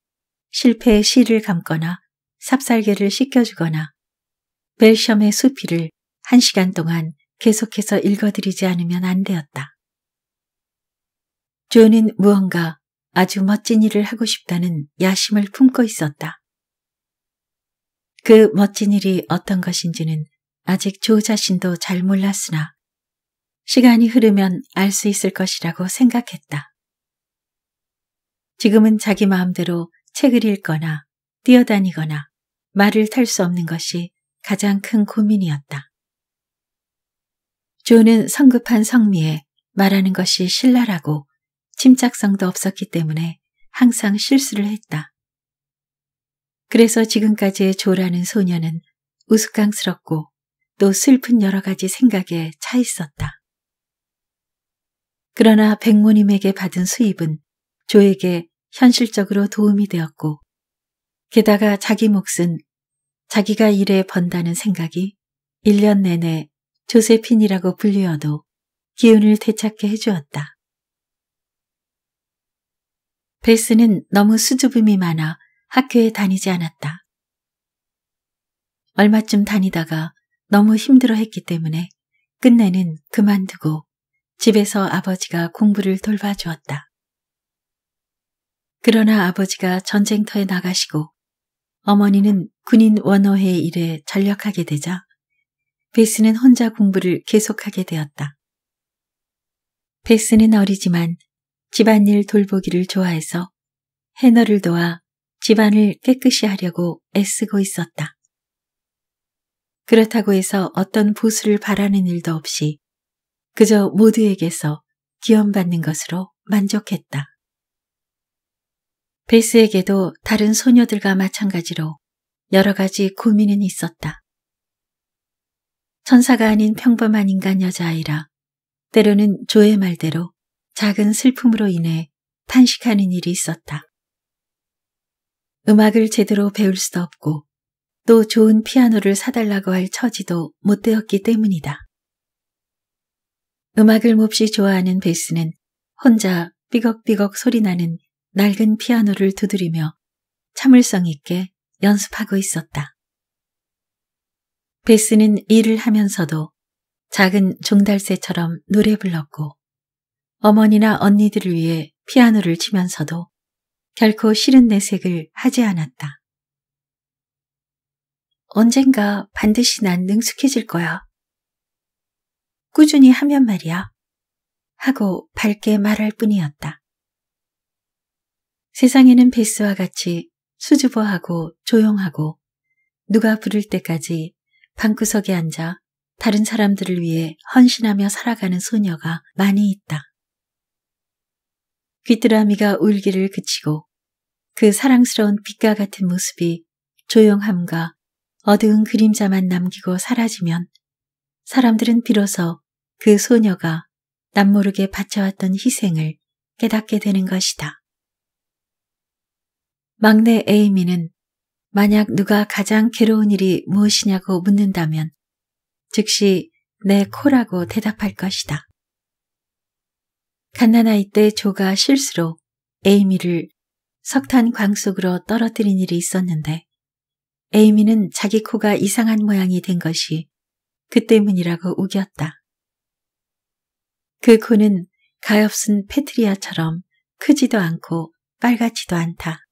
Speaker 1: 실패의 실을 감거나 삽살개를 씻겨주거나 벨시의 수피를 한 시간 동안 계속해서 읽어드리지 않으면 안 되었다. 조는 무언가 아주 멋진 일을 하고 싶다는 야심을 품고 있었다. 그 멋진 일이 어떤 것인지는 아직 조 자신도 잘 몰랐으나 시간이 흐르면 알 수 있을 것이라고 생각했다. 지금은 자기 마음대로 책을 읽거나 뛰어다니거나 말을 탈 수 없는 것이 가장 큰 고민이었다. 조는 성급한 성미에 말하는 것이 신랄하고 침착성도 없었기 때문에 항상 실수를 했다. 그래서 지금까지의 조라는 소녀는 우스꽝스럽고 또 슬픈 여러 가지 생각에 차 있었다. 그러나 백모님에게 받은 수입은 조에게 현실적으로 도움이 되었고 게다가 자기 몫은 자기가 일해 번다는 생각이 1년 내내 조세핀이라고 불리어도 기운을 되찾게 해주었다. 베스는 너무 수줍음이 많아 학교에 다니지 않았다. 얼마쯤 다니다가 너무 힘들어했기 때문에 끝내는 그만두고 집에서 아버지가 공부를 돌봐주었다. 그러나 아버지가 전쟁터에 나가시고 어머니는 군인 원어회 일에 전력하게 되자 베스는 혼자 공부를 계속하게 되었다. 베스는 어리지만 집안일 돌보기를 좋아해서 해너를 도와 집안을 깨끗이 하려고 애쓰고 있었다. 그렇다고 해서 어떤 보수를 바라는 일도 없이 그저 모두에게서 기원받는 것으로 만족했다. 베스에게도 다른 소녀들과 마찬가지로 여러 가지 고민은 있었다. 천사가 아닌 평범한 인간 여자아이라 때로는 조의 말대로 작은 슬픔으로 인해 탄식하는 일이 있었다. 음악을 제대로 배울 수도 없고 또 좋은 피아노를 사달라고 할 처지도 못 되었기 때문이다. 음악을 몹시 좋아하는 베스는 혼자 삐걱삐걱 소리나는 낡은 피아노를 두드리며 참을성 있게 연습하고 있었다. 베스는 일을 하면서도 작은 종달새처럼 노래 불렀고 어머니나 언니들을 위해 피아노를 치면서도 결코 싫은 내색을 하지 않았다. 언젠가 반드시 난 능숙해질 거야. 꾸준히 하면 말이야. 하고 밝게 말할 뿐이었다. 세상에는 베스와 같이 수줍어하고 조용하고 누가 부를 때까지 방구석에 앉아 다른 사람들을 위해 헌신하며 살아가는 소녀가 많이 있다. 귀뚜라미가 울기를 그치고 그 사랑스러운 빛과 같은 모습이 조용함과 어두운 그림자만 남기고 사라지면 사람들은 비로소 그 소녀가 남모르게 바쳐왔던 희생을 깨닫게 되는 것이다. 막내 에이미는 만약 누가 가장 괴로운 일이 무엇이냐고 묻는다면 즉시 내 코라고 대답할 것이다. 갓난아이 때 조가 실수로 에이미를 석탄 광 속으로 떨어뜨린 일이 있었는데 에이미는 자기 코가 이상한 모양이 된 것이 그 때문이라고 우겼다. 그 코는 가엾은 페트리아처럼 크지도 않고 빨갛지도 않다.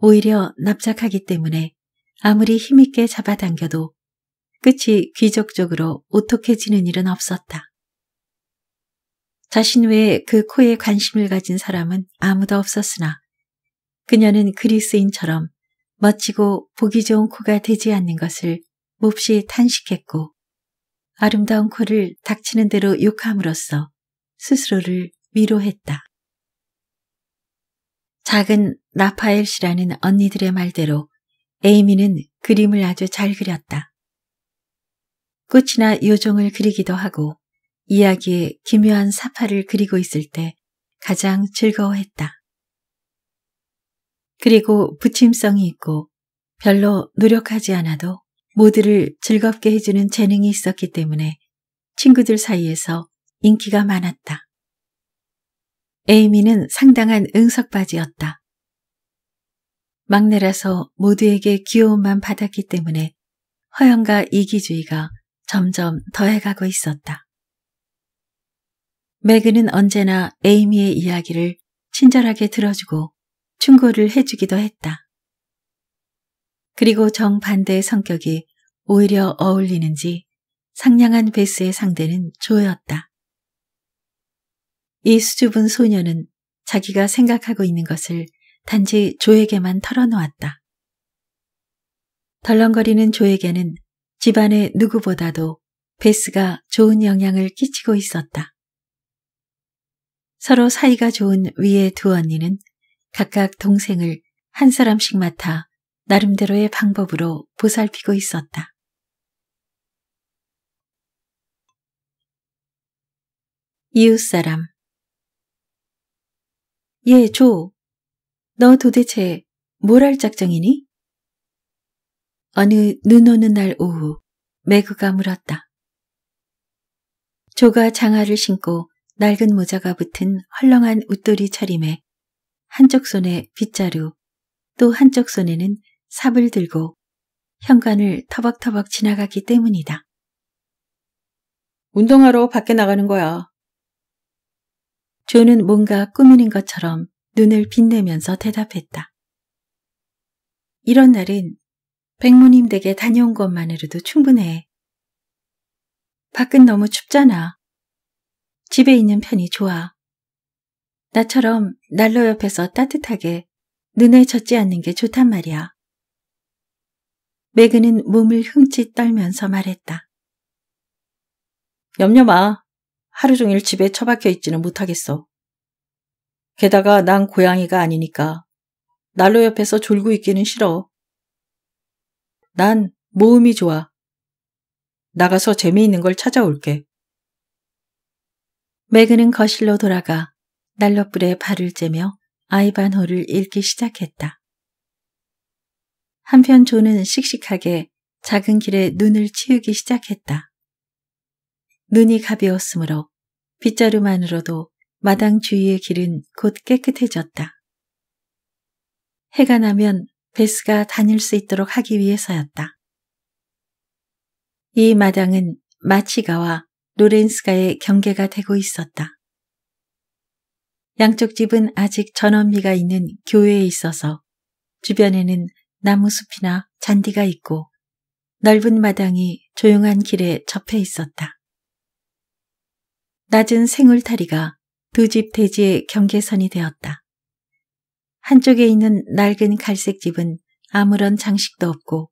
Speaker 1: 오히려 납작하기 때문에 아무리 힘있게 잡아당겨도 끝이 귀족적으로 오똑해지는 일은 없었다. 자신 외에 그 코에 관심을 가진 사람은 아무도 없었으나 그녀는 그리스인처럼 멋지고 보기 좋은 코가 되지 않는 것을 몹시 탄식했고 아름다운 코를 닥치는 대로 욕함으로써 스스로를 위로했다. 작은 나파엘 씨라는 언니들의 말대로 에이미는 그림을 아주 잘 그렸다. 꽃이나 요정을 그리기도 하고 이야기에 기묘한 사파를 그리고 있을 때 가장 즐거워했다. 그리고 부침성이 있고 별로 노력하지 않아도 모두를 즐겁게 해주는 재능이 있었기 때문에 친구들 사이에서 인기가 많았다. 에이미는 상당한 응석받이였다. 막내라서 모두에게 귀여움만 받았기 때문에 허영과 이기주의가 점점 더해가고 있었다. 맥은 는 언제나 에이미의 이야기를 친절하게 들어주고 충고를 해주기도 했다. 그리고 정반대의 성격이 오히려 어울리는지 상냥한 베스의 상대는 조였다. 이 수줍은 소녀는 자기가 생각하고 있는 것을 단지 조에게만 털어놓았다. 덜렁거리는 조에게는 집안의 누구보다도 베스가 좋은 영향을 끼치고 있었다. 서로 사이가 좋은 위의 두 언니는 각각 동생을 한 사람씩 맡아 나름대로의 방법으로 보살피고 있었다. 이웃사람 예, 조. 너 도대체 뭘 할 작정이니? 어느 눈 오는 날 오후 매그가 물었다. 조가 장화를 신고 낡은 모자가 붙은 헐렁한 웃돌이 차림에 한쪽 손에 빗자루, 또 한쪽 손에는 삽을 들고 현관을 터벅터벅 지나가기 때문이다. 운동하러 밖에 나가는 거야. 존은 뭔가 꾸미는 것처럼 눈을 빛내면서 대답했다. 이런 날은 백모님 댁에 다녀온 것만으로도 충분해. 밖은 너무 춥잖아. 집에 있는 편이 좋아. 나처럼 난로 옆에서 따뜻하게 눈에 젖지 않는 게 좋단 말이야. 매그는 몸을 흠칫 떨면서 말했다. 염려 마. 하루 종일 집에 처박혀 있지는 못하겠어. 게다가 난 고양이가 아니니까 난로 옆에서 졸고 있기는 싫어. 난 모음이 좋아. 나가서 재미있는 걸 찾아올게. 매그는 거실로 돌아가 난로불에 발을 째며 아이반호를 읽기 시작했다. 한편 조는 씩씩하게 작은 길에 눈을 치우기 시작했다. 눈이 가벼웠으므로 빗자루만으로도 마당 주위의 길은 곧 깨끗해졌다. 해가 나면 베스가 다닐 수 있도록 하기 위해서였다. 이 마당은 마치가와 로렌스가의 경계가 되고 있었다. 양쪽 집은 아직 전원미가 있는 교회에 있어서 주변에는 나무숲이나 잔디가 있고 넓은 마당이 조용한 길에 접해 있었다. 낮은 생울타리가 두 집 대지의 경계선이 되었다. 한쪽에 있는 낡은 갈색 집은 아무런 장식도 없고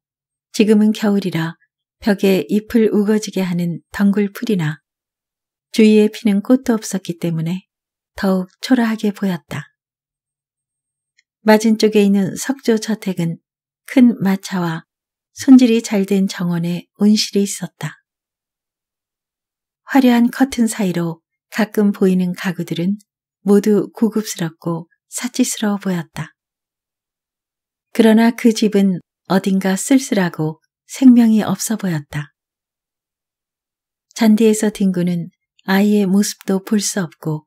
Speaker 1: 지금은 겨울이라 벽에 잎을 우거지게 하는 덩굴풀이나 주위에 피는 꽃도 없었기 때문에 더욱 초라하게 보였다. 맞은 쪽에 있는 석조 저택은 큰 마차와 손질이 잘 된 정원에 온실이 있었다. 화려한 커튼 사이로 가끔 보이는 가구들은 모두 고급스럽고 사치스러워 보였다. 그러나 그 집은 어딘가 쓸쓸하고 생명이 없어 보였다. 잔디에서 뒹구는 아이의 모습도 볼 수 없고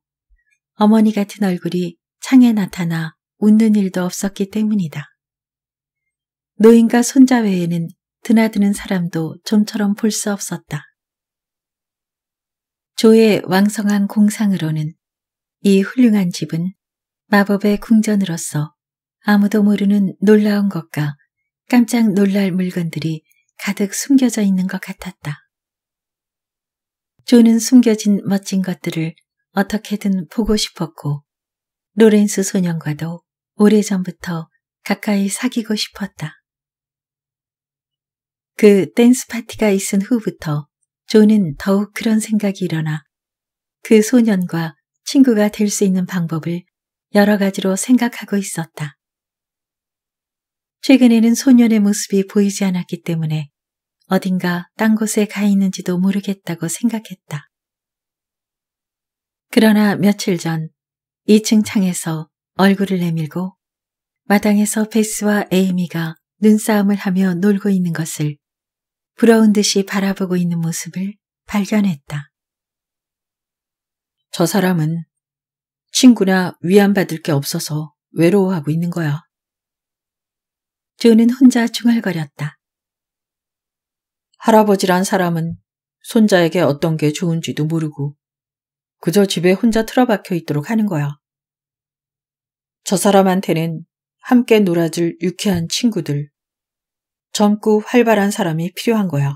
Speaker 1: 어머니 같은 얼굴이 창에 나타나 웃는 일도 없었기 때문이다. 노인과 손자 외에는 드나드는 사람도 좀처럼 볼 수 없었다. 조의 왕성한 공상으로는 이 훌륭한 집은 마법의 궁전으로서 아무도 모르는 놀라운 것과 깜짝 놀랄 물건들이 가득 숨겨져 있는 것 같았다. 조는 숨겨진 멋진 것들을 어떻게든 보고 싶었고 로렌스 소년과도 오래전부터 가까이 사귀고 싶었다. 그 댄스 파티가 있은 후부터 존은 더욱 그런 생각이 일어나 그 소년과 친구가 될 수 있는 방법을 여러 가지로 생각하고 있었다. 최근에는 소년의 모습이 보이지 않았기 때문에 어딘가 딴 곳에 가 있는지도 모르겠다고 생각했다. 그러나 며칠 전 2층 창에서 얼굴을 내밀고 마당에서 베스와 에이미가 눈싸움을 하며 놀고 있는 것을 부러운 듯이 바라보고 있는 모습을 발견했다. 저 사람은 친구나 위안받을 게 없어서 외로워하고 있는 거야. 저는 혼자 중얼거렸다. 할아버지란 사람은 손자에게 어떤 게 좋은지도 모르고 그저 집에 혼자 틀어박혀 있도록 하는 거야. 저 사람한테는 함께 놀아줄 유쾌한 친구들, 젊고 활발한 사람이 필요한 거야.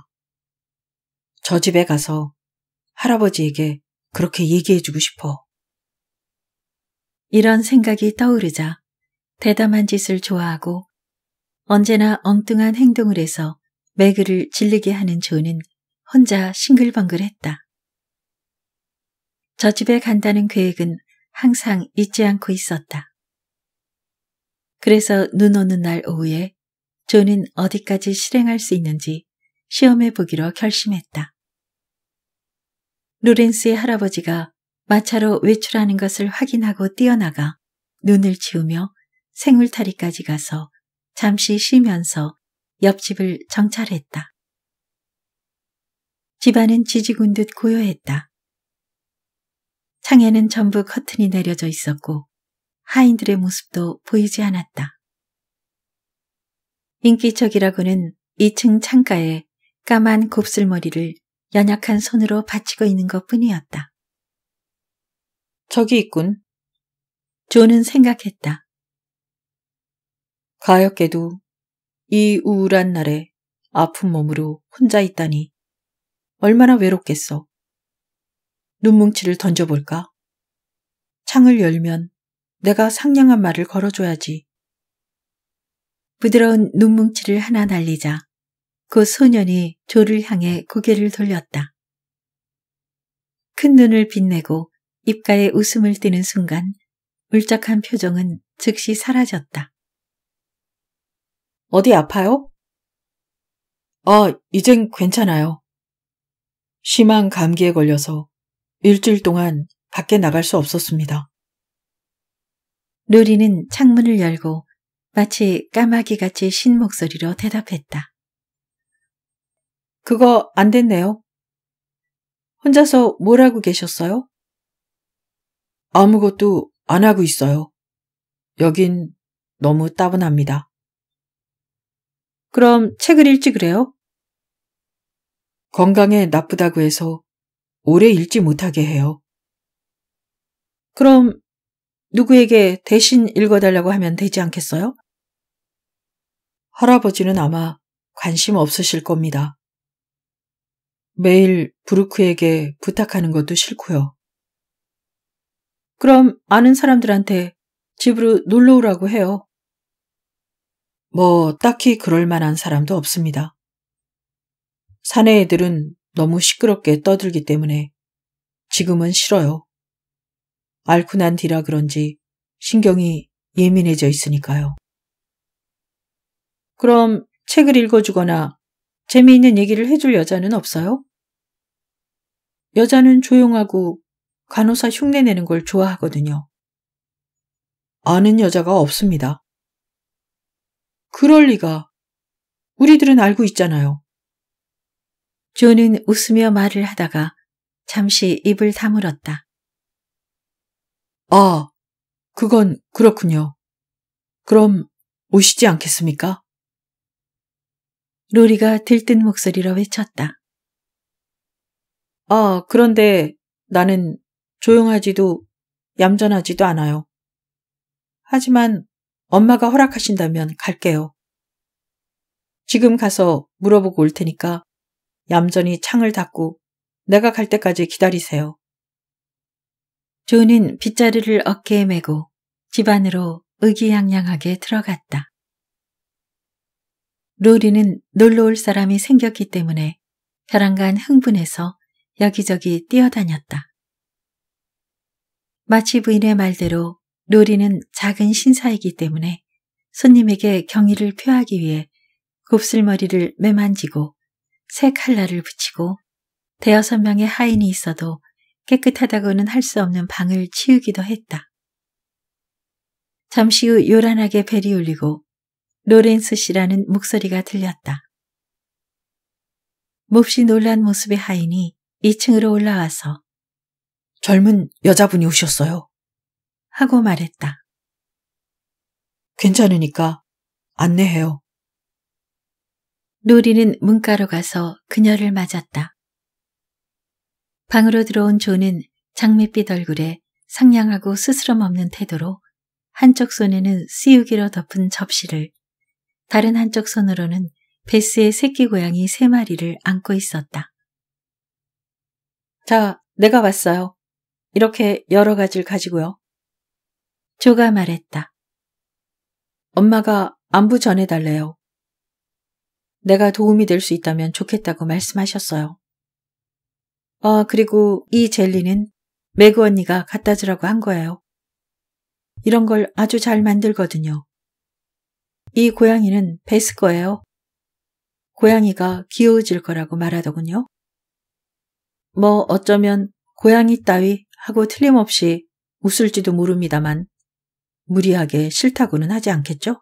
Speaker 1: 저 집에 가서 할아버지에게 그렇게 얘기해주고 싶어. 이런 생각이 떠오르자 대담한 짓을 좋아하고 언제나 엉뚱한 행동을 해서 매그를 질리게 하는 조는 혼자 싱글벙글했다. 저 집에 간다는 계획은 항상 잊지 않고 있었다. 그래서 눈 오는 날 오후에 존은 어디까지 실행할 수 있는지 시험해 보기로 결심했다. 로렌스의 할아버지가 마차로 외출하는 것을 확인하고 뛰어나가 눈을 치우며 생울타리까지 가서 잠시 쉬면서 옆집을 정찰했다. 집안은 지지군 듯 고요했다. 창에는 전부 커튼이 내려져 있었고 하인들의 모습도 보이지 않았다. 인기척이라고는 2층 창가에 까만 곱슬머리를 연약한 손으로 받치고 있는 것 뿐이었다. 저기 있군. 조는 생각했다. 가엾게도 이 우울한 날에 아픈 몸으로 혼자 있다니 얼마나 외롭겠어. 눈뭉치를 던져볼까? 창을 열면 내가 상냥한 말을 걸어줘야지. 부드러운 눈뭉치를 하나 날리자 그 소년이 조를 향해 고개를 돌렸다. 큰 눈을 빛내고 입가에 웃음을 띠는 순간 울적한 표정은 즉시 사라졌다. 어디 아파요? 아, 이젠 괜찮아요. 심한 감기에 걸려서 일주일 동안 밖에 나갈 수 없었습니다. 루리는 창문을 열고 마치 까마귀같이 신 목소리로 대답했다. 그거 안 됐네요. 혼자서 뭘 하고 계셨어요? 아무것도 안 하고 있어요. 여긴 너무 따분합니다. 그럼 책을 읽지 그래요? 건강에 나쁘다고 해서 오래 읽지 못하게 해요. 그럼 누구에게 대신 읽어달라고 하면 되지 않겠어요? 할아버지는 아마 관심 없으실 겁니다. 매일 브루크에게 부탁하는 것도 싫고요. 그럼 아는 사람들한테 집으로 놀러 오라고 해요. 뭐 딱히 그럴 만한 사람도 없습니다. 사내 애들은 너무 시끄럽게 떠들기 때문에 지금은 싫어요. 앓고 난 뒤라 그런지 신경이 예민해져 있으니까요. 그럼 책을 읽어주거나 재미있는 얘기를 해줄 여자는 없어요? 여자는 조용하고 간호사 흉내내는 걸 좋아하거든요. 아는 여자가 없습니다. 그럴 리가. 우리들은 알고 있잖아요. 조는 웃으며 말을 하다가 잠시 입을 다물었다. 아, 그건 그렇군요. 그럼 오시지 않겠습니까? 로리가 들뜬 목소리로 외쳤다. 아, 그런데 나는 조용하지도 얌전하지도 않아요. 하지만 엄마가 허락하신다면 갈게요. 지금 가서 물어보고 올 테니까 얌전히 창을 닫고 내가 갈 때까지 기다리세요. 조는 빗자루를 어깨에 메고 집 안으로 의기양양하게 들어갔다. 로리는 놀러 올 사람이 생겼기 때문에 혈안간 흥분해서 여기저기 뛰어다녔다. 마치 부인의 말대로 로리는 작은 신사이기 때문에 손님에게 경의를 표하기 위해 곱슬머리를 매만지고 새 칼날을 붙이고 대여섯 명의 하인이 있어도 깨끗하다고는 할 수 없는 방을 치우기도 했다. 잠시 후 요란하게 벨이 울리고 로렌스 씨라는 목소리가 들렸다. 몹시 놀란 모습의 하인이 2층으로 올라와서 젊은 여자분이 오셨어요. 하고 말했다. 괜찮으니까 안내해요. 로리는 문가로 가서 그녀를 맞았다. 방으로 들어온 조는 장밋빛 얼굴에 상냥하고 스스럼 없는 태도로 한쪽 손에는 씨우기로 덮은 접시를 다른 한쪽 손으로는 베스의 새끼 고양이 세 마리를 안고 있었다. 자, 내가 왔어요. 이렇게 여러 가지를 가지고요. 조가 말했다. 엄마가 안부 전해달래요. 내가 도움이 될 수 있다면 좋겠다고 말씀하셨어요. 아, 그리고 이 젤리는 매그 언니가 갖다 주라고 한 거예요. 이런 걸 아주 잘 만들거든요. 이 고양이는 베스거예요. 고양이가 귀여워질 거라고 말하더군요. 뭐 어쩌면 고양이 따위 하고 틀림없이 웃을지도 모릅니다만 무리하게 싫다고는 하지 않겠죠?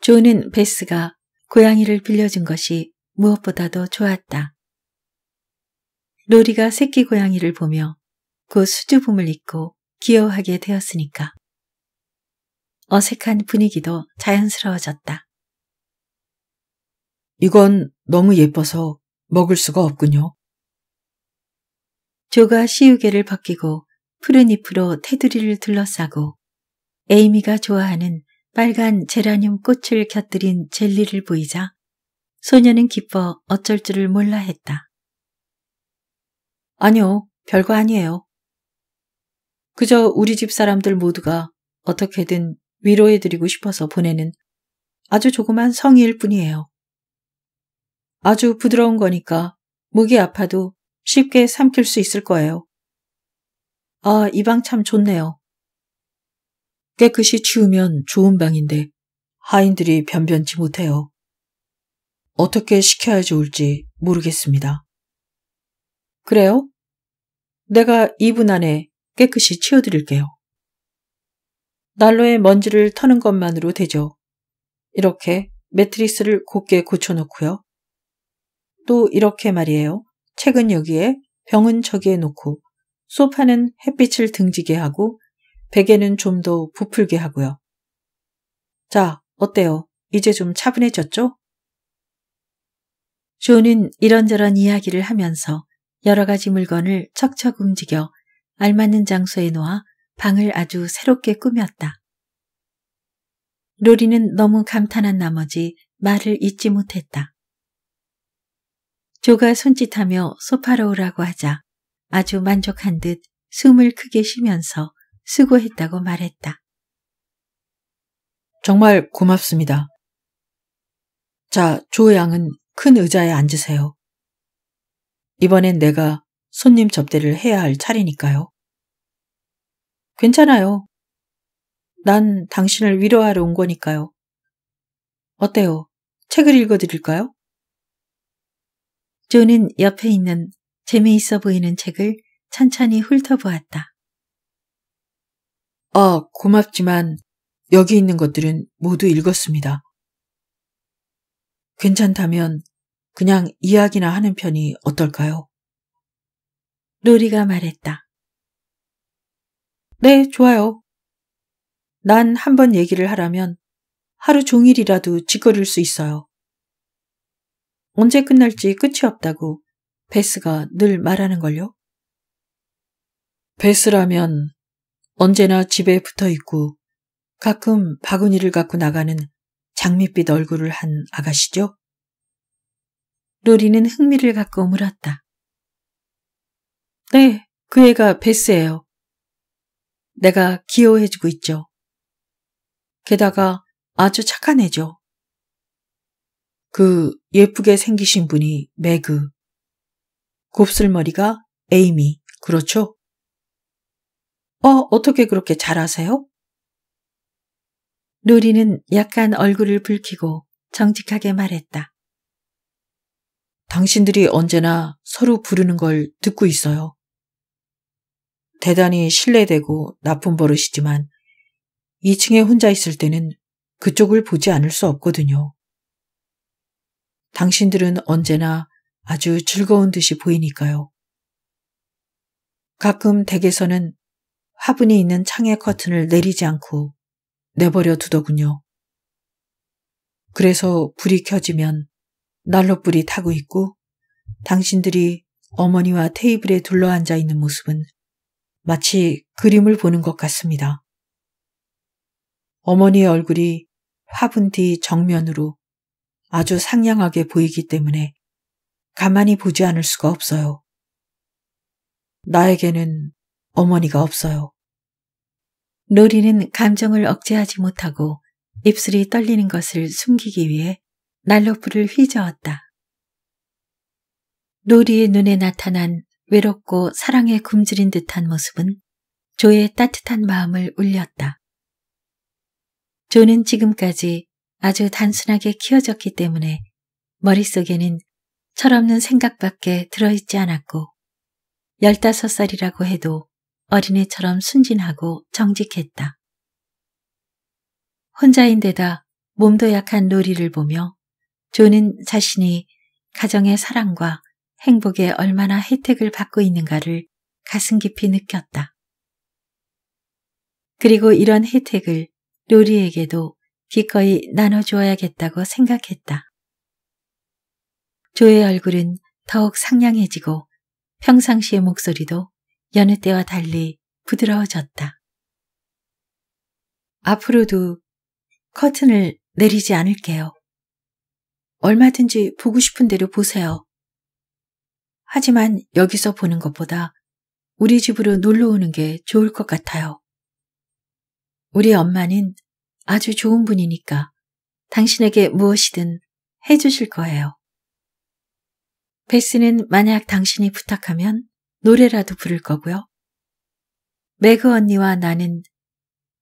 Speaker 1: 존은 베스가 고양이를 빌려준 것이 무엇보다도 좋았다. 로리가 새끼 고양이를 보며 그 수줍음을 잊고 귀여워하게 되었으니까. 어색한 분위기도 자연스러워졌다. 이건 너무 예뻐서 먹을 수가 없군요. 조가 시우개를 벗기고 푸른 잎으로 테두리를 둘러싸고 에이미가 좋아하는 빨간 제라늄 꽃을 곁들인 젤리를 보이자 소녀는 기뻐 어쩔 줄을 몰라 했다. 아니요, 별거 아니에요. 그저 우리 집 사람들 모두가 어떻게든 위로해드리고 싶어서 보내는 아주 조그만 성의일 뿐이에요. 아주 부드러운 거니까 목이 아파도 쉽게 삼킬 수 있을 거예요. 아, 이 방 참 좋네요. 깨끗이 치우면 좋은 방인데 하인들이 변변치 못해요. 어떻게 시켜야 좋을지 모르겠습니다. 그래요? 내가 2분 안에 깨끗이 치워드릴게요. 난로에 먼지를 터는 것만으로 되죠. 이렇게 매트리스를 곱게 고쳐놓고요. 또 이렇게 말이에요. 책은 여기에, 병은 저기에 놓고, 소파는 햇빛을 등지게 하고, 베개는 좀 더 부풀게 하고요. 자, 어때요? 이제 좀 차분해졌죠? 조는 이런저런 이야기를 하면서 여러 가지 물건을 척척 움직여 알맞는 장소에 놓아 방을 아주 새롭게 꾸몄다. 로리는 너무 감탄한 나머지 말을 잊지 못했다. 조가 손짓하며 소파로 오라고 하자 아주 만족한 듯 숨을 크게 쉬면서 수고했다고 말했다. 정말 고맙습니다. 자, 조 양은 큰 의자에 앉으세요. 이번엔 내가 손님 접대를 해야 할 차례니까요. 괜찮아요. 난 당신을 위로하러 온 거니까요. 어때요? 책을 읽어드릴까요? 조는 옆에 있는 재미있어 보이는 책을 천천히 훑어보았다. 아, 고맙지만 여기 있는 것들은 모두 읽었습니다. 괜찮다면 그냥 이야기나 하는 편이 어떨까요? 로리가 말했다. 네, 좋아요. 난 한번 얘기를 하라면 하루 종일이라도 짓거릴 수 있어요. 언제 끝날지 끝이 없다고 베스가 늘 말하는걸요. 베스라면 언제나 집에 붙어 있고 가끔 바구니를 갖고 나가는 장밋빛 얼굴을 한 아가씨죠? 로리는 흥미를 갖고 물었다. 네, 그 애가 베스예요. 내가 기여해주고 있죠. 게다가 아주 착한 애죠. 그 예쁘게 생기신 분이 매그. 곱슬머리가 에이미, 그렇죠? 어, 어떻게 그렇게 잘 아세요? 루리는 약간 얼굴을 붉히고 정직하게 말했다. 당신들이 언제나 서로 부르는 걸 듣고 있어요. 대단히 신뢰되고 나쁜 버릇이지만 2층에 혼자 있을 때는 그쪽을 보지 않을 수 없거든요. 당신들은 언제나 아주 즐거운 듯이 보이니까요. 가끔 댁에서는 화분이 있는 창의 커튼을 내리지 않고 내버려 두더군요. 그래서 불이 켜지면 난로불이 타고 있고 당신들이 어머니와 테이블에 둘러앉아 있는 모습은 마치 그림을 보는 것 같습니다. 어머니의 얼굴이 화분 뒤 정면으로 아주 상냥하게 보이기 때문에 가만히 보지 않을 수가 없어요. 나에게는 어머니가 없어요. 노리는 감정을 억제하지 못하고 입술이 떨리는 것을 숨기기 위해 날로불을 휘저었다. 노리의 눈에 나타난 외롭고 사랑에 굶주린 듯한 모습은 조의 따뜻한 마음을 울렸다. 조는 지금까지 아주 단순하게 키워졌기 때문에 머릿속에는 철없는 생각밖에 들어있지 않았고 15살이라고 해도 어린애처럼 순진하고 정직했다. 혼자인데다 몸도 약한 놀이를 보며 조는 자신이 가정의 사랑과 행복에 얼마나 혜택을 받고 있는가를 가슴 깊이 느꼈다. 그리고 이런 혜택을 로리에게도 기꺼이 나눠주어야겠다고 생각했다. 조의 얼굴은 더욱 상냥해지고 평상시의 목소리도 여느 때와 달리 부드러워졌다. 앞으로도 커튼을 내리지 않을게요. 얼마든지 보고 싶은 대로 보세요. 하지만 여기서 보는 것보다 우리 집으로 놀러 오는 게 좋을 것 같아요. 우리 엄마는 아주 좋은 분이니까 당신에게 무엇이든 해주실 거예요. 베스는 만약 당신이 부탁하면 노래라도 부를 거고요. 매그 언니와 나는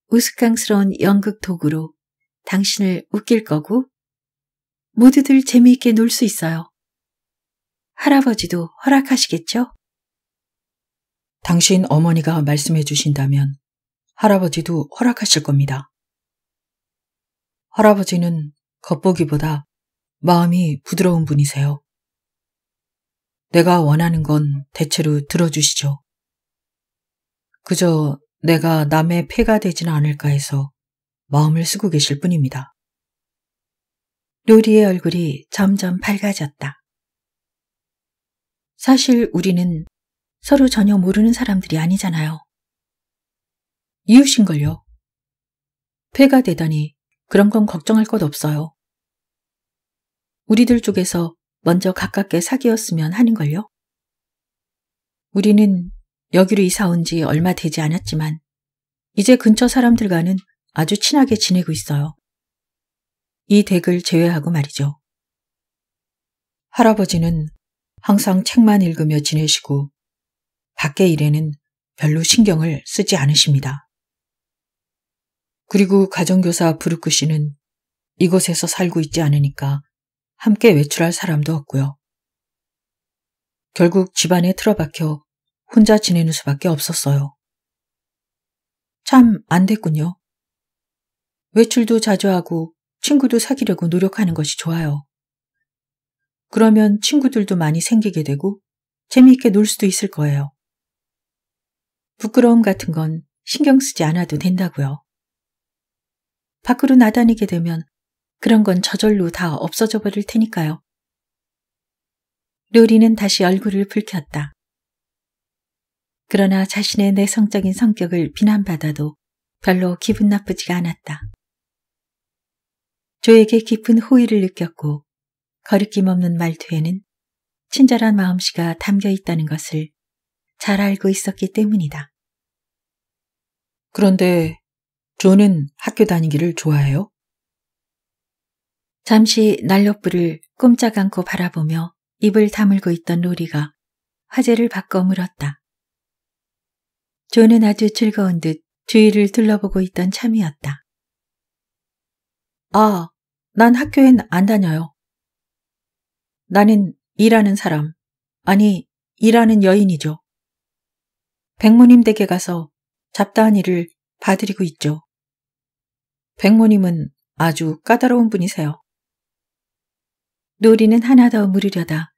Speaker 1: 우스꽝스러운 연극 도구로 당신을 웃길 거고 모두들 재미있게 놀 수 있어요. 할아버지도 허락하시겠죠? 당신 어머니가 말씀해 주신다면 할아버지도 허락하실 겁니다. 할아버지는 겉보기보다 마음이 부드러운 분이세요. 내가 원하는 건 대체로 들어주시죠. 그저 내가 남의 폐가 되진 않을까 해서 마음을 쓰고 계실 뿐입니다. 로리의 얼굴이 점점 밝아졌다. 사실 우리는 서로 전혀 모르는 사람들이 아니잖아요. 이웃인걸요. 폐가 되다니 그런 건 걱정할 것 없어요. 우리들 쪽에서 먼저 가깝게 사귀었으면 하는걸요. 우리는 여기로 이사 온 지 얼마 되지 않았지만 이제 근처 사람들과는 아주 친하게 지내고 있어요. 이 댁을 제외하고 말이죠. 할아버지는 항상 책만 읽으며 지내시고 밖의 일에는 별로 신경을 쓰지 않으십니다. 그리고 가정교사 브루크 씨는 이곳에서 살고 있지 않으니까 함께 외출할 사람도 없고요. 결국 집안에 틀어박혀 혼자 지내는 수밖에 없었어요. 참 안 됐군요. 외출도 자주 하고 친구도 사귀려고 노력하는 것이 좋아요. 그러면 친구들도 많이 생기게 되고 재미있게 놀 수도 있을 거예요. 부끄러움 같은 건 신경 쓰지 않아도 된다고요. 밖으로 나다니게 되면 그런 건 저절로 다 없어져 버릴 테니까요. 로리는 다시 얼굴을 붉혔다. 그러나 자신의 내성적인 성격을 비난받아도 별로 기분 나쁘지가 않았다. 조에게 깊은 호의를 느꼈고 거리낌 없는 말투에는 친절한 마음씨가 담겨 있다는 것을 잘 알고 있었기 때문이다. 그런데 존은 학교 다니기를 좋아해요? 잠시 날렵불을 꼼짝 않고 바라보며 입을 다물고 있던 로리가 화제를 바꿔 물었다. 존은 아주 즐거운 듯 주위를 둘러보고 있던 참이었다. 아, 난 학교엔 안 다녀요. 나는 일하는 사람, 아니, 일하는 여인이죠. 백모님 댁에 가서 잡다한 일을 봐드리고 있죠. 백모님은 아주 까다로운 분이세요. 놀이는 하나 더 물으려다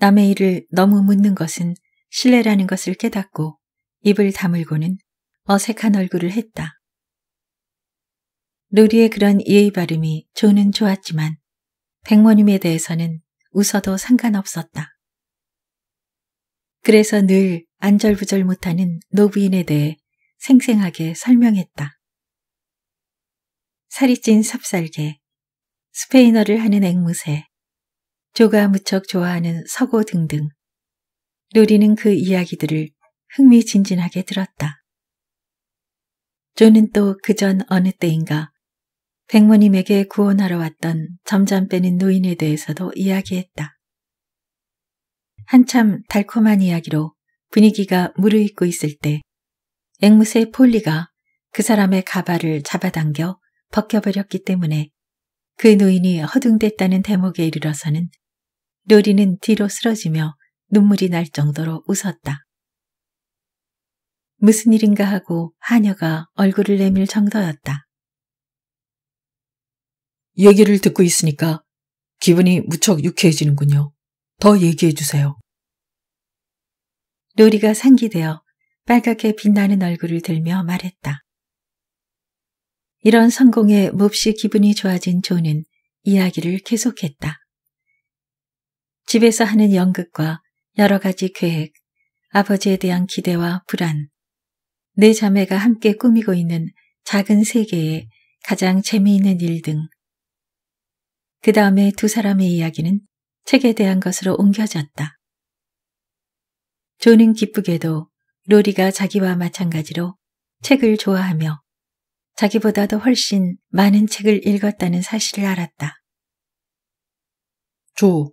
Speaker 1: 남의 일을 너무 묻는 것은 실례라는 것을 깨닫고 입을 다물고는 어색한 얼굴을 했다. 누리의 그런 예의 발음이 저는 좋았지만 백모님에 대해서는 웃어도 상관없었다. 그래서 늘 안절부절 못하는 노부인에 대해 생생하게 설명했다. 살이 찐 삽살개, 스페인어를 하는 앵무새, 조가 무척 좋아하는 서고 등등 노리는 그 이야기들을 흥미진진하게 들었다. 조는 또 그전 어느 때인가 백모님에게 구원하러 왔던 점점 빼는 노인에 대해서도 이야기했다. 한참 달콤한 이야기로 분위기가 무르익고 있을 때 앵무새 폴리가 그 사람의 가발을 잡아당겨 벗겨버렸기 때문에 그 노인이 허둥댔다는 대목에 이르러서는 노리는 뒤로 쓰러지며 눈물이 날 정도로 웃었다. 무슨 일인가 하고 하녀가 얼굴을 내밀 정도였다. 얘기를 듣고 있으니까 기분이 무척 유쾌해지는군요. 더 얘기해 주세요. 로리가 상기되어 빨갛게 빛나는 얼굴을 들며 말했다. 이런 성공에 몹시 기분이 좋아진 조는 이야기를 계속했다. 집에서 하는 연극과 여러 가지 계획, 아버지에 대한 기대와 불안, 내 네 자매가 함께 꾸미고 있는 작은 세계에 가장 재미있는 일등 그 다음에 두 사람의 이야기는 책에 대한 것으로 옮겨졌다. 조는 기쁘게도 로리가 자기와 마찬가지로 책을 좋아하며 자기보다도 훨씬 많은 책을 읽었다는 사실을 알았다. 조,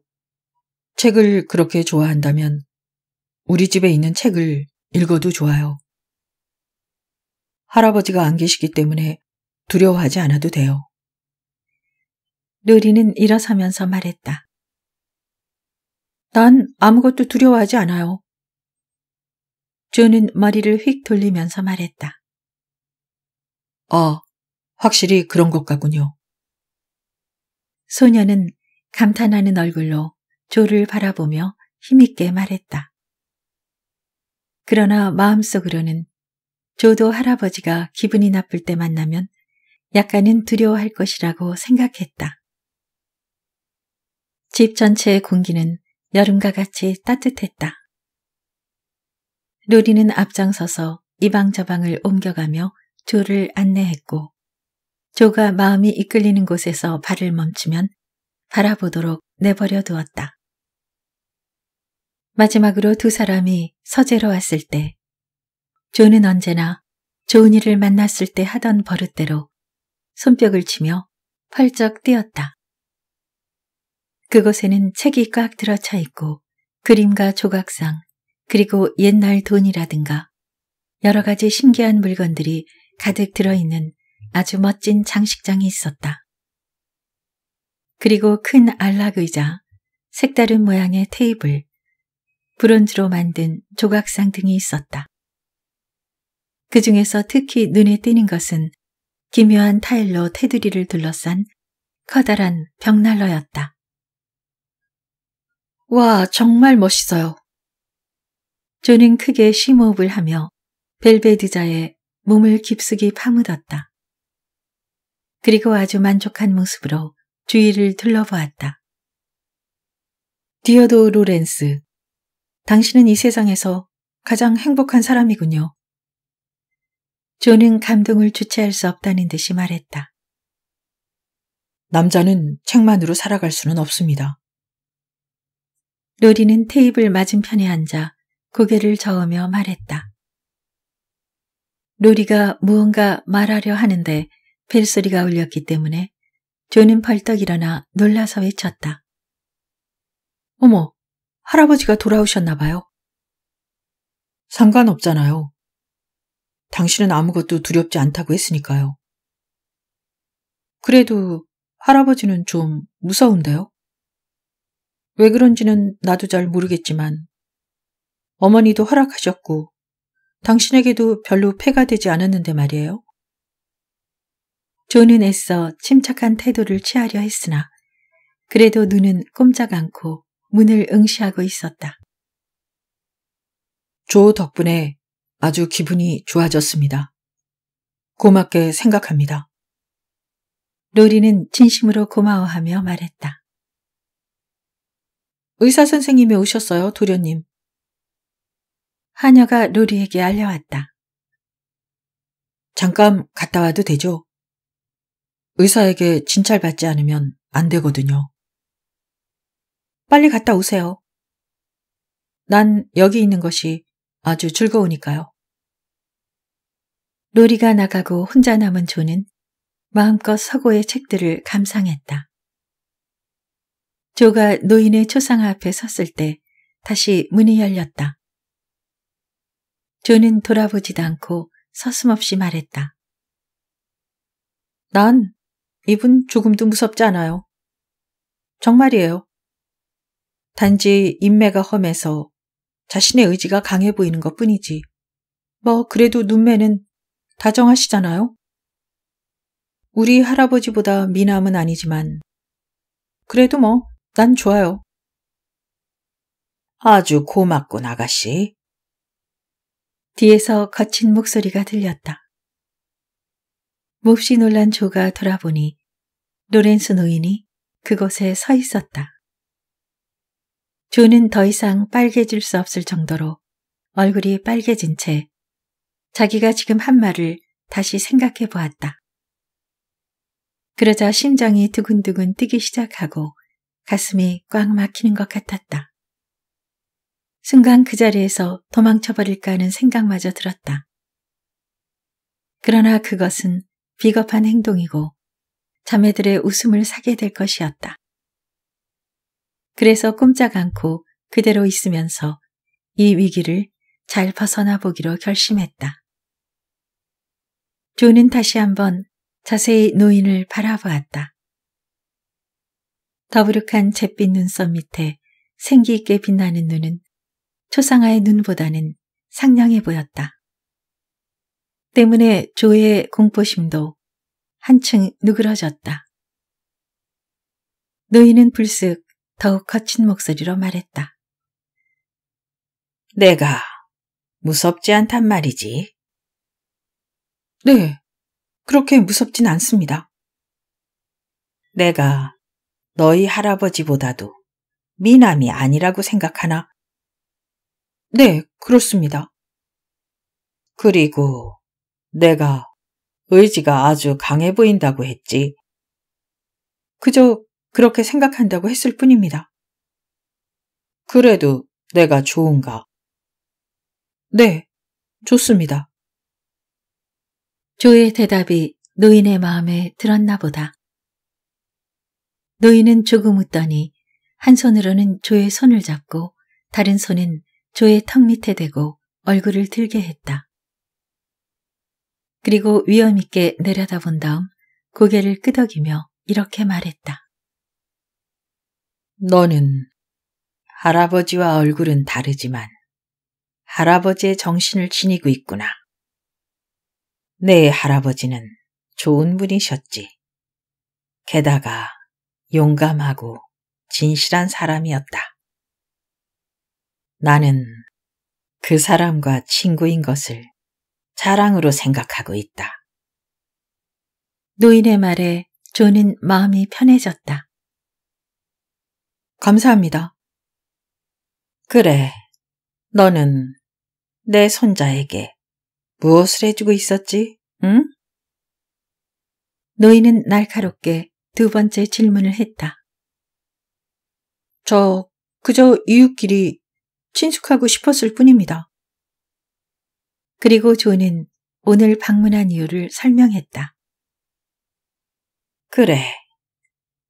Speaker 1: 책을 그렇게 좋아한다면 우리 집에 있는 책을 읽어도 좋아요. 할아버지가 안 계시기 때문에 두려워하지 않아도 돼요. 누리는 일어서면서 말했다. 난 아무것도 두려워하지 않아요. 조는 머리를 휙 돌리면서 말했다. 어, 확실히 그런 것 같군요. 소녀는 감탄하는 얼굴로 조를 바라보며 힘있게 말했다. 그러나 마음속으로는 조도 할아버지가 기분이 나쁠 때 만나면 약간은 두려워할 것이라고 생각했다. 집 전체의 공기는 여름과 같이 따뜻했다. 루리는 앞장서서 이방저방을 옮겨가며 조를 안내했고 조가 마음이 이끌리는 곳에서 발을 멈추면 바라보도록 내버려 두었다. 마지막으로 두 사람이 서재로 왔을 때 조는 언제나 좋은 일을 만났을 때 하던 버릇대로 손뼉을 치며 펄쩍 뛰었다. 그곳에는 책이 꽉 들어차 있고 그림과 조각상 그리고 옛날 돈이라든가 여러 가지 신기한 물건들이 가득 들어있는 아주 멋진 장식장이 있었다. 그리고 큰 안락의자, 색다른 모양의 테이블, 브론즈로 만든 조각상 등이 있었다. 그 중에서 특히 눈에 띄는 것은 기묘한 타일로 테두리를 둘러싼 커다란 벽난로였다. 와, 정말 멋있어요. 저는 크게 심호흡을 하며 벨벳 의자에 몸을 깊숙이 파묻었다. 그리고 아주 만족한 모습으로 주위를 둘러보았다. 디어도 로렌스, 당신은 이 세상에서 가장 행복한 사람이군요. 조는 감동을 주체할 수 없다는 듯이 말했다. 남자는 책만으로 살아갈 수는 없습니다. 로리는 테이블 맞은편에 앉아 고개를 저으며 말했다. 로리가 무언가 말하려 하는데 벨소리가 울렸기 때문에 존은 벌떡 일어나 놀라서 외쳤다. 어머, 할아버지가 돌아오셨나 봐요. 상관없잖아요. 당신은 아무것도 두렵지 않다고 했으니까요. 그래도 할아버지는 좀 무서운데요? 왜 그런지는 나도 잘 모르겠지만 어머니도 허락하셨고 당신에게도 별로 폐가 되지 않았는데 말이에요. 조는 애써 침착한 태도를 취하려 했으나 그래도 눈은 꼼짝 않고 문을 응시하고 있었다. 조 덕분에 아주 기분이 좋아졌습니다. 고맙게 생각합니다. 로리는 진심으로 고마워하며 말했다. 의사 선생님이 오셨어요, 도련님. 하녀가 로리에게 알려왔다. 잠깐 갔다 와도 되죠? 의사에게 진찰받지 않으면 안 되거든요. 빨리 갔다 오세요. 난 여기 있는 것이 아주 즐거우니까요. 로리가 나가고 혼자 남은 조는 마음껏 서고의 책들을 감상했다. 조가 노인의 초상 앞에 섰을 때 다시 문이 열렸다. 조는 돌아보지도 않고 서슴없이 말했다. 난 이분 조금도 무섭지 않아요. 정말이에요. 단지 인매가 험해서 자신의 의지가 강해 보이는 것 뿐이지. 뭐, 그래도 눈매는 다정하시잖아요? 우리 할아버지보다 미남은 아니지만, 그래도 뭐, 난 좋아요. 아주 고맙군, 아가씨. 뒤에서 거친 목소리가 들렸다. 몹시 놀란 조가 돌아보니 로렌스 노인이 그곳에 서 있었다. 조는 더 이상 빨개질 수 없을 정도로 얼굴이 빨개진 채 자기가 지금 한 말을 다시 생각해 보았다. 그러자 심장이 두근두근 뛰기 시작하고 가슴이 꽉 막히는 것 같았다. 순간 그 자리에서 도망쳐버릴까 하는 생각마저 들었다. 그러나 그것은 비겁한 행동이고 자매들의 웃음을 사게 될 것이었다. 그래서 꼼짝 않고 그대로 있으면서 이 위기를 잘 벗어나 보기로 결심했다. 조는 다시 한번 자세히 노인을 바라보았다. 더부룩한 잿빛 눈썹 밑에 생기 있게 빛나는 눈은 초상화의 눈보다는 상냥해 보였다. 때문에 조의 공포심도 한층 누그러졌다. 노인은 불쑥 더욱 거친 목소리로 말했다. 내가 무섭지 않단 말이지. 네, 그렇게 무섭진 않습니다. 내가 너희 할아버지보다도 미남이 아니라고 생각하나? 네, 그렇습니다. 그리고 내가 의지가 아주 강해 보인다고 했지. 그저 그렇게 생각한다고 했을 뿐입니다. 그래도 내가 좋은가? 네, 좋습니다. 조의 대답이 노인의 마음에 들었나 보다. 노인은 조금 웃더니 한 손으로는 조의 손을 잡고 다른 손은 조의 턱 밑에 대고 얼굴을 들게 했다. 그리고 위험 있게 내려다본 다음 고개를 끄덕이며 이렇게 말했다. 너는 할아버지와 얼굴은 다르지만 할아버지의 정신을 지니고 있구나. 내 할아버지는 좋은 분이셨지. 게다가 용감하고 진실한 사람이었다. 나는 그 사람과 친구인 것을 자랑으로 생각하고 있다. 노인의 말에 존은 마음이 편해졌다. 감사합니다. 그래, 너는 내 손자에게 무엇을 해주고 있었지, 응? 노인은 날카롭게 두 번째 질문을 했다. 저 그저 이웃끼리 친숙하고 싶었을 뿐입니다. 그리고 조는 오늘 방문한 이유를 설명했다. 그래.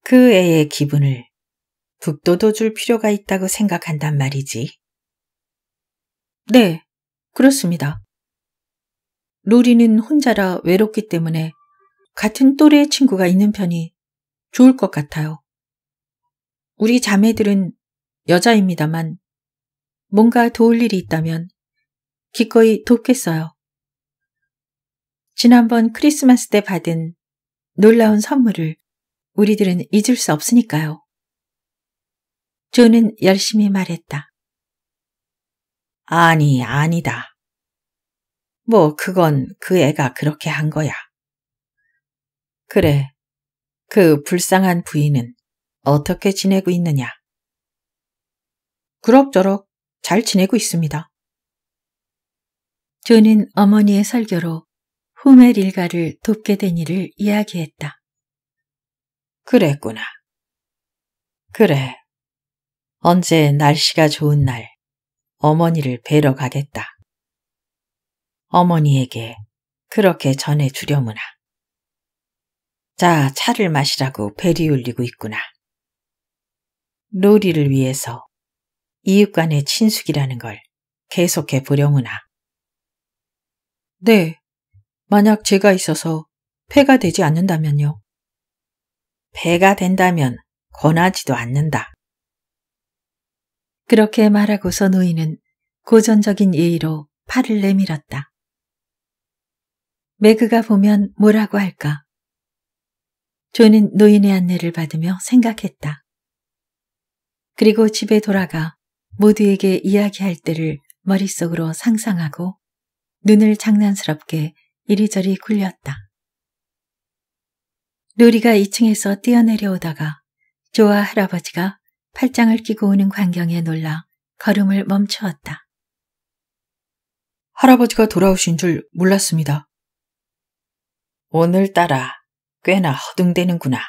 Speaker 1: 그 애의 기분을 북돋워 줄 필요가 있다고 생각한단 말이지. 네, 그렇습니다. 로리는 혼자라 외롭기 때문에 같은 또래의 친구가 있는 편이 좋을 것 같아요. 우리 자매들은 여자입니다만 뭔가 도울 일이 있다면 기꺼이 돕겠어요. 지난번 크리스마스 때 받은 놀라운 선물을 우리들은 잊을 수 없으니까요. 조는 열심히 말했다. 아니, 아니다. 뭐, 그건 그 애가 그렇게 한 거야. 그래, 그 불쌍한 부인은 어떻게 지내고 있느냐? 그럭저럭 잘 지내고 있습니다. 조는 어머니의 설교로 후멜 일가를 돕게 된 일을 이야기했다. 그랬구나. 그래. 언제 날씨가 좋은 날 어머니를 뵈러 가겠다. 어머니에게 그렇게 전해주려무나. 자, 차를 마시라고 배이 울리고 있구나. 로리를 위해서 이웃 간의 친숙이라는 걸 계속해 보려무나 네, 만약 제가 있어서 폐가 되지 않는다면요. 폐가 된다면 권하지도 않는다. 그렇게 말하고서 노인은 고전적인 예의로 팔을 내밀었다. 매그가 보면 뭐라고 할까? 존은 노인의 안내를 받으며 생각했다. 그리고 집에 돌아가 모두에게 이야기할 때를 머릿속으로 상상하고 눈을 장난스럽게 이리저리 굴렸다. 루리가 2층에서 뛰어내려오다가 조아 할아버지가 팔짱을 끼고 오는 광경에 놀라 걸음을 멈추었다. 할아버지가 돌아오신 줄 몰랐습니다. 오늘따라 꽤나 허둥대는구나.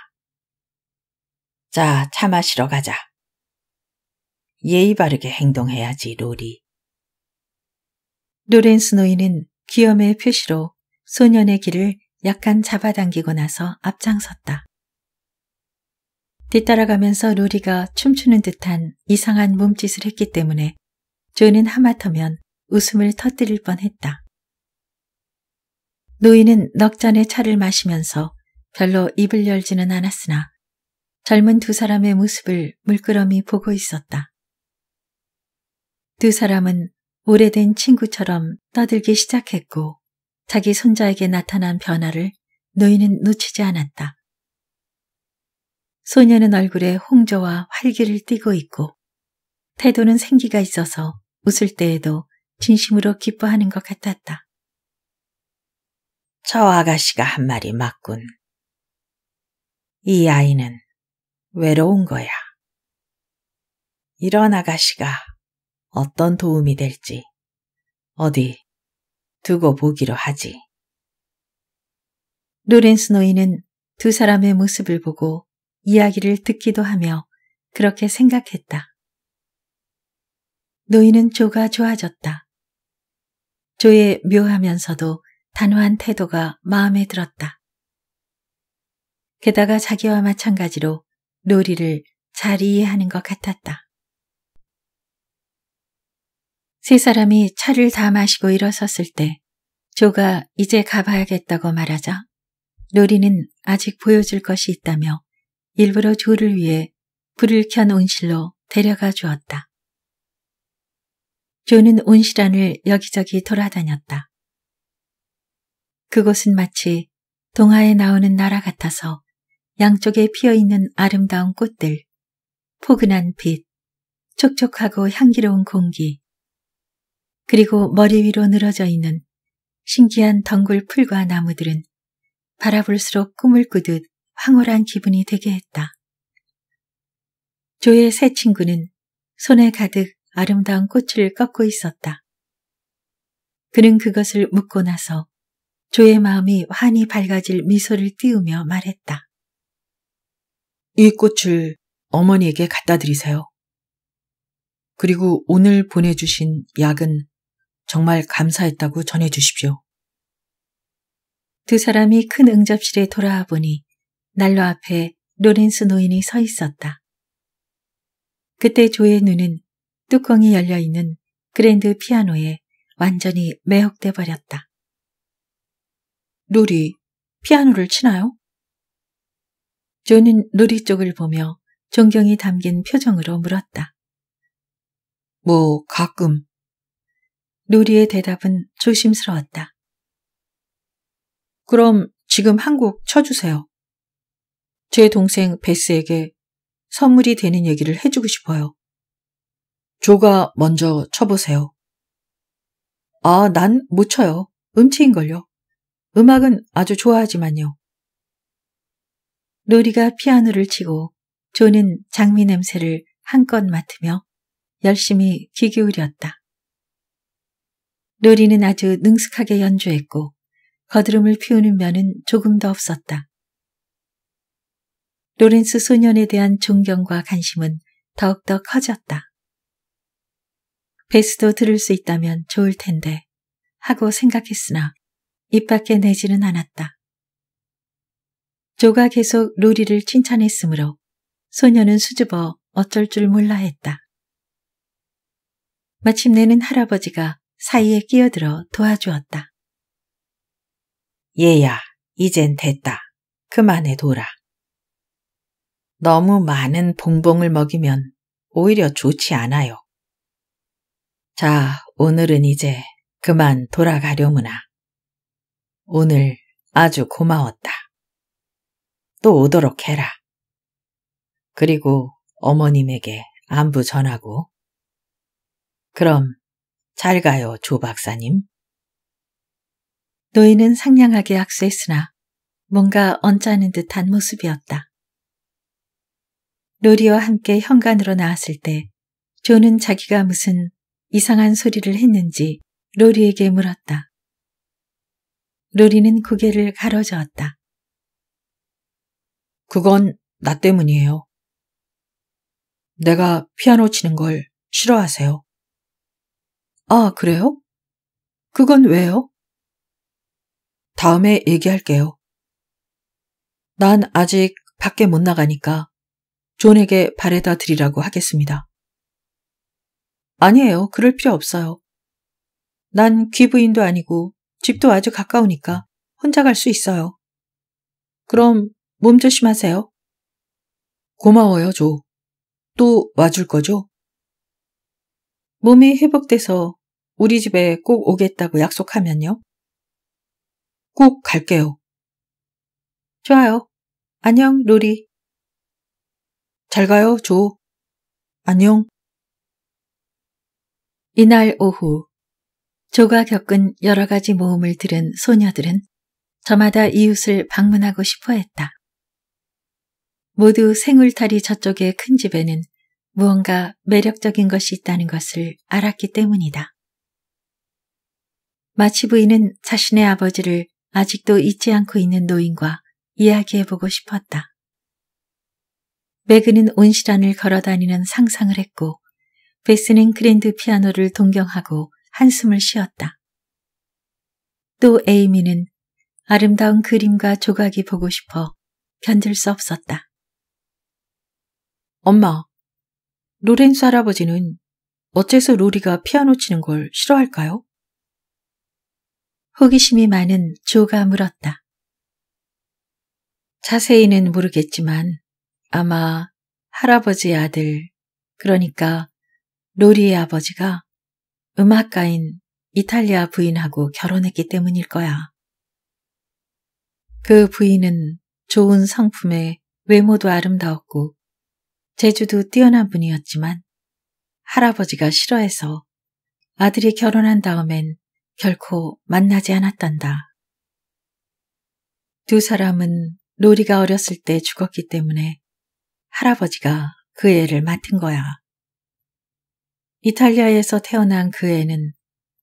Speaker 1: 자, 차 마시러 가자. 예의 바르게 행동해야지, 로리. 로렌스 노인은 귀염의 표시로 소년의 길을 약간 잡아당기고 나서 앞장섰다. 뒤따라가면서 로리가 춤추는 듯한 이상한 몸짓을 했기 때문에 존은 하마터면 웃음을 터뜨릴 뻔했다. 노인은 넉잔의 차를 마시면서 별로 입을 열지는 않았으나 젊은 두 사람의 모습을 물끄러미 보고 있었다. 두 사람은 오래된 친구처럼 떠들기 시작했고 자기 손자에게 나타난 변화를 노인은 놓치지 않았다. 소녀는 얼굴에 홍조와 활기를 띠고 있고 태도는 생기가 있어서 웃을 때에도 진심으로 기뻐하는 것 같았다. 저 아가씨가 한 말이 맞군. 이 아이는 외로운 거야. 이런 아가씨가 어떤 도움이 될지 어디 두고 보기로 하지. 로렌스 노인은 두 사람의 모습을 보고 이야기를 듣기도 하며 그렇게 생각했다. 노인은 조가 좋아졌다. 조의 묘하면서도 단호한 태도가 마음에 들었다. 게다가 자기와 마찬가지로 놀이를 잘 이해하는 것 같았다. 세 사람이 차를 다 마시고 일어섰을 때 조가 이제 가봐야겠다고 말하자 놀이는 아직 보여줄 것이 있다며 일부러 조를 위해 불을 켠 온실로 데려가 주었다. 조는 온실 안을 여기저기 돌아다녔다. 그곳은 마치 동화에 나오는 나라 같아서 양쪽에 피어있는 아름다운 꽃들, 포근한 빛, 촉촉하고 향기로운 공기, 그리고 머리 위로 늘어져 있는 신기한 덩굴 풀과 나무들은 바라볼수록 꿈을 꾸듯 황홀한 기분이 되게 했다. 조의 새 친구는 손에 가득 아름다운 꽃을 꺾고 있었다. 그는 그것을 묻고 나서 조의 마음이 환히 밝아질 미소를 띄우며 말했다. 이 꽃을 어머니에게 갖다 드리세요. 그리고 오늘 보내주신 약은 정말 감사했다고 전해주십시오. 두 사람이 큰 응접실에 돌아와 보니 난로 앞에 로렌스 노인이 서 있었다. 그때 조의 눈은 뚜껑이 열려있는 그랜드 피아노에 완전히 매혹돼 버렸다. 롤이 피아노를 치나요? 존은 누리 쪽을 보며 존경이 담긴 표정으로 물었다. 뭐 가끔. 누리의 대답은 조심스러웠다. 그럼 지금 한국 쳐주세요. 제 동생 베스에게 선물이 되는 얘기를 해주고 싶어요. 조가 먼저 쳐보세요. 아, 난 못 쳐요. 음치인걸요. 음악은 아주 좋아하지만요. 로리가 피아노를 치고 존은 장미 냄새를 한껏 맡으며 열심히 귀 기울였다. 로리는 아주 능숙하게 연주했고 거드름을 피우는 면은 조금도 없었다. 로렌스 소년에 대한 존경과 관심은 더욱더 커졌다. 베스도 들을 수 있다면 좋을 텐데 하고 생각했으나 입 밖에 내지는 않았다. 조가 계속 루리를 칭찬했으므로 소녀는 수줍어 어쩔 줄 몰라 했다. 마침내는 할아버지가 사이에 끼어들어 도와주었다. 얘야, 이젠 됐다. 그만해 둬라. 너무 많은 봉봉을 먹이면 오히려 좋지 않아요. 자, 오늘은 이제 그만 돌아가려무나. 오늘 아주 고마웠다. 또 오도록 해라. 그리고 어머님에게 안부 전하고 그럼 잘 가요 조 박사님. 노인은 상냥하게 악수했으나 뭔가 언짢은 듯한 모습이었다. 로리와 함께 현관으로 나왔을 때 조는 자기가 무슨 이상한 소리를 했는지 로리에게 물었다. 로리는 고개를 가로저었다. 그건 나 때문이에요. 내가 피아노 치는 걸 싫어하세요. 아, 그래요? 그건 왜요? 다음에 얘기할게요. 난 아직 밖에 못 나가니까 존에게 바래다 드리라고 하겠습니다. 아니에요. 그럴 필요 없어요. 난 귀부인도 아니고 집도 아주 가까우니까 혼자 갈 수 있어요. 그럼 몸조심하세요. 고마워요, 조. 또 와줄 거죠? 몸이 회복돼서 우리 집에 꼭 오겠다고 약속하면요? 꼭 갈게요. 좋아요. 안녕, 로리. 잘 가요, 조. 안녕. 이날 오후, 조가 겪은 여러 가지 모험을 들은 소녀들은 저마다 이웃을 방문하고 싶어 했다. 모두 생울타리 저쪽의 큰 집에는 무언가 매력적인 것이 있다는 것을 알았기 때문이다. 마치 부인은 자신의 아버지를 아직도 잊지 않고 있는 노인과 이야기해보고 싶었다. 매그는 온실안을 걸어다니는 상상을 했고 베스는 그랜드 피아노를 동경하고 한숨을 쉬었다. 또 에이미는 아름다운 그림과 조각이 보고 싶어 견딜 수 없었다. 엄마, 로렌스 할아버지는 어째서 로리가 피아노 치는 걸 싫어할까요? 호기심이 많은 조가 물었다. 자세히는 모르겠지만 아마 할아버지 의 아들, 그러니까 로리의 아버지가 음악가인 이탈리아 부인하고 결혼했기 때문일 거야. 그 부인은 좋은 성품에 외모도 아름다웠고 제주도 뛰어난 분이었지만 할아버지가 싫어해서 아들이 결혼한 다음엔 결코 만나지 않았단다. 두 사람은 로리가 어렸을 때 죽었기 때문에 할아버지가 그 애를 맡은 거야. 이탈리아에서 태어난 그 애는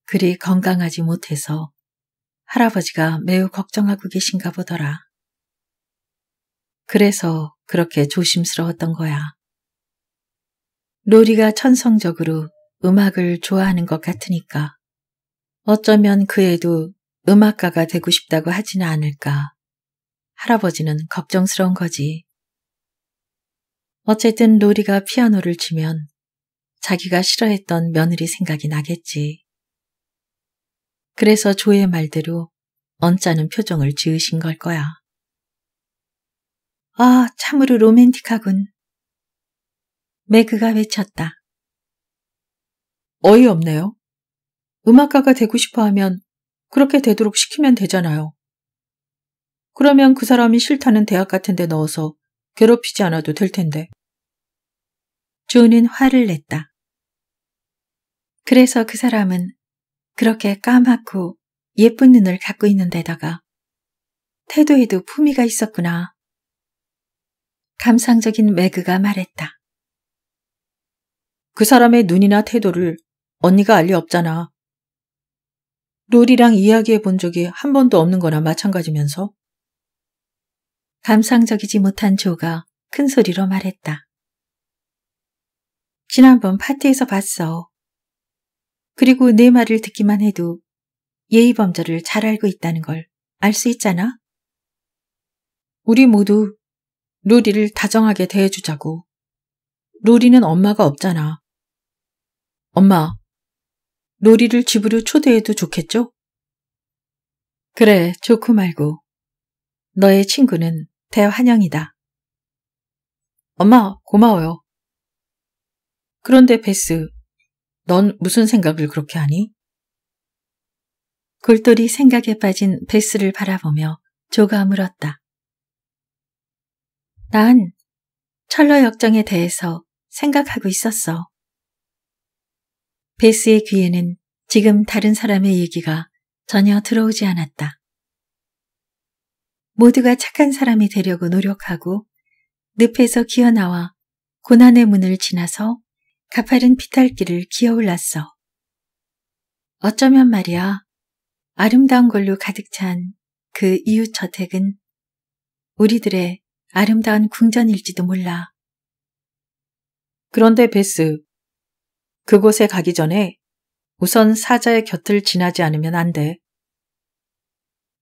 Speaker 1: 그리 건강하지 못해서 할아버지가 매우 걱정하고 계신가 보더라. 그래서 그렇게 조심스러웠던 거야. 로리가 천성적으로 음악을 좋아하는 것 같으니까 어쩌면 그 애도 음악가가 되고 싶다고 하지는 않을까. 할아버지는 걱정스러운 거지. 어쨌든 로리가 피아노를 치면 자기가 싫어했던 며느리 생각이 나겠지. 그래서 조의 말대로 언짢은 표정을 지으신 걸 거야. 아, 참으로 로맨틱하군. 매그가 외쳤다. 어이없네요. 음악가가 되고 싶어 하면 그렇게 되도록 시키면 되잖아요. 그러면 그 사람이 싫다는 대학 같은 데 넣어서 괴롭히지 않아도 될 텐데. 존은 화를 냈다. 그래서 그 사람은 그렇게 까맣고 예쁜 눈을 갖고 있는 데다가 태도에도 품위가 있었구나. 감상적인 매그가 말했다. 그 사람의 눈이나 태도를 언니가 알 리 없잖아. 롤이랑 이야기해 본 적이 한 번도 없는 거나 마찬가지면서. 감상적이지 못한 조가 큰 소리로 말했다. 지난번 파티에서 봤어. 그리고 내 말을 듣기만 해도 예의범절을 잘 알고 있다는 걸 알 수 있잖아. 우리 모두 로리를 다정하게 대해주자고. 로리는 엄마가 없잖아. 엄마, 놀이를 집으로 초대해도 좋겠죠? 그래, 좋고 말고. 너의 친구는 대환영이다. 엄마, 고마워요. 그런데 베스, 넌 무슨 생각을 그렇게 하니? 골똘히 생각에 빠진 베스를 바라보며 조가 물었다. 난 철러 역정에 대해서 생각하고 있었어. 베스의 귀에는 지금 다른 사람의 얘기가 전혀 들어오지 않았다. 모두가 착한 사람이 되려고 노력하고 늪에서 기어나와 고난의 문을 지나서 가파른 피탈길을 기어올랐어. 어쩌면 말이야 아름다운 걸로 가득 찬 그 이웃 저택은 우리들의 아름다운 궁전일지도 몰라. 그런데 베스, 그곳에 가기 전에 우선 사자의 곁을 지나지 않으면 안 돼.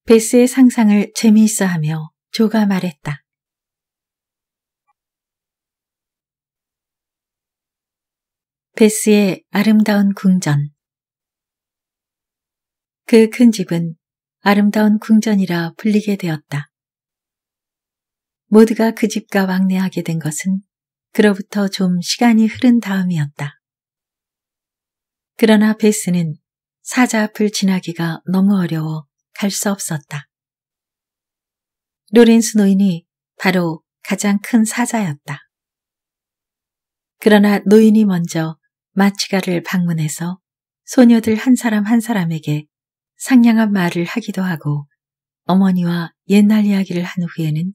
Speaker 1: 베스의 상상을 재미있어 하며 조가 말했다. 베스의 아름다운 궁전 그 큰 집은 아름다운 궁전이라 불리게 되었다. 모두가 그 집과 왕래하게 된 것은 그로부터 좀 시간이 흐른 다음이었다. 그러나 베스는 사자 앞을 지나기가 너무 어려워 갈 수 없었다. 로렌스 노인이 바로 가장 큰 사자였다. 그러나 노인이 먼저 마취가를 방문해서 소녀들 한 사람 한 사람에게 상냥한 말을 하기도 하고 어머니와 옛날 이야기를 한 후에는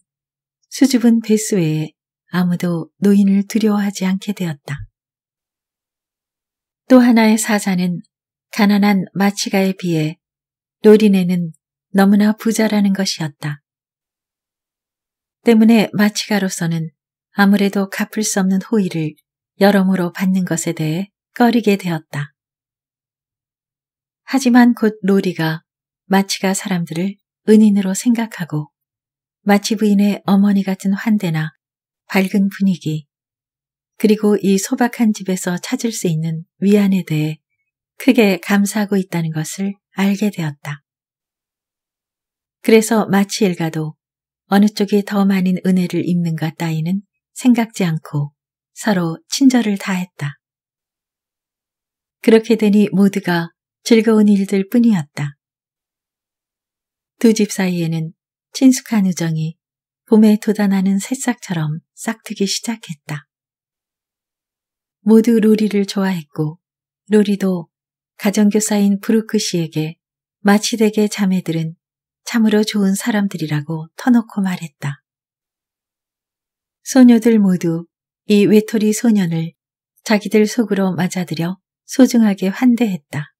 Speaker 1: 수줍은 베스 외에 아무도 노인을 두려워하지 않게 되었다. 또 하나의 사자는 가난한 마치가에 비해 노린에는 너무나 부자라는 것이었다. 때문에 마치가로서는 아무래도 갚을 수 없는 호의를 여러모로 받는 것에 대해 꺼리게 되었다. 하지만 곧 로리가 마치가 사람들을 은인으로 생각하고 마치 부인의 어머니 같은 환대나 밝은 분위기, 그리고 이 소박한 집에서 찾을 수 있는 위안에 대해 크게 감사하고 있다는 것을 알게 되었다. 그래서 마치 일가도 어느 쪽이 더 많은 은혜를 입는가 따위는 생각지 않고 서로 친절을 다했다. 그렇게 되니 모두가 즐거운 일들 뿐이었다. 두 집 사이에는 친숙한 우정이 봄에 돋아나는 새싹처럼 싹트기 시작했다. 모두 로리를 좋아했고 로리도 가정교사인 브루크 씨에게 마치댁의 자매들은 참으로 좋은 사람들이라고 터놓고 말했다. 소녀들 모두 이 외톨이 소년을 자기들 속으로 맞아들여 소중하게 환대했다.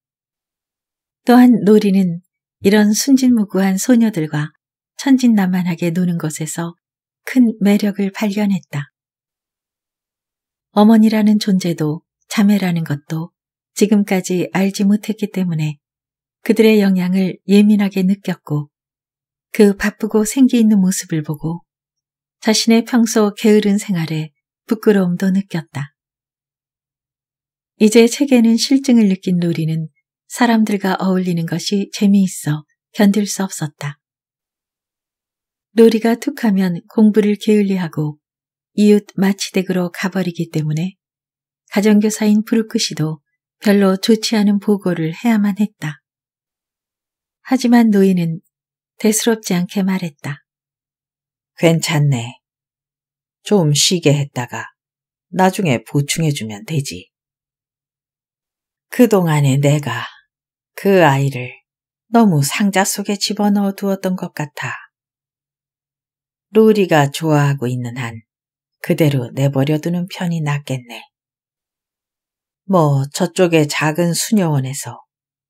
Speaker 1: 또한 노리는 이런 순진무구한 소녀들과 천진난만하게 노는 것에서 큰 매력을 발견했다. 어머니라는 존재도 자매라는 것도 지금까지 알지 못했기 때문에 그들의 영향을 예민하게 느꼈고 그 바쁘고 생기 있는 모습을 보고 자신의 평소 게으른 생활에 부끄러움도 느꼈다. 이제 책에는 실증을 느낀 노리는 사람들과 어울리는 것이 재미있어 견딜 수 없었다. 노리가 툭하면 공부를 게을리하고 이웃 마치댁으로 가버리기 때문에 가정교사인 브루크 씨도 별로 좋지 않은 보고를 해야만 했다. 하지만 노인은 대수롭지 않게 말했다. 괜찮네. 좀 쉬게 했다가 나중에 보충해주면 되지. 그동안에 내가 그 아이를 너무 상자 속에 집어넣어 두었던 것 같아. 로리가 좋아하고 있는 한 그대로 내버려두는 편이 낫겠네. 뭐 저쪽의 작은 수녀원에서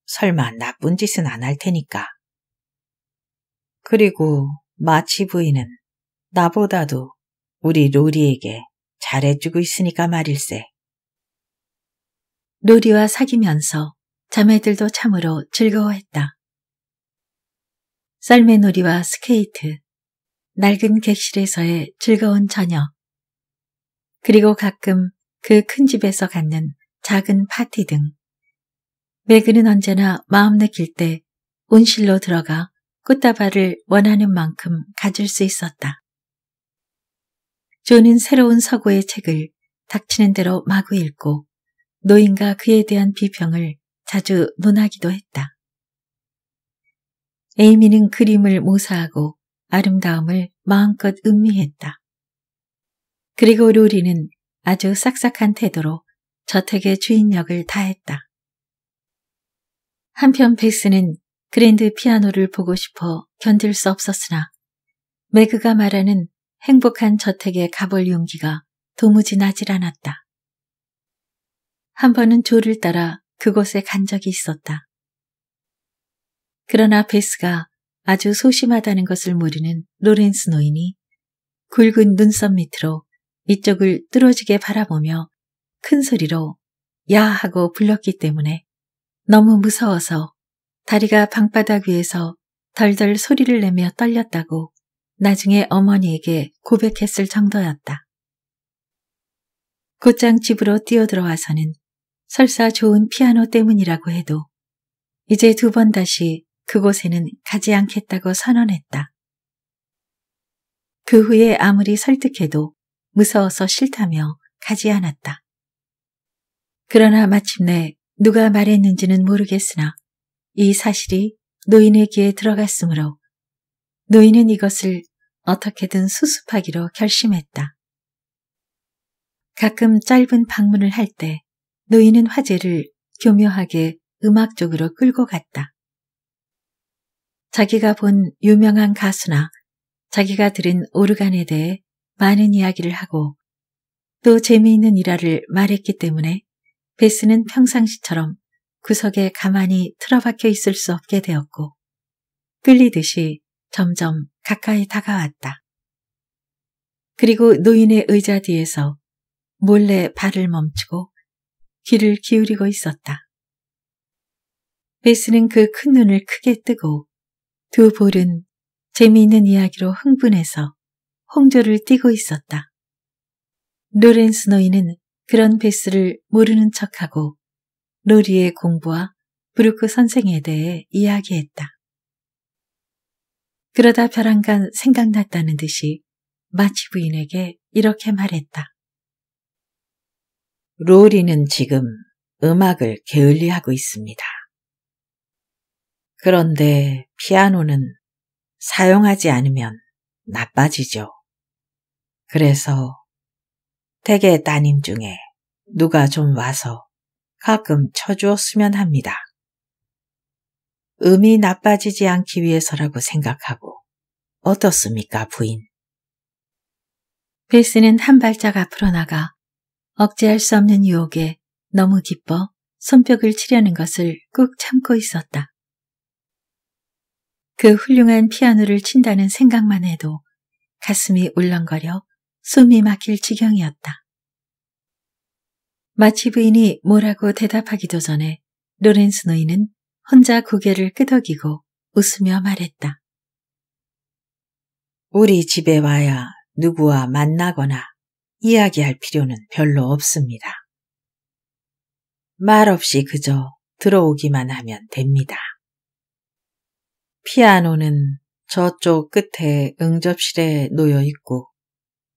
Speaker 1: 설마 나쁜 짓은 안 할 테니까. 그리고 마치 부인은 나보다도 우리 로리에게 잘해주고 있으니까 말일세. 로리와 사귀면서 자매들도 참으로 즐거워했다. 썰매놀이와 스케이트, 낡은 객실에서의 즐거운 저녁, 그리고 가끔 그 큰 집에서 갖는 작은 파티 등. 매그는 언제나 마음 내킬 때 온실로 들어가 꽃다발을 원하는 만큼 가질 수 있었다. 존은 새로운 서구의 책을 닥치는 대로 마구 읽고 노인과 그에 대한 비평을 자주 논하기도 했다. 에이미는 그림을 모사하고 아름다움을 마음껏 음미했다. 그리고 루리는 아주 싹싹한 태도로 저택의 주인 역을 다했다. 한편 베스는 그랜드 피아노를 보고 싶어 견딜 수 없었으나 매그가 말하는 행복한 저택에 가볼 용기가 도무지 나질 않았다. 한 번은 조를 따라 그곳에 간 적이 있었다. 그러나 베스가 아주 소심하다는 것을 모르는 로렌스 노인이 굵은 눈썹 밑으로 이쪽을 뚫어지게 바라보며 큰 소리로 야 하고 불렀기 때문에 너무 무서워서 다리가 방바닥 위에서 덜덜 소리를 내며 떨렸다고 나중에 어머니에게 고백했을 정도였다. 곧장 집으로 뛰어들어와서는 설사 좋은 피아노 때문이라고 해도 이제 두 번 다시 그곳에는 가지 않겠다고 선언했다. 그 후에 아무리 설득해도 무서워서 싫다며 가지 않았다. 그러나 마침내 누가 말했는지는 모르겠으나 이 사실이 노인의 귀에 들어갔으므로 노인은 이것을 어떻게든 수습하기로 결심했다. 가끔 짧은 방문을 할 때 노인은 화제를 교묘하게 음악 쪽으로 끌고 갔다. 자기가 본 유명한 가수나 자기가 들은 오르간에 대해 많은 이야기를 하고 또 재미있는 일화를 말했기 때문에 베스는 평상시처럼 구석에 가만히 틀어박혀 있을 수 없게 되었고 끌리듯이 점점 가까이 다가왔다. 그리고 노인의 의자 뒤에서 몰래 발을 멈추고 귀를 기울이고 있었다. 베스는 그 큰 눈을 크게 뜨고 두 볼은 재미있는 이야기로 흥분해서 홍조를 띠고 있었다. 로렌스 노인은 그런 베스를 모르는 척하고 로리의 공부와 브루크 선생에 대해 이야기했다. 그러다 벼랑간 생각났다는 듯이 마치 부인에게 이렇게 말했다. 로리는 지금 음악을 게을리하고 있습니다. 그런데 피아노는 사용하지 않으면 나빠지죠. 그래서 대개 따님 중에 누가 좀 와서 가끔 쳐주었으면 합니다. 음이 나빠지지 않기 위해서라고 생각하고 어떻습니까, 부인? 필스는 한 발짝 앞으로 나가 억제할 수 없는 유혹에 너무 기뻐 손뼉을 치려는 것을 꾹 참고 있었다. 그 훌륭한 피아노를 친다는 생각만 해도 가슴이 울렁거려 숨이 막힐 지경이었다. 마치 부인이 뭐라고 대답하기도 전에 로렌스 노인은 혼자 고개를 끄덕이고 웃으며 말했다. 우리 집에 와야 누구와 만나거나 이야기할 필요는 별로 없습니다. 말없이 그저 들어오기만 하면 됩니다. 피아노는 저쪽 끝에 응접실에 놓여 있고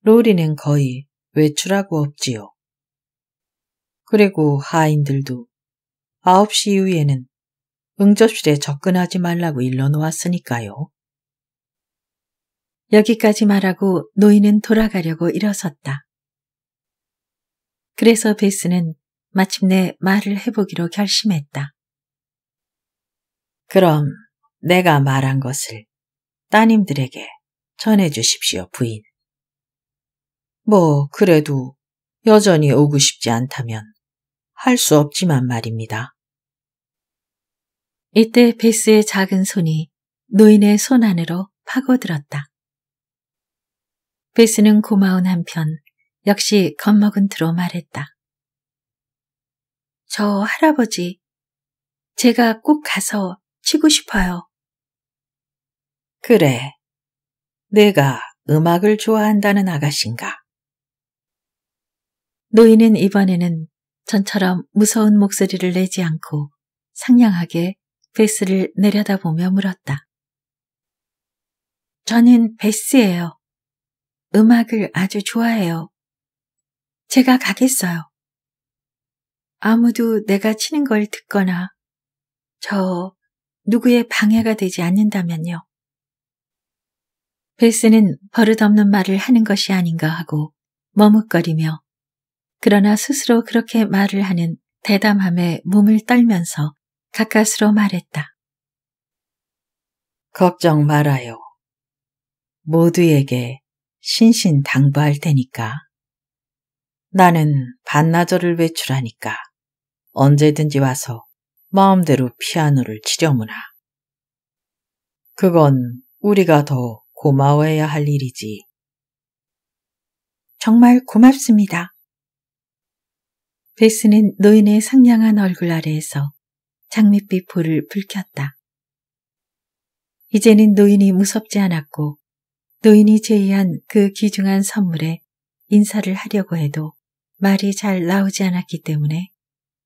Speaker 1: 로리는 거의 외출하고 없지요. 그리고 하인들도 9시 이후에는 응접실에 접근하지 말라고 일러놓았으니까요. 여기까지 말하고 노인은 돌아가려고 일어섰다. 그래서 베스는 마침내 말을 해보기로 결심했다. 그럼 내가 말한 것을 따님들에게 전해주십시오, 부인. 뭐, 그래도 여전히 오고 싶지 않다면 할 수 없지만 말입니다. 이때 베스의 작은 손이 노인의 손 안으로 파고들었다. 베스는 고마운 한편 역시 겁먹은 투로 말했다. 저 할아버지, 제가 꼭 가서 치고 싶어요. 그래, 내가 음악을 좋아한다는 아가씨인가? 노인은 이번에는 전처럼 무서운 목소리를 내지 않고 상냥하게 베스를 내려다보며 물었다. 저는 베스예요. 음악을 아주 좋아해요. 제가 가겠어요. 아무도 내가 치는 걸 듣거나 저 누구의 방해가 되지 않는다면요. 베스는 버릇없는 말을 하는 것이 아닌가 하고 머뭇거리며 그러나 스스로 그렇게 말을 하는 대담함에 몸을 떨면서 가까스로 말했다. 걱정 말아요. 모두에게 신신당부할 테니까. 나는 반나절을 외출하니까 언제든지 와서 마음대로 피아노를 치려무나. 그건 우리가 더 고마워해야 할 일이지. 정말 고맙습니다. 베스는 노인의 상냥한 얼굴 아래에서 장밋빛 불을 불켰다. 이제는 노인이 무섭지 않았고 노인이 제의한 그 귀중한 선물에 인사를 하려고 해도 말이 잘 나오지 않았기 때문에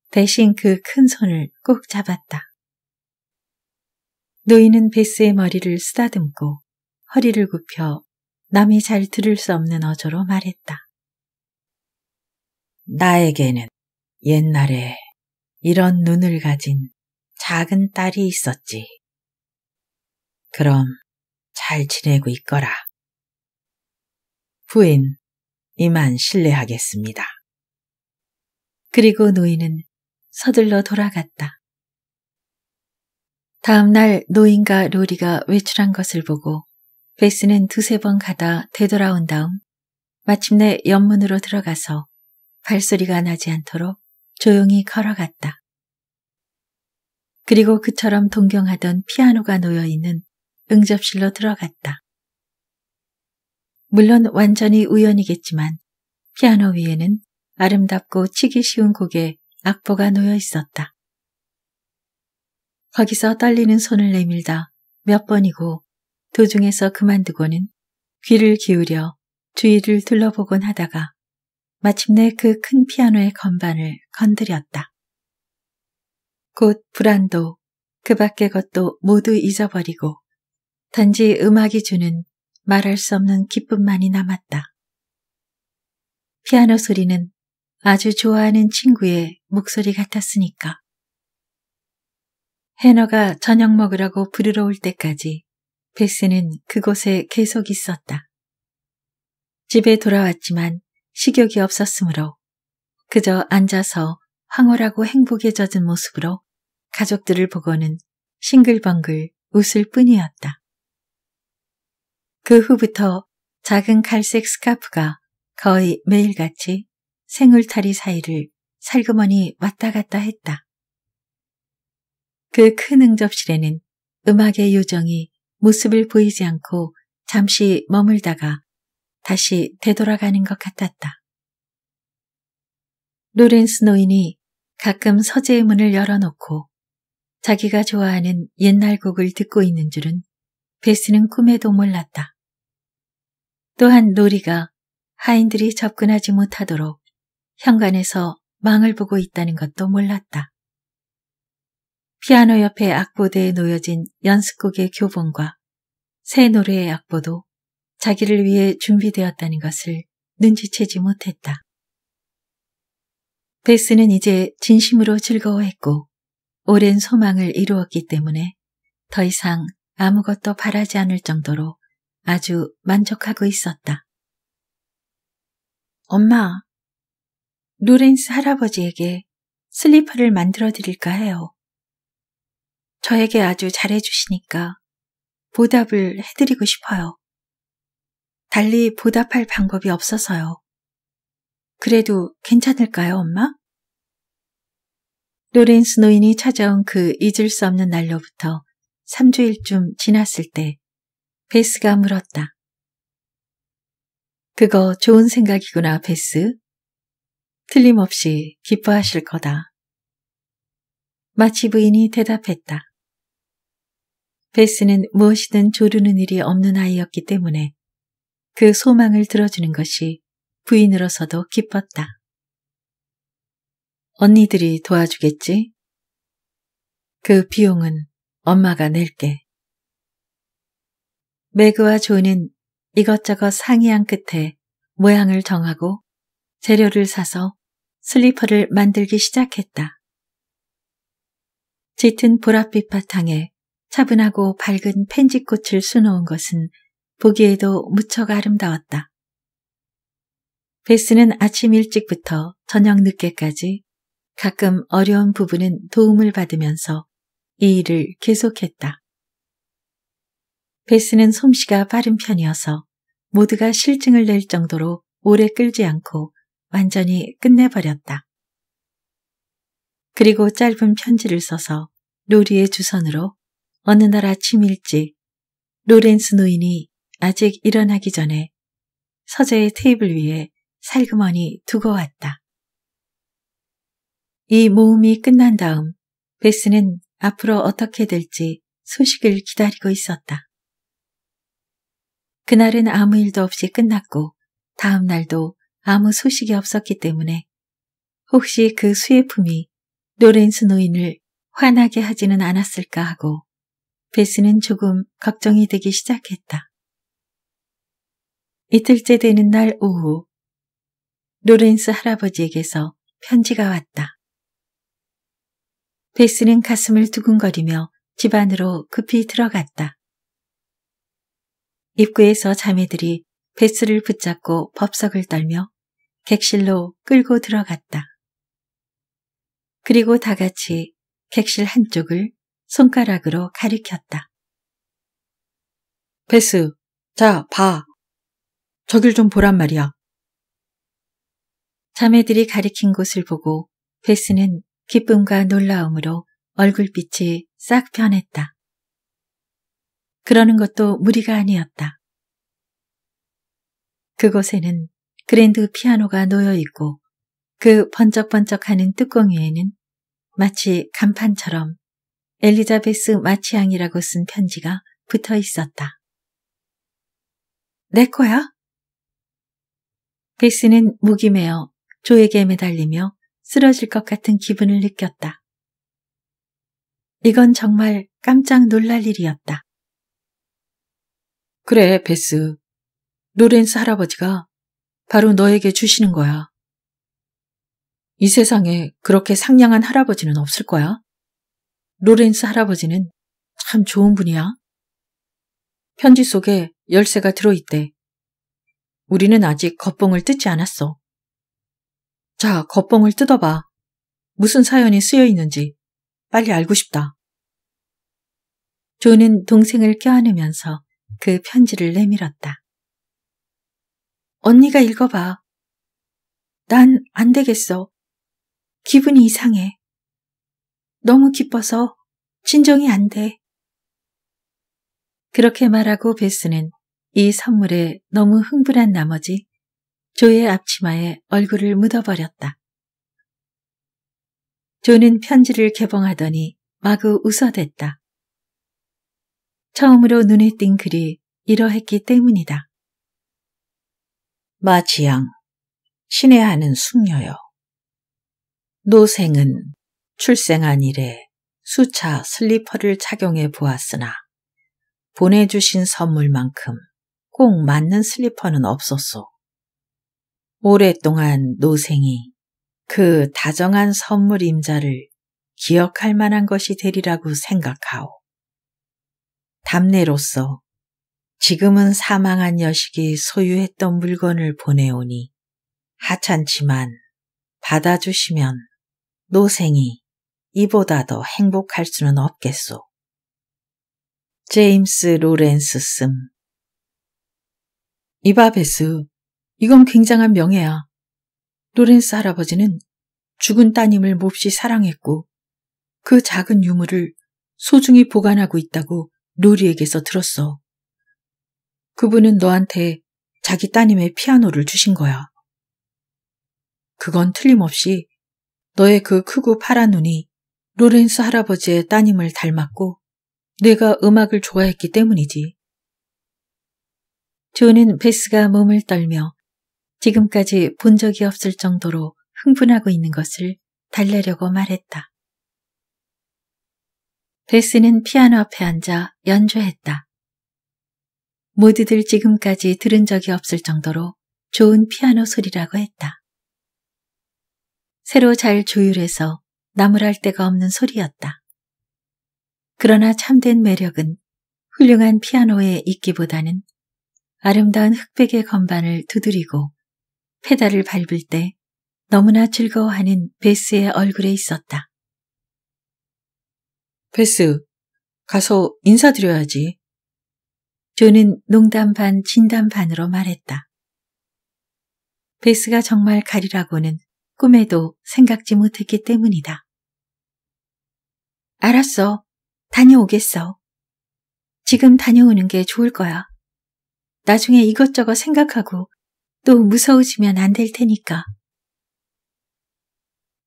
Speaker 1: 대신 그 큰 손을 꼭 잡았다. 노인은 베스의 머리를 쓰다듬고 허리를 굽혀 남이 잘 들을 수 없는 어조로 말했다. 나에게는 옛날에 이런 눈을 가진 작은 딸이 있었지. 그럼 잘 지내고 있거라. 부인, 이만 신뢰하겠습니다 그리고 노인은 서둘러 돌아갔다. 다음날 노인과 로리가 외출한 것을 보고 베스는 두세 번 가다 되돌아온 다음 마침내 연문으로 들어가서 발소리가 나지 않도록 조용히 걸어갔다. 그리고 그처럼 동경하던 피아노가 놓여있는 응접실로 들어갔다. 물론 완전히 우연이겠지만 피아노 위에는 아름답고 치기 쉬운 곡의 악보가 놓여 있었다. 거기서 떨리는 손을 내밀다 몇 번이고 도중에서 그만두고는 귀를 기울여 주위를 둘러보곤 하다가 마침내 그 큰 피아노의 건반을 건드렸다. 곧 불안도 그 밖의 것도 모두 잊어버리고 단지 음악이 주는 말할 수 없는 기쁨만이 남았다. 피아노 소리는 아주 좋아하는 친구의 목소리 같았으니까. 해너가 저녁 먹으라고 부르러 올 때까지 베스는 그곳에 계속 있었다. 집에 돌아왔지만 식욕이 없었으므로 그저 앉아서 황홀하고 행복에 젖은 모습으로 가족들을 보고는 싱글벙글 웃을 뿐이었다. 그 후부터 작은 갈색 스카프가 거의 매일같이 생울타리 사이를 살그머니 왔다 갔다 했다. 그 큰 응접실에는 음악의 요정이 모습을 보이지 않고 잠시 머물다가 다시 되돌아가는 것 같았다. 로렌스 노인이 가끔 서재의 문을 열어놓고 자기가 좋아하는 옛날 곡을 듣고 있는 줄은 베스는 꿈에도 몰랐다. 또한 놀이가 하인들이 접근하지 못하도록 현관에서 망을 보고 있다는 것도 몰랐다. 피아노 옆에 악보대에 놓여진 연습곡의 교본과 새 노래의 악보도 자기를 위해 준비되었다는 것을 눈치채지 못했다. 베스는 이제 진심으로 즐거워했고 오랜 소망을 이루었기 때문에 더 이상 아무것도 바라지 않을 정도로 아주 만족하고 있었다. 엄마, 루렌스 할아버지에게 슬리퍼를 만들어 드릴까 해요. 저에게 아주 잘해주시니까 보답을 해드리고 싶어요. 달리 보답할 방법이 없어서요. 그래도 괜찮을까요, 엄마? 로렌스 노인이 찾아온 그 잊을 수 없는 날로부터 3주일쯤 지났을 때 베스가 물었다. 그거 좋은 생각이구나, 베스. 틀림없이 기뻐하실 거다. 마치 부인이 대답했다. 베스는 무엇이든 조르는 일이 없는 아이였기 때문에 그 소망을 들어주는 것이 부인으로서도 기뻤다. 언니들이 도와주겠지? 그 비용은 엄마가 낼게. 매그와 조는 이것저것 상의한 끝에 모양을 정하고 재료를 사서 슬리퍼를 만들기 시작했다. 짙은 보랏빛 바탕에 차분하고 밝은 펜지꽃을 수놓은 것은 보기에도 무척 아름다웠다. 베스는 아침 일찍부터 저녁 늦게까지 가끔 어려운 부분은 도움을 받으면서 이 일을 계속했다. 베스는 솜씨가 빠른 편이어서 모두가 실증을 낼 정도로 오래 끌지 않고 완전히 끝내버렸다. 그리고 짧은 편지를 써서 로리의 주선으로 어느 날 아침 일찍 로렌스 노인이 아직 일어나기 전에 서재의 테이블 위에 살그머니 두고 왔다. 이 모음이 끝난 다음 베스는 앞으로 어떻게 될지 소식을 기다리고 있었다. 그날은 아무 일도 없이 끝났고 다음 날도 아무 소식이 없었기 때문에 혹시 그수예품이노렌스 노인을 화나게 하지는 않았을까 하고 베스는 조금 걱정이 되기 시작했다. 이틀째 되는 날 오후 로렌스 할아버지에게서 편지가 왔다. 베스는 가슴을 두근거리며 집 안으로 급히 들어갔다. 입구에서 자매들이 베스를 붙잡고 법석을 떨며 객실로 끌고 들어갔다. 그리고 다 같이 객실 한쪽을 손가락으로 가리켰다. 베스, 자, 봐. 저길 좀 보란 말이야. 자매들이 가리킨 곳을 보고 베스는 기쁨과 놀라움으로 얼굴빛이 싹 변했다. 그러는 것도 무리가 아니었다. 그곳에는 그랜드 피아노가 놓여 있고 그 번쩍번쩍하는 뚜껑 위에는 마치 간판처럼 엘리자베스 마치앙이라고 쓴 편지가 붙어 있었다. 내 거야? 베스는 목이 메어 조에게 매달리며 쓰러질 것 같은 기분을 느꼈다. 이건 정말 깜짝 놀랄 일이었다. 그래, 베스. 로렌스 할아버지가 바로 너에게 주시는 거야. 이 세상에 그렇게 상냥한 할아버지는 없을 거야. 로렌스 할아버지는 참 좋은 분이야. 편지 속에 열쇠가 들어있대. 우리는 아직 겉봉을 뜯지 않았어. 자, 겉봉을 뜯어봐. 무슨 사연이 쓰여 있는지 빨리 알고 싶다. 조는 동생을 껴안으면서 그 편지를 내밀었다. 언니가 읽어봐. 난 안 되겠어. 기분이 이상해. 너무 기뻐서 진정이 안 돼. 그렇게 말하고 베스는 이 선물에 너무 흥분한 나머지 조의 앞치마에 얼굴을 묻어버렸다. 조는 편지를 개봉하더니 마구 웃어댔다. 처음으로 눈에 띈 글이 이러했기 때문이다. 마지양, 신애하는 숙녀여. 노생은 출생한 이래 수차 슬리퍼를 착용해 보았으나 보내주신 선물만큼 꼭 맞는 슬리퍼는 없었소. 오랫동안 노생이 그 다정한 선물 임자를 기억할 만한 것이 되리라고 생각하오. 담내로서 지금은 사망한 여식이 소유했던 물건을 보내오니 하찮지만 받아주시면 노생이 이보다 더 행복할 수는 없겠소. 제임스 로렌스 씀 이봐 베스, 이건 굉장한 명예야. 노렌스 할아버지는 죽은 따님을 몹시 사랑했고 그 작은 유물을 소중히 보관하고 있다고 로리에게서 들었어. 그분은 너한테 자기 따님의 피아노를 주신 거야. 그건 틀림없이 너의 그 크고 파란 눈이 로렌스 할아버지의 따님을 닮았고 내가 음악을 좋아했기 때문이지. 존은 베스가 몸을 떨며 지금까지 본 적이 없을 정도로 흥분하고 있는 것을 달래려고 말했다. 베스는 피아노 앞에 앉아 연주했다. 모두들 지금까지 들은 적이 없을 정도로 좋은 피아노 소리라고 했다. 새로 잘 조율해서 나무랄 데가 없는 소리였다. 그러나 참된 매력은 훌륭한 피아노에 있기보다는 아름다운 흑백의 건반을 두드리고 페달을 밟을 때 너무나 즐거워하는 베스의 얼굴에 있었다. 베스, 가서 인사드려야지. 존은 농담 반 진담 반으로 말했다. 베스가 정말 가리라고는 꿈에도 생각지 못했기 때문이다. 알았어. 다녀오겠어. 지금 다녀오는 게 좋을 거야. 나중에 이것저것 생각하고 또 무서워지면 안 될 테니까.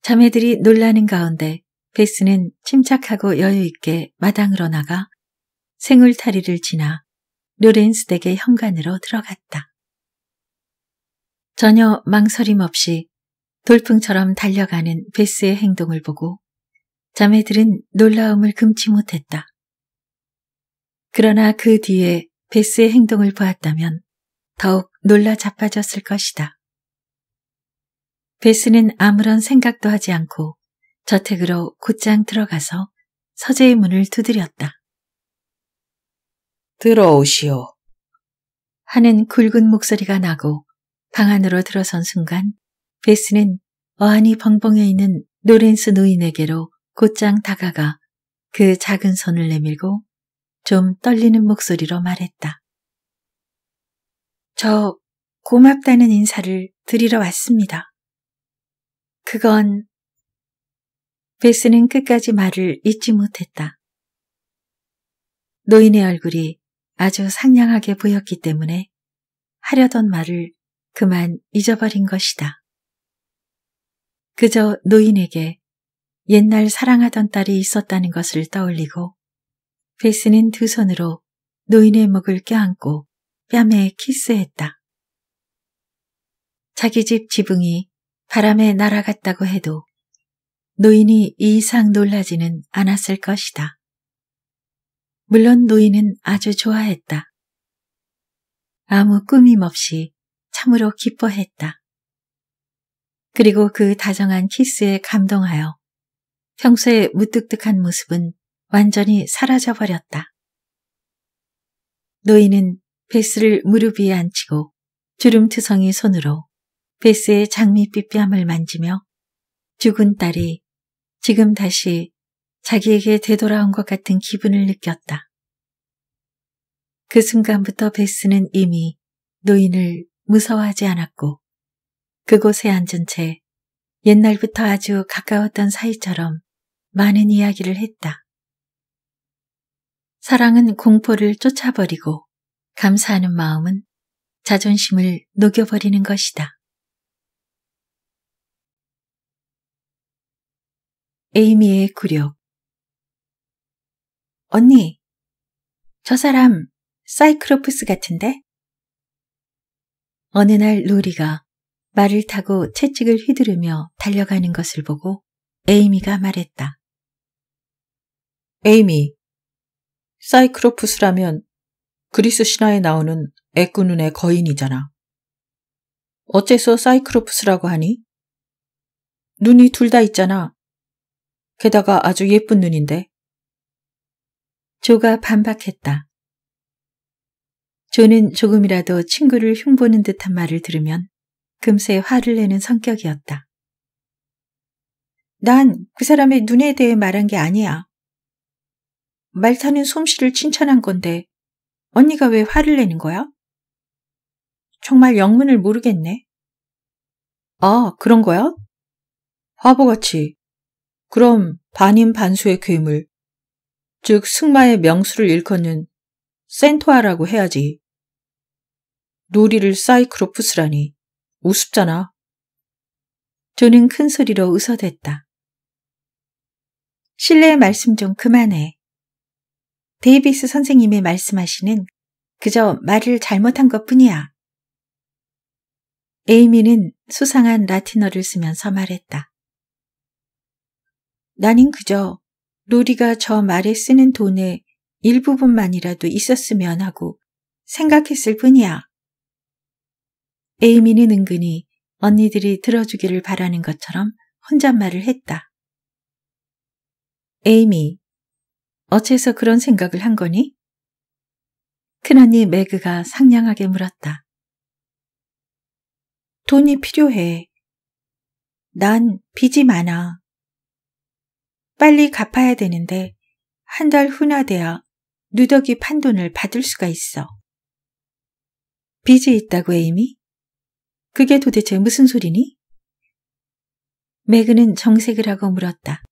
Speaker 1: 자매들이 놀라는 가운데 베스는 침착하고 여유있게 마당으로 나가 생울타리를 지나 로렌스 댁의 현관으로 들어갔다. 전혀 망설임 없이 돌풍처럼 달려가는 베스의 행동을 보고 자매들은 놀라움을 금치 못했다. 그러나 그 뒤에 베스의 행동을 보았다면 더욱 놀라 자빠졌을 것이다. 베스는 아무런 생각도 하지 않고 저택으로 곧장 들어가서 서재의 문을 두드렸다. 들어오시오. 하는 굵은 목소리가 나고 방 안으로 들어선 순간 베스는 어안이 벙벙해 있는 노렌스 노인에게로 곧장 다가가 그 작은 손을 내밀고 좀 떨리는 목소리로 말했다. 저 고맙다는 인사를 드리러 왔습니다. 그건 베스는 끝까지 말을 잊지 못했다. 노인의 얼굴이 아주 상냥하게 보였기 때문에 하려던 말을 그만 잊어버린 것이다. 그저 노인에게 옛날 사랑하던 딸이 있었다는 것을 떠올리고 베스는두 손으로 노인의 목을 껴안고 뺨에 키스했다. 자기 집 지붕이 바람에 날아갔다고 해도 노인이 이 이상 놀라지는 않았을 것이다. 물론 노인은 아주 좋아했다. 아무 꾸밈 없이 참으로 기뻐했다. 그리고 그 다정한 키스에 감동하여 평소의 무뚝뚝한 모습은 완전히 사라져버렸다. 노인은 베스를 무릎 위에 앉히고 주름투성이 손으로 베스의 장미빛 뺨을 만지며 죽은 딸이 지금 다시 자기에게 되돌아온 것 같은 기분을 느꼈다. 그 순간부터 베스는 이미 노인을 무서워하지 않았고 그곳에 앉은 채 옛날부터 아주 가까웠던 사이처럼 많은 이야기를 했다. 사랑은 공포를 쫓아버리고 감사하는 마음은 자존심을 녹여버리는 것이다. 에이미의 굴욕 언니, 저 사람 사이크로프스 같은데? 어느 날 로리가 말을 타고 채찍을 휘두르며 달려가는 것을 보고 에이미가 말했다. 에이미, 사이크로프스라면 그리스 신화에 나오는 애꾸눈의 거인이잖아. 어째서 사이크로프스라고 하니? 눈이 둘 다 있잖아. 게다가 아주 예쁜 눈인데. 조가 반박했다. 조는 조금이라도 친구를 흉보는 듯한 말을 들으면 금세 화를 내는 성격이었다. 난 그 사람의 눈에 대해 말한 게 아니야. 말타는 솜씨를 칭찬한 건데 언니가 왜 화를 내는 거야? 정말 영문을 모르겠네. 아, 그런 거야? 화보같이. 그럼 반인반수의 괴물, 즉 승마의 명수를 일컫는 센토아라고 해야지. 놀이를 사이크로프스라니 우습잖아. 저는 큰 소리로 웃어댔다. 실례의 말씀 좀 그만해. 데이비스 선생님의 말씀하시는 그저 말을 잘못한 것 뿐이야. 에이미는 수상한 라틴어를 쓰면서 말했다. 나는 그저 로리가 저 말에 쓰는 돈의 일부분만이라도 있었으면 하고 생각했을 뿐이야. 에이미는 은근히 언니들이 들어주기를 바라는 것처럼 혼잣말을 했다. 에이미, 어째서 그런 생각을 한 거니? 큰언니 매그가 상냥하게 물었다. 돈이 필요해. 난 빚이 많아. 빨리 갚아야 되는데 한 달 후나 돼야 누더기 판돈을 받을 수가 있어. 빚이 있다고 에이미? 그게 도대체 무슨 소리니? 매그는 정색을 하고 물었다.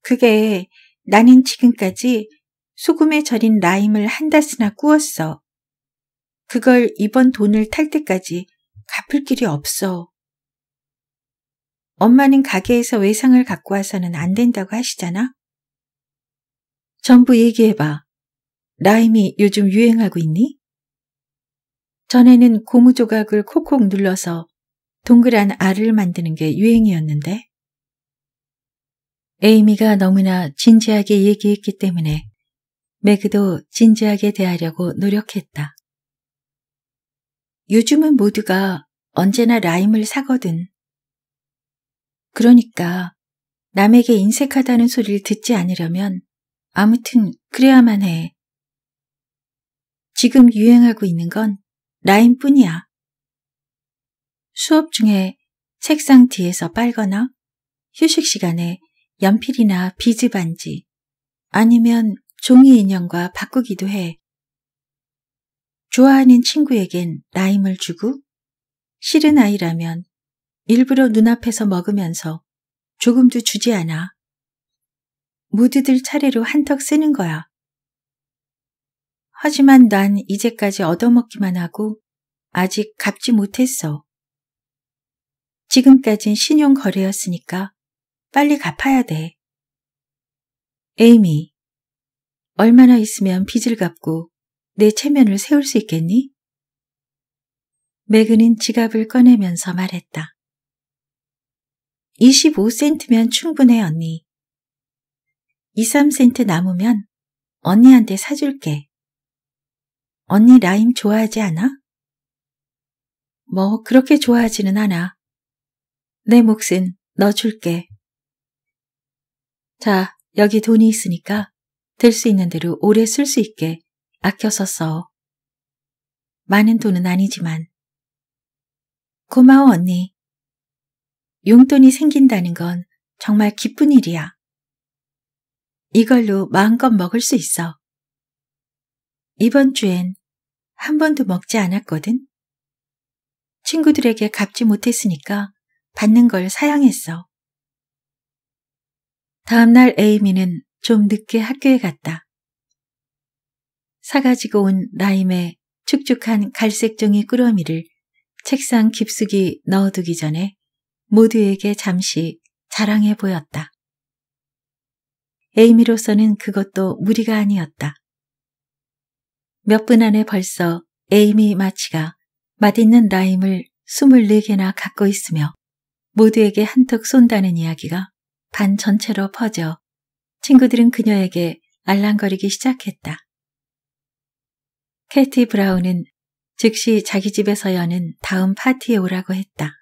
Speaker 1: 그게 나는 지금까지 소금에 절인 라임을 한 다스나 구웠어. 그걸 이번 돈을 탈 때까지 갚을 길이 없어. 엄마는 가게에서 외상을 갖고 와서는 안 된다고 하시잖아? 전부 얘기해봐. 라임이 요즘 유행하고 있니? 전에는 고무 조각을 콕콕 눌러서 동그란 알을 만드는 게 유행이었는데 에이미가 너무나 진지하게 얘기했기 때문에 매그도 진지하게 대하려고 노력했다. 요즘은 모두가 언제나 라임을 사거든. 그러니까 남에게 인색하다는 소리를 듣지 않으려면 아무튼 그래야만 해. 지금 유행하고 있는 건 라임뿐이야. 수업 중에 책상 뒤에서 빨거나 휴식 시간에 연필이나 비즈 반지, 아니면 종이 인형과 바꾸기도 해. 좋아하는 친구에겐 라임을 주고 싫은 아이라면 일부러 눈앞에서 먹으면서 조금도 주지 않아. 모두들 차례로 한턱 쓰는 거야. 하지만 난 이제까지 얻어먹기만 하고 아직 갚지 못했어. 지금까진 신용거래였으니까 빨리 갚아야 돼. 에이미, 얼마나 있으면 빚을 갚고 내 체면을 세울 수 있겠니? 매그는 지갑을 꺼내면서 말했다. 25센트면 충분해, 언니. 2, 3센트 남으면 언니한테 사줄게. 언니 라임 좋아하지 않아? 뭐, 그렇게 좋아하지는 않아. 내 몫은 너 줄게. 자, 여기 돈이 있으니까 들수 있는 대로 오래 쓸 수 있게 아껴서 써. 많은 돈은 아니지만. 고마워, 언니. 용돈이 생긴다는 건 정말 기쁜 일이야. 이걸로 마음껏 먹을 수 있어. 이번 주엔 한 번도 먹지 않았거든. 친구들에게 갚지 못했으니까 받는 걸 사양했어. 다음날 에이미는 좀 늦게 학교에 갔다. 사가지고 온 라임의 축축한 갈색 종이 꾸러미를 책상 깊숙이 넣어두기 전에 모두에게 잠시 자랑해 보였다. 에이미로서는 그것도 무리가 아니었다. 몇 분 안에 벌써 에이미 마치가 맛있는 라임을 24개나 갖고 있으며 모두에게 한턱 쏜다는 이야기가 반 전체로 퍼져 친구들은 그녀에게 알랑거리기 시작했다. 캐티 브라운은 즉시 자기 집에서 여는 다음 파티에 오라고 했다.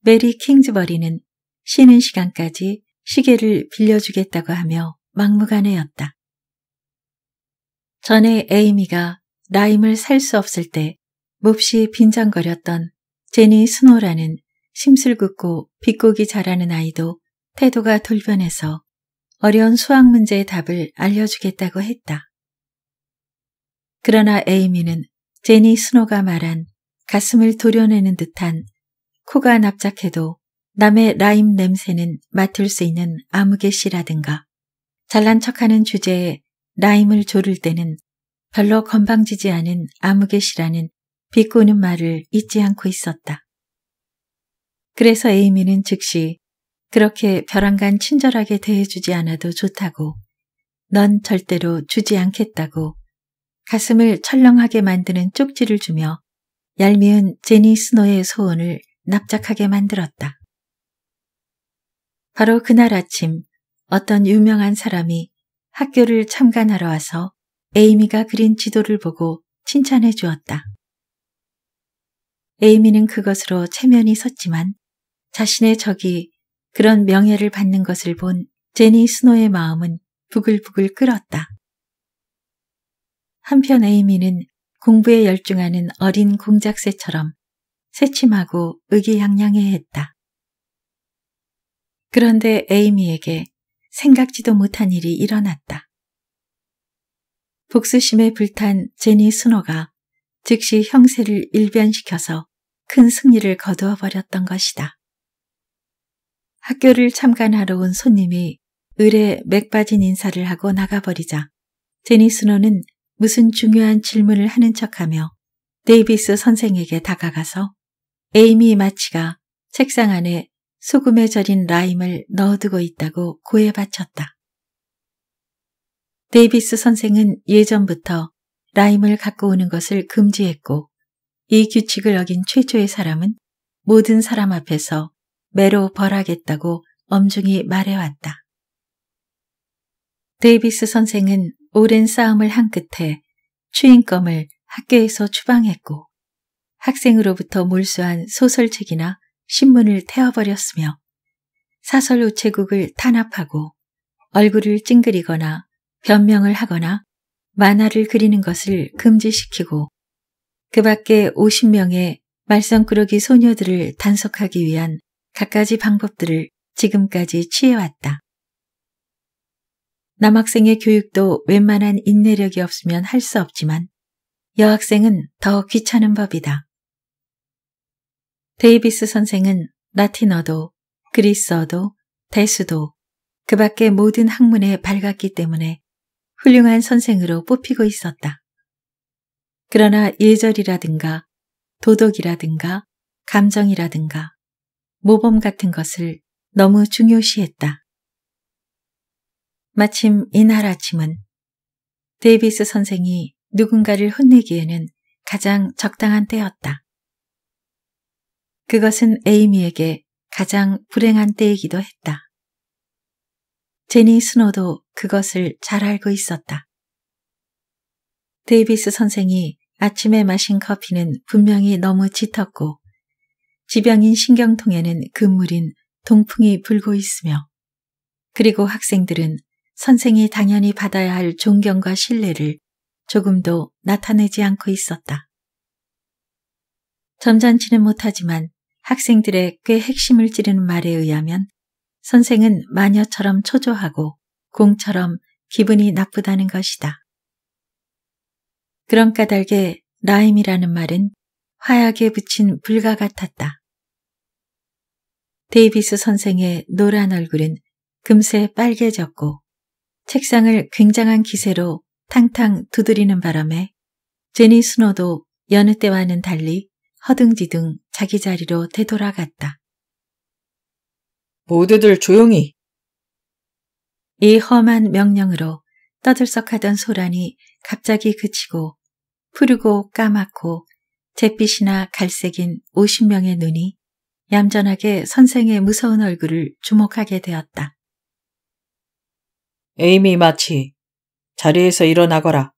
Speaker 1: 메리 킹즈버리는 쉬는 시간까지 시계를 빌려주겠다고 하며 막무가내였다. 전에 에이미가 라임을 살 수 없을 때 몹시 빈정거렸던 제니 스노라는 심술 긋고 비꼬기 잘하는 아이도 태도가 돌변해서 어려운 수학 문제의 답을 알려주겠다고 했다. 그러나 에이미는 제니 스노가 말한 가슴을 도려내는 듯한 코가 납작해도 남의 라임 냄새는 맡을 수 있는 암흑의 씨라든가 잘난 척하는 주제에 라임을 조를 때는 별로 건방지지 않은 암흑의 씨라는 비꼬는 말을 잊지 않고 있었다. 그래서 에이미는 즉시 그렇게 벼랑간 친절하게 대해주지 않아도 좋다고 넌 절대로 주지 않겠다고 가슴을 철렁하게 만드는 쪽지를 주며 얄미운 제니 스노의 소원을 납작하게 만들었다. 바로 그날 아침 어떤 유명한 사람이 학교를 참관하러 와서 에이미가 그린 지도를 보고 칭찬해 주었다. 에이미는 그것으로 체면이 섰지만 자신의 적이 그런 명예를 받는 것을 본 제니 스노의 마음은 부글부글 끓었다. 한편 에이미는 공부에 열중하는 어린 공작새처럼 새침하고 의기양양해했다. 그런데 에이미에게 생각지도 못한 일이 일어났다. 복수심에 불탄 제니 스노가 즉시 형세를 일변시켜서 큰 승리를 거두어 버렸던 것이다. 학교를 참관하러 온 손님이 을에 맥 빠진 인사를 하고 나가버리자 제니 스노는 무슨 중요한 질문을 하는 척하며 데이비스 선생에게 다가가서 에이미 마치가 책상 안에 소금에 절인 라임을 넣어두고 있다고 고해 바쳤다. 데이비스 선생은 예전부터 라임을 갖고 오는 것을 금지했고 이 규칙을 어긴 최초의 사람은 모든 사람 앞에서 매로 벌하겠다고 엄중히 말해왔다. 데이비스 선생은 오랜 싸움을 한 끝에 추인검을 학교에서 추방했고 학생으로부터 몰수한 소설책이나 신문을 태워버렸으며 사설 우체국을 탄압하고 얼굴을 찡그리거나 변명을 하거나 만화를 그리는 것을 금지시키고 그 밖에 50명의 말썽꾸러기 소녀들을 단속하기 위한 갖가지 방법들을 지금까지 취해왔다. 남학생의 교육도 웬만한 인내력이 없으면 할 수 없지만 여학생은 더 귀찮은 법이다. 데이비스 선생은 라틴어도 그리스어도 대수도 그 밖의 모든 학문에 밝았기 때문에 훌륭한 선생으로 뽑히고 있었다. 그러나 예절이라든가 도덕이라든가 감정이라든가 모범 같은 것을 너무 중요시했다. 마침 이날 아침은 데이비스 선생이 누군가를 혼내기에는 가장 적당한 때였다. 그것은 에이미에게 가장 불행한 때이기도 했다. 제니 스노도 그것을 잘 알고 있었다. 데이비스 선생이 아침에 마신 커피는 분명히 너무 짙었고 지병인 신경통에는 금물인 동풍이 불고 있으며 그리고 학생들은 선생이 당연히 받아야 할 존경과 신뢰를 조금도 나타내지 않고 있었다. 점잖지는 못하지만 학생들의 꽤 핵심을 찌르는 말에 의하면 선생은 마녀처럼 초조하고 공처럼 기분이 나쁘다는 것이다. 그런 까닭에 라임이라는 말은 화약에 붙인 불가 같았다. 데이비스 선생의 노란 얼굴은 금세 빨개졌고 책상을 굉장한 기세로 탕탕 두드리는 바람에 제니 스노도 여느 때와는 달리 허둥지둥 자기 자리로 되돌아갔다. 모두들 조용히! 이 험한 명령으로 떠들썩하던 소란이 갑자기 그치고 푸르고 까맣고 잿빛이나 갈색인 50명의 눈이 얌전하게 선생의 무서운 얼굴을 주목하게 되었다. 에이미 마치 자리에서 일어나거라.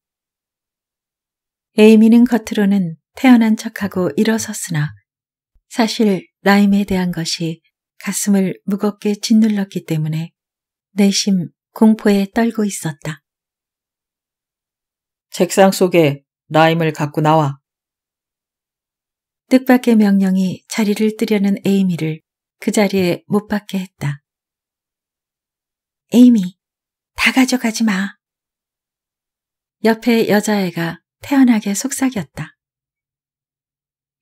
Speaker 1: 에이미는 겉으로는 태어난 척하고 일어섰으나 사실 라임에 대한 것이 가슴을 무겁게 짓눌렀기 때문에 내심 공포에 떨고 있었다. 책상 속에 라임을 갖고 나와. 뜻밖의 명령이 자리를 뜨려는 에이미를 그 자리에 못 박게 했다. 에이미, 다 가져가지 마. 옆에 여자애가 태연하게 속삭였다.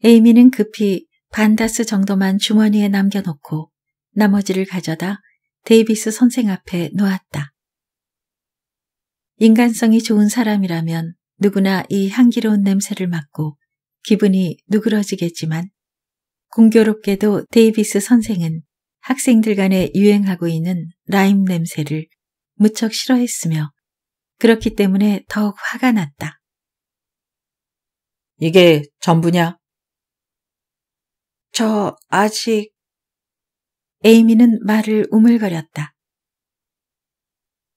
Speaker 1: 에이미는 급히 반다스 정도만 주머니에 남겨놓고 나머지를 가져다 데이비스 선생 앞에 놓았다. 인간성이 좋은 사람이라면 누구나 이 향기로운 냄새를 맡고 기분이 누그러지겠지만 공교롭게도 데이비스 선생은 학생들 간에 유행하고 있는 라임 냄새를 무척 싫어했으며 그렇기 때문에 더욱 화가 났다. 이게 전부냐? 저 아직... 에이미는 말을 우물거렸다.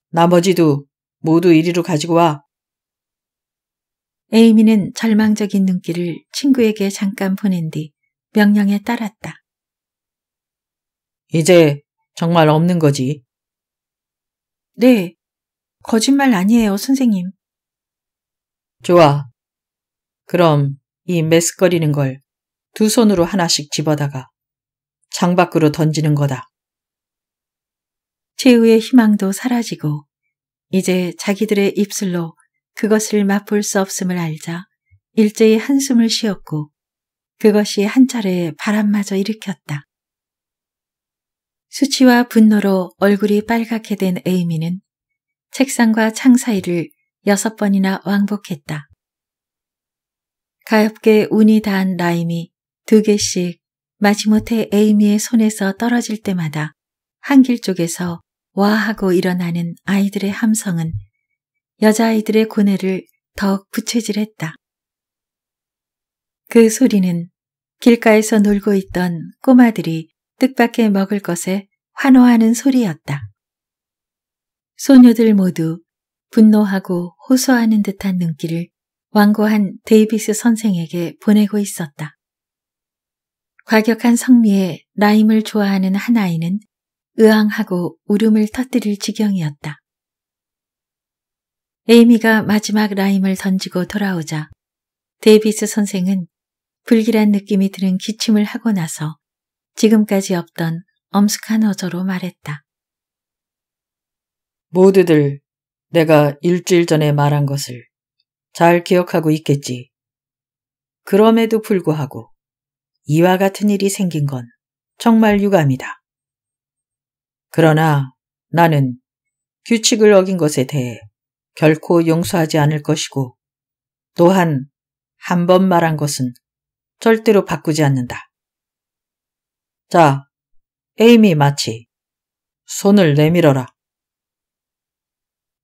Speaker 1: 나머지도 모두 이리로 가지고 와. 에이미는 절망적인 눈길을 친구에게 잠깐 보낸 뒤 명령에 따랐다. 이제 정말 없는 거지? 네. 거짓말 아니에요, 선생님. 좋아. 그럼 이 메스거리는 걸 두 손으로 하나씩 집어다가 장 밖으로 던지는 거다. 최후의 희망도 사라지고 이제 자기들의 입술로 그것을 맛볼 수 없음을 알자 일제히 한숨을 쉬었고 그것이 한 차례 바람마저 일으켰다. 수치와 분노로 얼굴이 빨갛게 된 에이미는 책상과 창 사이를 여섯 번이나 왕복했다. 가엽게 운이 닿은 라임이 두 개씩 마지못해 에이미의 손에서 떨어질 때마다 한길 쪽에서 와하고 일어나는 아이들의 함성은 여자아이들의 고뇌를 더욱 부채질했다. 그 소리는 길가에서 놀고 있던 꼬마들이 뜻밖의 먹을 것에 환호하는 소리였다. 소녀들 모두 분노하고 호소하는 듯한 눈길을 완고한 데이비스 선생에게 보내고 있었다. 과격한 성미에 라임을 좋아하는 한 아이는 의왕하고 울음을 터뜨릴 지경이었다. 에이미가 마지막 라임을 던지고 돌아오자 데이비스 선생은 불길한 느낌이 드는 기침을 하고 나서 지금까지 없던 엄숙한 어조로 말했다. 모두들 내가 일주일 전에 말한 것을 잘 기억하고 있겠지. 그럼에도 불구하고 이와 같은 일이 생긴 건 정말 유감이다. 그러나 나는 규칙을 어긴 것에 대해 결코 용서하지 않을 것이고 또한 한 번 말한 것은 절대로 바꾸지 않는다. 자, 에이미 마치 손을 내밀어라.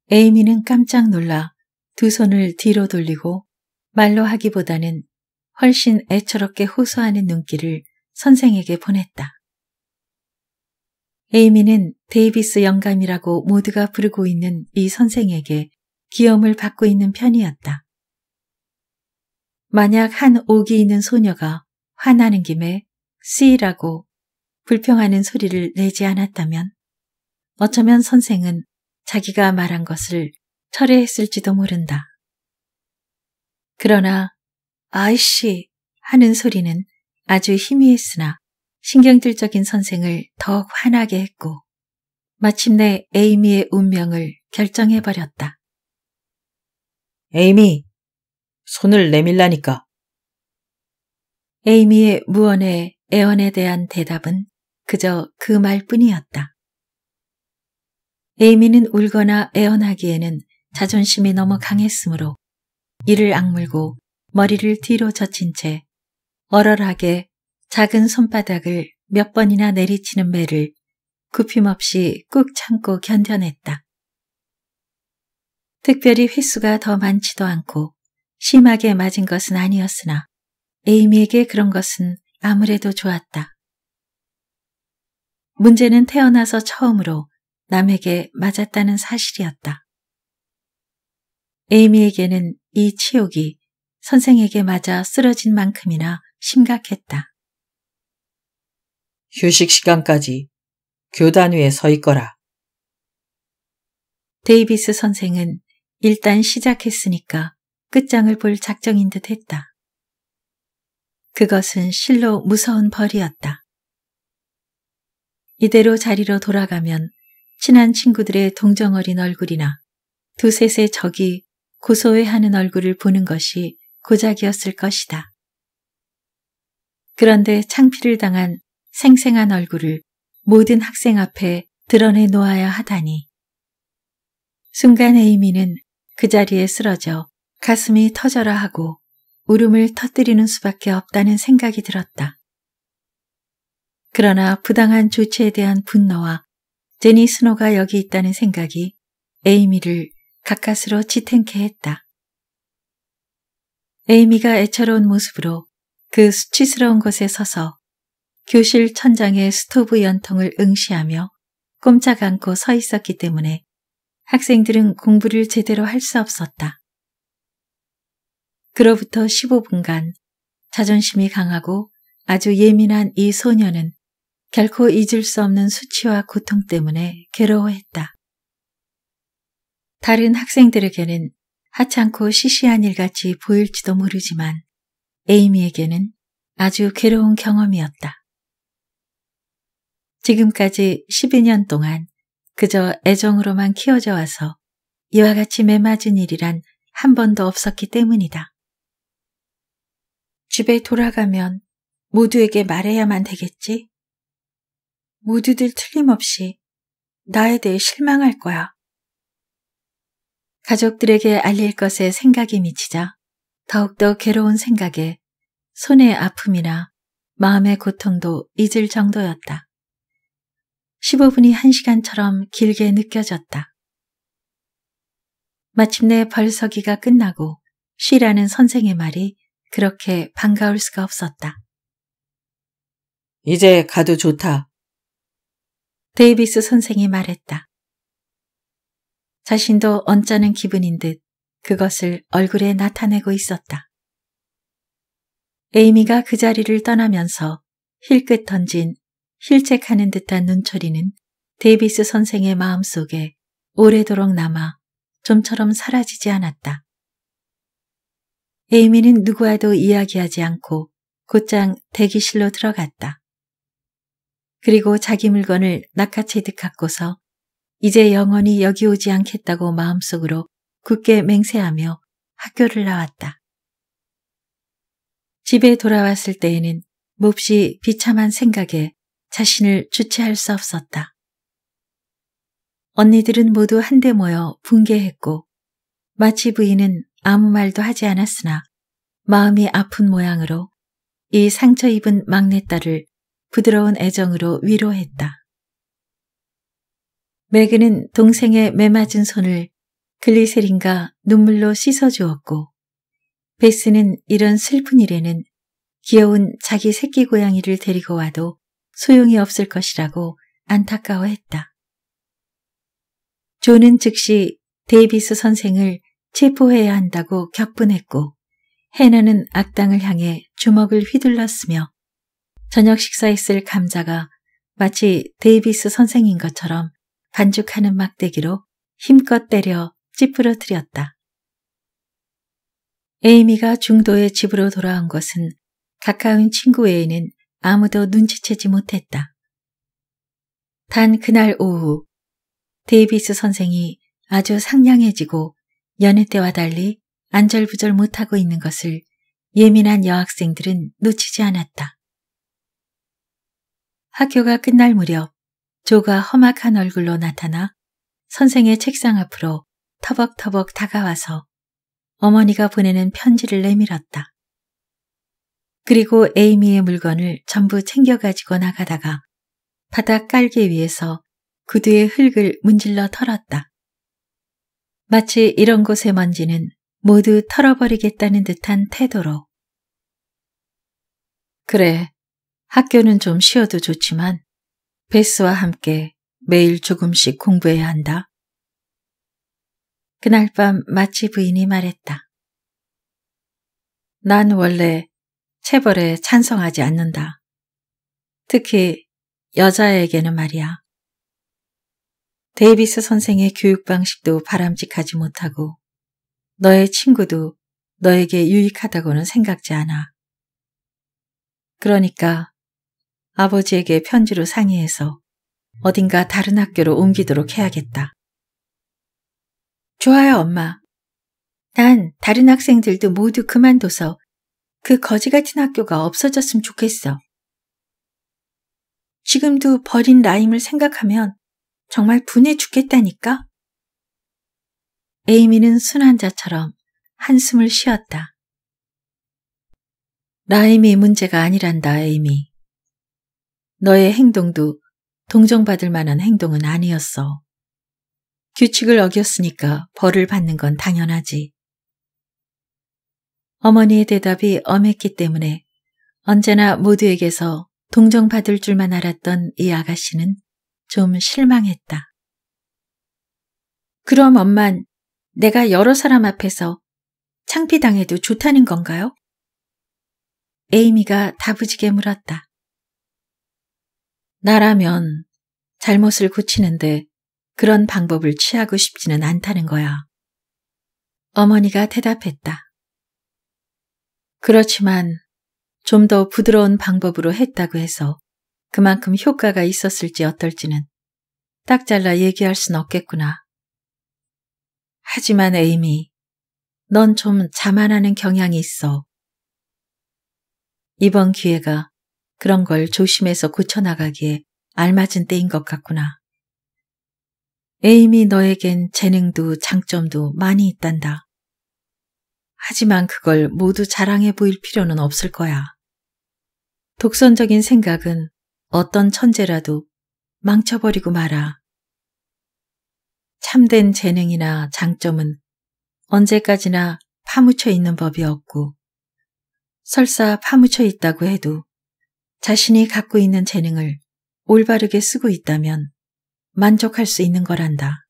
Speaker 1: 에이미는 깜짝 놀라 두 손을 뒤로 돌리고 말로 하기보다는 훨씬 애처롭게 호소하는 눈길을 선생에게 보냈다. 에이미는 데이비스 영감이라고 모두가 부르고 있는 이 선생에게 기염을 받고 있는 편이었다. 만약 한 옥이 있는 소녀가 화나는 김에 씨라고 불평하는 소리를 내지 않았다면 어쩌면 선생은 자기가 말한 것을 철회했을지도 모른다. 그러나 아이씨 하는 소리는 아주 희미했으나 신경질적인 선생을 더욱 화나게 했고 마침내 에이미의 운명을 결정해버렸다. 에이미, 손을 내밀라니까. 에이미의 무언의 애원에 대한 대답은 그저 그 말뿐이었다. 에이미는 울거나 애원하기에는 자존심이 너무 강했으므로 이를 악물고 머리를 뒤로 젖힌 채 얼얼하게 작은 손바닥을 몇 번이나 내리치는 매를 굽힘없이 꾹 참고 견뎌냈다. 특별히 횟수가 더 많지도 않고 심하게 맞은 것은 아니었으나 에이미에게 그런 것은 아무래도 좋았다. 문제는 태어나서 처음으로 남에게 맞았다는 사실이었다. 에이미에게는 이 치욕이 선생에게 맞아 쓰러진 만큼이나 심각했다. 휴식 시간까지 교단 위에 서 있거라. 데이비스 선생은 일단 시작했으니까 끝장을 볼 작정인 듯 했다. 그것은 실로 무서운 벌이었다. 이대로 자리로 돌아가면 친한 친구들의 동정어린 얼굴이나 두셋의 적이 고소해하는 얼굴을 보는 것이 고작이었을 것이다. 그런데 창피를 당한 생생한 얼굴을 모든 학생 앞에 드러내 놓아야 하다니. 순간 에이미는 그 자리에 쓰러져 가슴이 터져라 하고 울음을 터뜨리는 수밖에 없다는 생각이 들었다. 그러나 부당한 조치에 대한 분노와 제니 스노가 여기 있다는 생각이 에이미를 가까스로 지탱케 했다. 에이미가 애처로운 모습으로 그 수치스러운 곳에 서서 교실 천장에 스토브 연통을 응시하며 꼼짝 않고 서 있었기 때문에 학생들은 공부를 제대로 할 수 없었다. 그로부터 15분간 자존심이 강하고 아주 예민한 이 소녀는 결코 잊을 수 없는 수치와 고통 때문에 괴로워했다. 다른 학생들에게는 하찮고 시시한 일같이 보일지도 모르지만 에이미에게는 아주 괴로운 경험이었다. 지금까지 12년 동안 그저 애정으로만 키워져 와서 이와 같이 매맞은 일이란 한 번도 없었기 때문이다. 집에 돌아가면 모두에게 말해야만 되겠지? 모두들 틀림없이 나에 대해 실망할 거야. 가족들에게 알릴 것에 생각이 미치자 더욱더 괴로운 생각에 손의 아픔이나 마음의 고통도 잊을 정도였다. 15분이 1시간처럼 길게 느껴졌다. 마침내 벌서기가 끝나고 쉬라는 선생의 말이 그렇게 반가울 수가 없었다. 이제 가도 좋다. 데이비스 선생이 말했다. 자신도 언짢은 기분인 듯 그것을 얼굴에 나타내고 있었다. 에이미가 그 자리를 떠나면서 힐끗 던진 실책하는 듯한 눈초리는 데이비스 선생의 마음속에 오래도록 남아 좀처럼 사라지지 않았다. 에이미는 누구와도 이야기하지 않고 곧장 대기실로 들어갔다. 그리고 자기 물건을 낚아채듯 갖고서 이제 영원히 여기 오지 않겠다고 마음속으로 굳게 맹세하며 학교를 나왔다. 집에 돌아왔을 때에는 몹시 비참한 생각에 자신을 주체할 수 없었다. 언니들은 모두 한데 모여 붕괴했고 마치 부인은 아무 말도 하지 않았으나 마음이 아픈 모양으로 이 상처 입은 막내딸을 부드러운 애정으로 위로했다. 매그는 동생의 매맞은 손을 글리세린과 눈물로 씻어주었고 베스는 이런 슬픈 일에는 귀여운 자기 새끼 고양이를 데리고 와도 소용이 없을 것이라고 안타까워했다. 존은 즉시 데이비스 선생을 체포해야 한다고 격분했고 해나는 악당을 향해 주먹을 휘둘렀으며 저녁 식사에 쓸 감자가 마치 데이비스 선생인 것처럼 반죽하는 막대기로 힘껏 때려 찌푸러뜨렸다. 에이미가 중도의 집으로 돌아온 것은 가까운 친구 외에는 아무도 눈치채지 못했다. 단 그날 오후 데이비스 선생이 아주 상냥해지고 연애 때와 달리 안절부절 못하고 있는 것을 예민한 여학생들은 놓치지 않았다. 학교가 끝날 무렵 조가 험악한 얼굴로 나타나 선생의 책상 앞으로 터벅터벅 다가와서 어머니가 보내는 편지를 내밀었다. 그리고 에이미의 물건을 전부 챙겨 가지고 나가다가 바닥 깔기 위해서 구두의 흙을 문질러 털었다. 마치 이런 곳의 먼지는 모두 털어버리겠다는 듯한 태도로. 그래, 학교는 좀 쉬어도 좋지만 베스와 함께 매일 조금씩 공부해야 한다. 그날 밤 마치 부인이 말했다. 난 원래 체벌에 찬성하지 않는다. 특히 여자에게는 말이야. 데이비스 선생의 교육 방식도 바람직하지 못하고 너의 친구도 너에게 유익하다고는 생각지 않아. 그러니까 아버지에게 편지로 상의해서 어딘가 다른 학교로 옮기도록 해야겠다. 좋아요, 엄마. 난 다른 학생들도 모두 그만둬서 그 거지 같은 학교가 없어졌으면 좋겠어. 지금도 버린 라임을 생각하면 정말 분해 죽겠다니까? 에이미는 순환자처럼 한숨을 쉬었다. 라임이 문제가 아니란다, 에이미. 너의 행동도 동정받을 만한 행동은 아니었어. 규칙을 어겼으니까 벌을 받는 건 당연하지. 어머니의 대답이 엄했기 때문에 언제나 모두에게서 동정받을 줄만 알았던 이 아가씨는 좀 실망했다. 그럼 엄만 내가 여러 사람 앞에서 창피당해도 좋다는 건가요? 에이미가 다부지게 물었다. 나라면 잘못을 고치는데 그런 방법을 취하고 싶지는 않다는 거야. 어머니가 대답했다. 그렇지만 좀 더 부드러운 방법으로 했다고 해서 그만큼 효과가 있었을지 어떨지는 딱 잘라 얘기할 순 없겠구나. 하지만 에이미, 넌 좀 자만하는 경향이 있어. 이번 기회가 그런 걸 조심해서 고쳐나가기에 알맞은 때인 것 같구나. 에이미 너에겐 재능도 장점도 많이 있단다. 하지만 그걸 모두 자랑해 보일 필요는 없을 거야. 독선적인 생각은 어떤 천재라도 망쳐버리고 말아. 참된 재능이나 장점은 언제까지나 파묻혀 있는 법이 없고 설사 파묻혀 있다고 해도 자신이 갖고 있는 재능을 올바르게 쓰고 있다면 만족할 수 있는 거란다.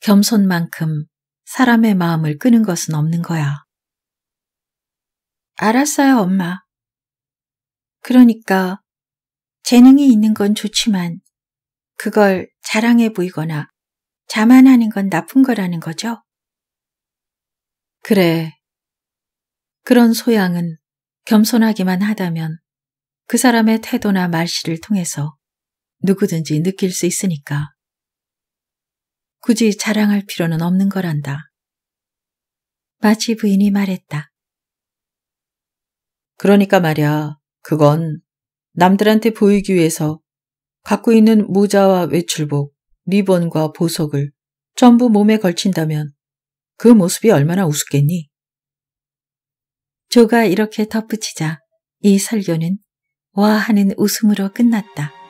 Speaker 1: 겸손만큼 사람의 마음을 끄는 것은 없는 거야. 알았어요, 엄마. 그러니까 재능이 있는 건 좋지만 그걸 자랑해 보이거나 자만하는 건 나쁜 거라는 거죠? 그래. 그런 소양은 겸손하기만 하다면 그 사람의 태도나 말씨를 통해서 누구든지 느낄 수 있으니까. 굳이 자랑할 필요는 없는 거란다. 마치 부인이 말했다. 그러니까 말야, 그건 남들한테 보이기 위해서 갖고 있는 모자와 외출복, 리본과 보석을 전부 몸에 걸친다면 그 모습이 얼마나 우습겠니? 조가 이렇게 덧붙이자 이 설교는 와 하는 웃음으로 끝났다.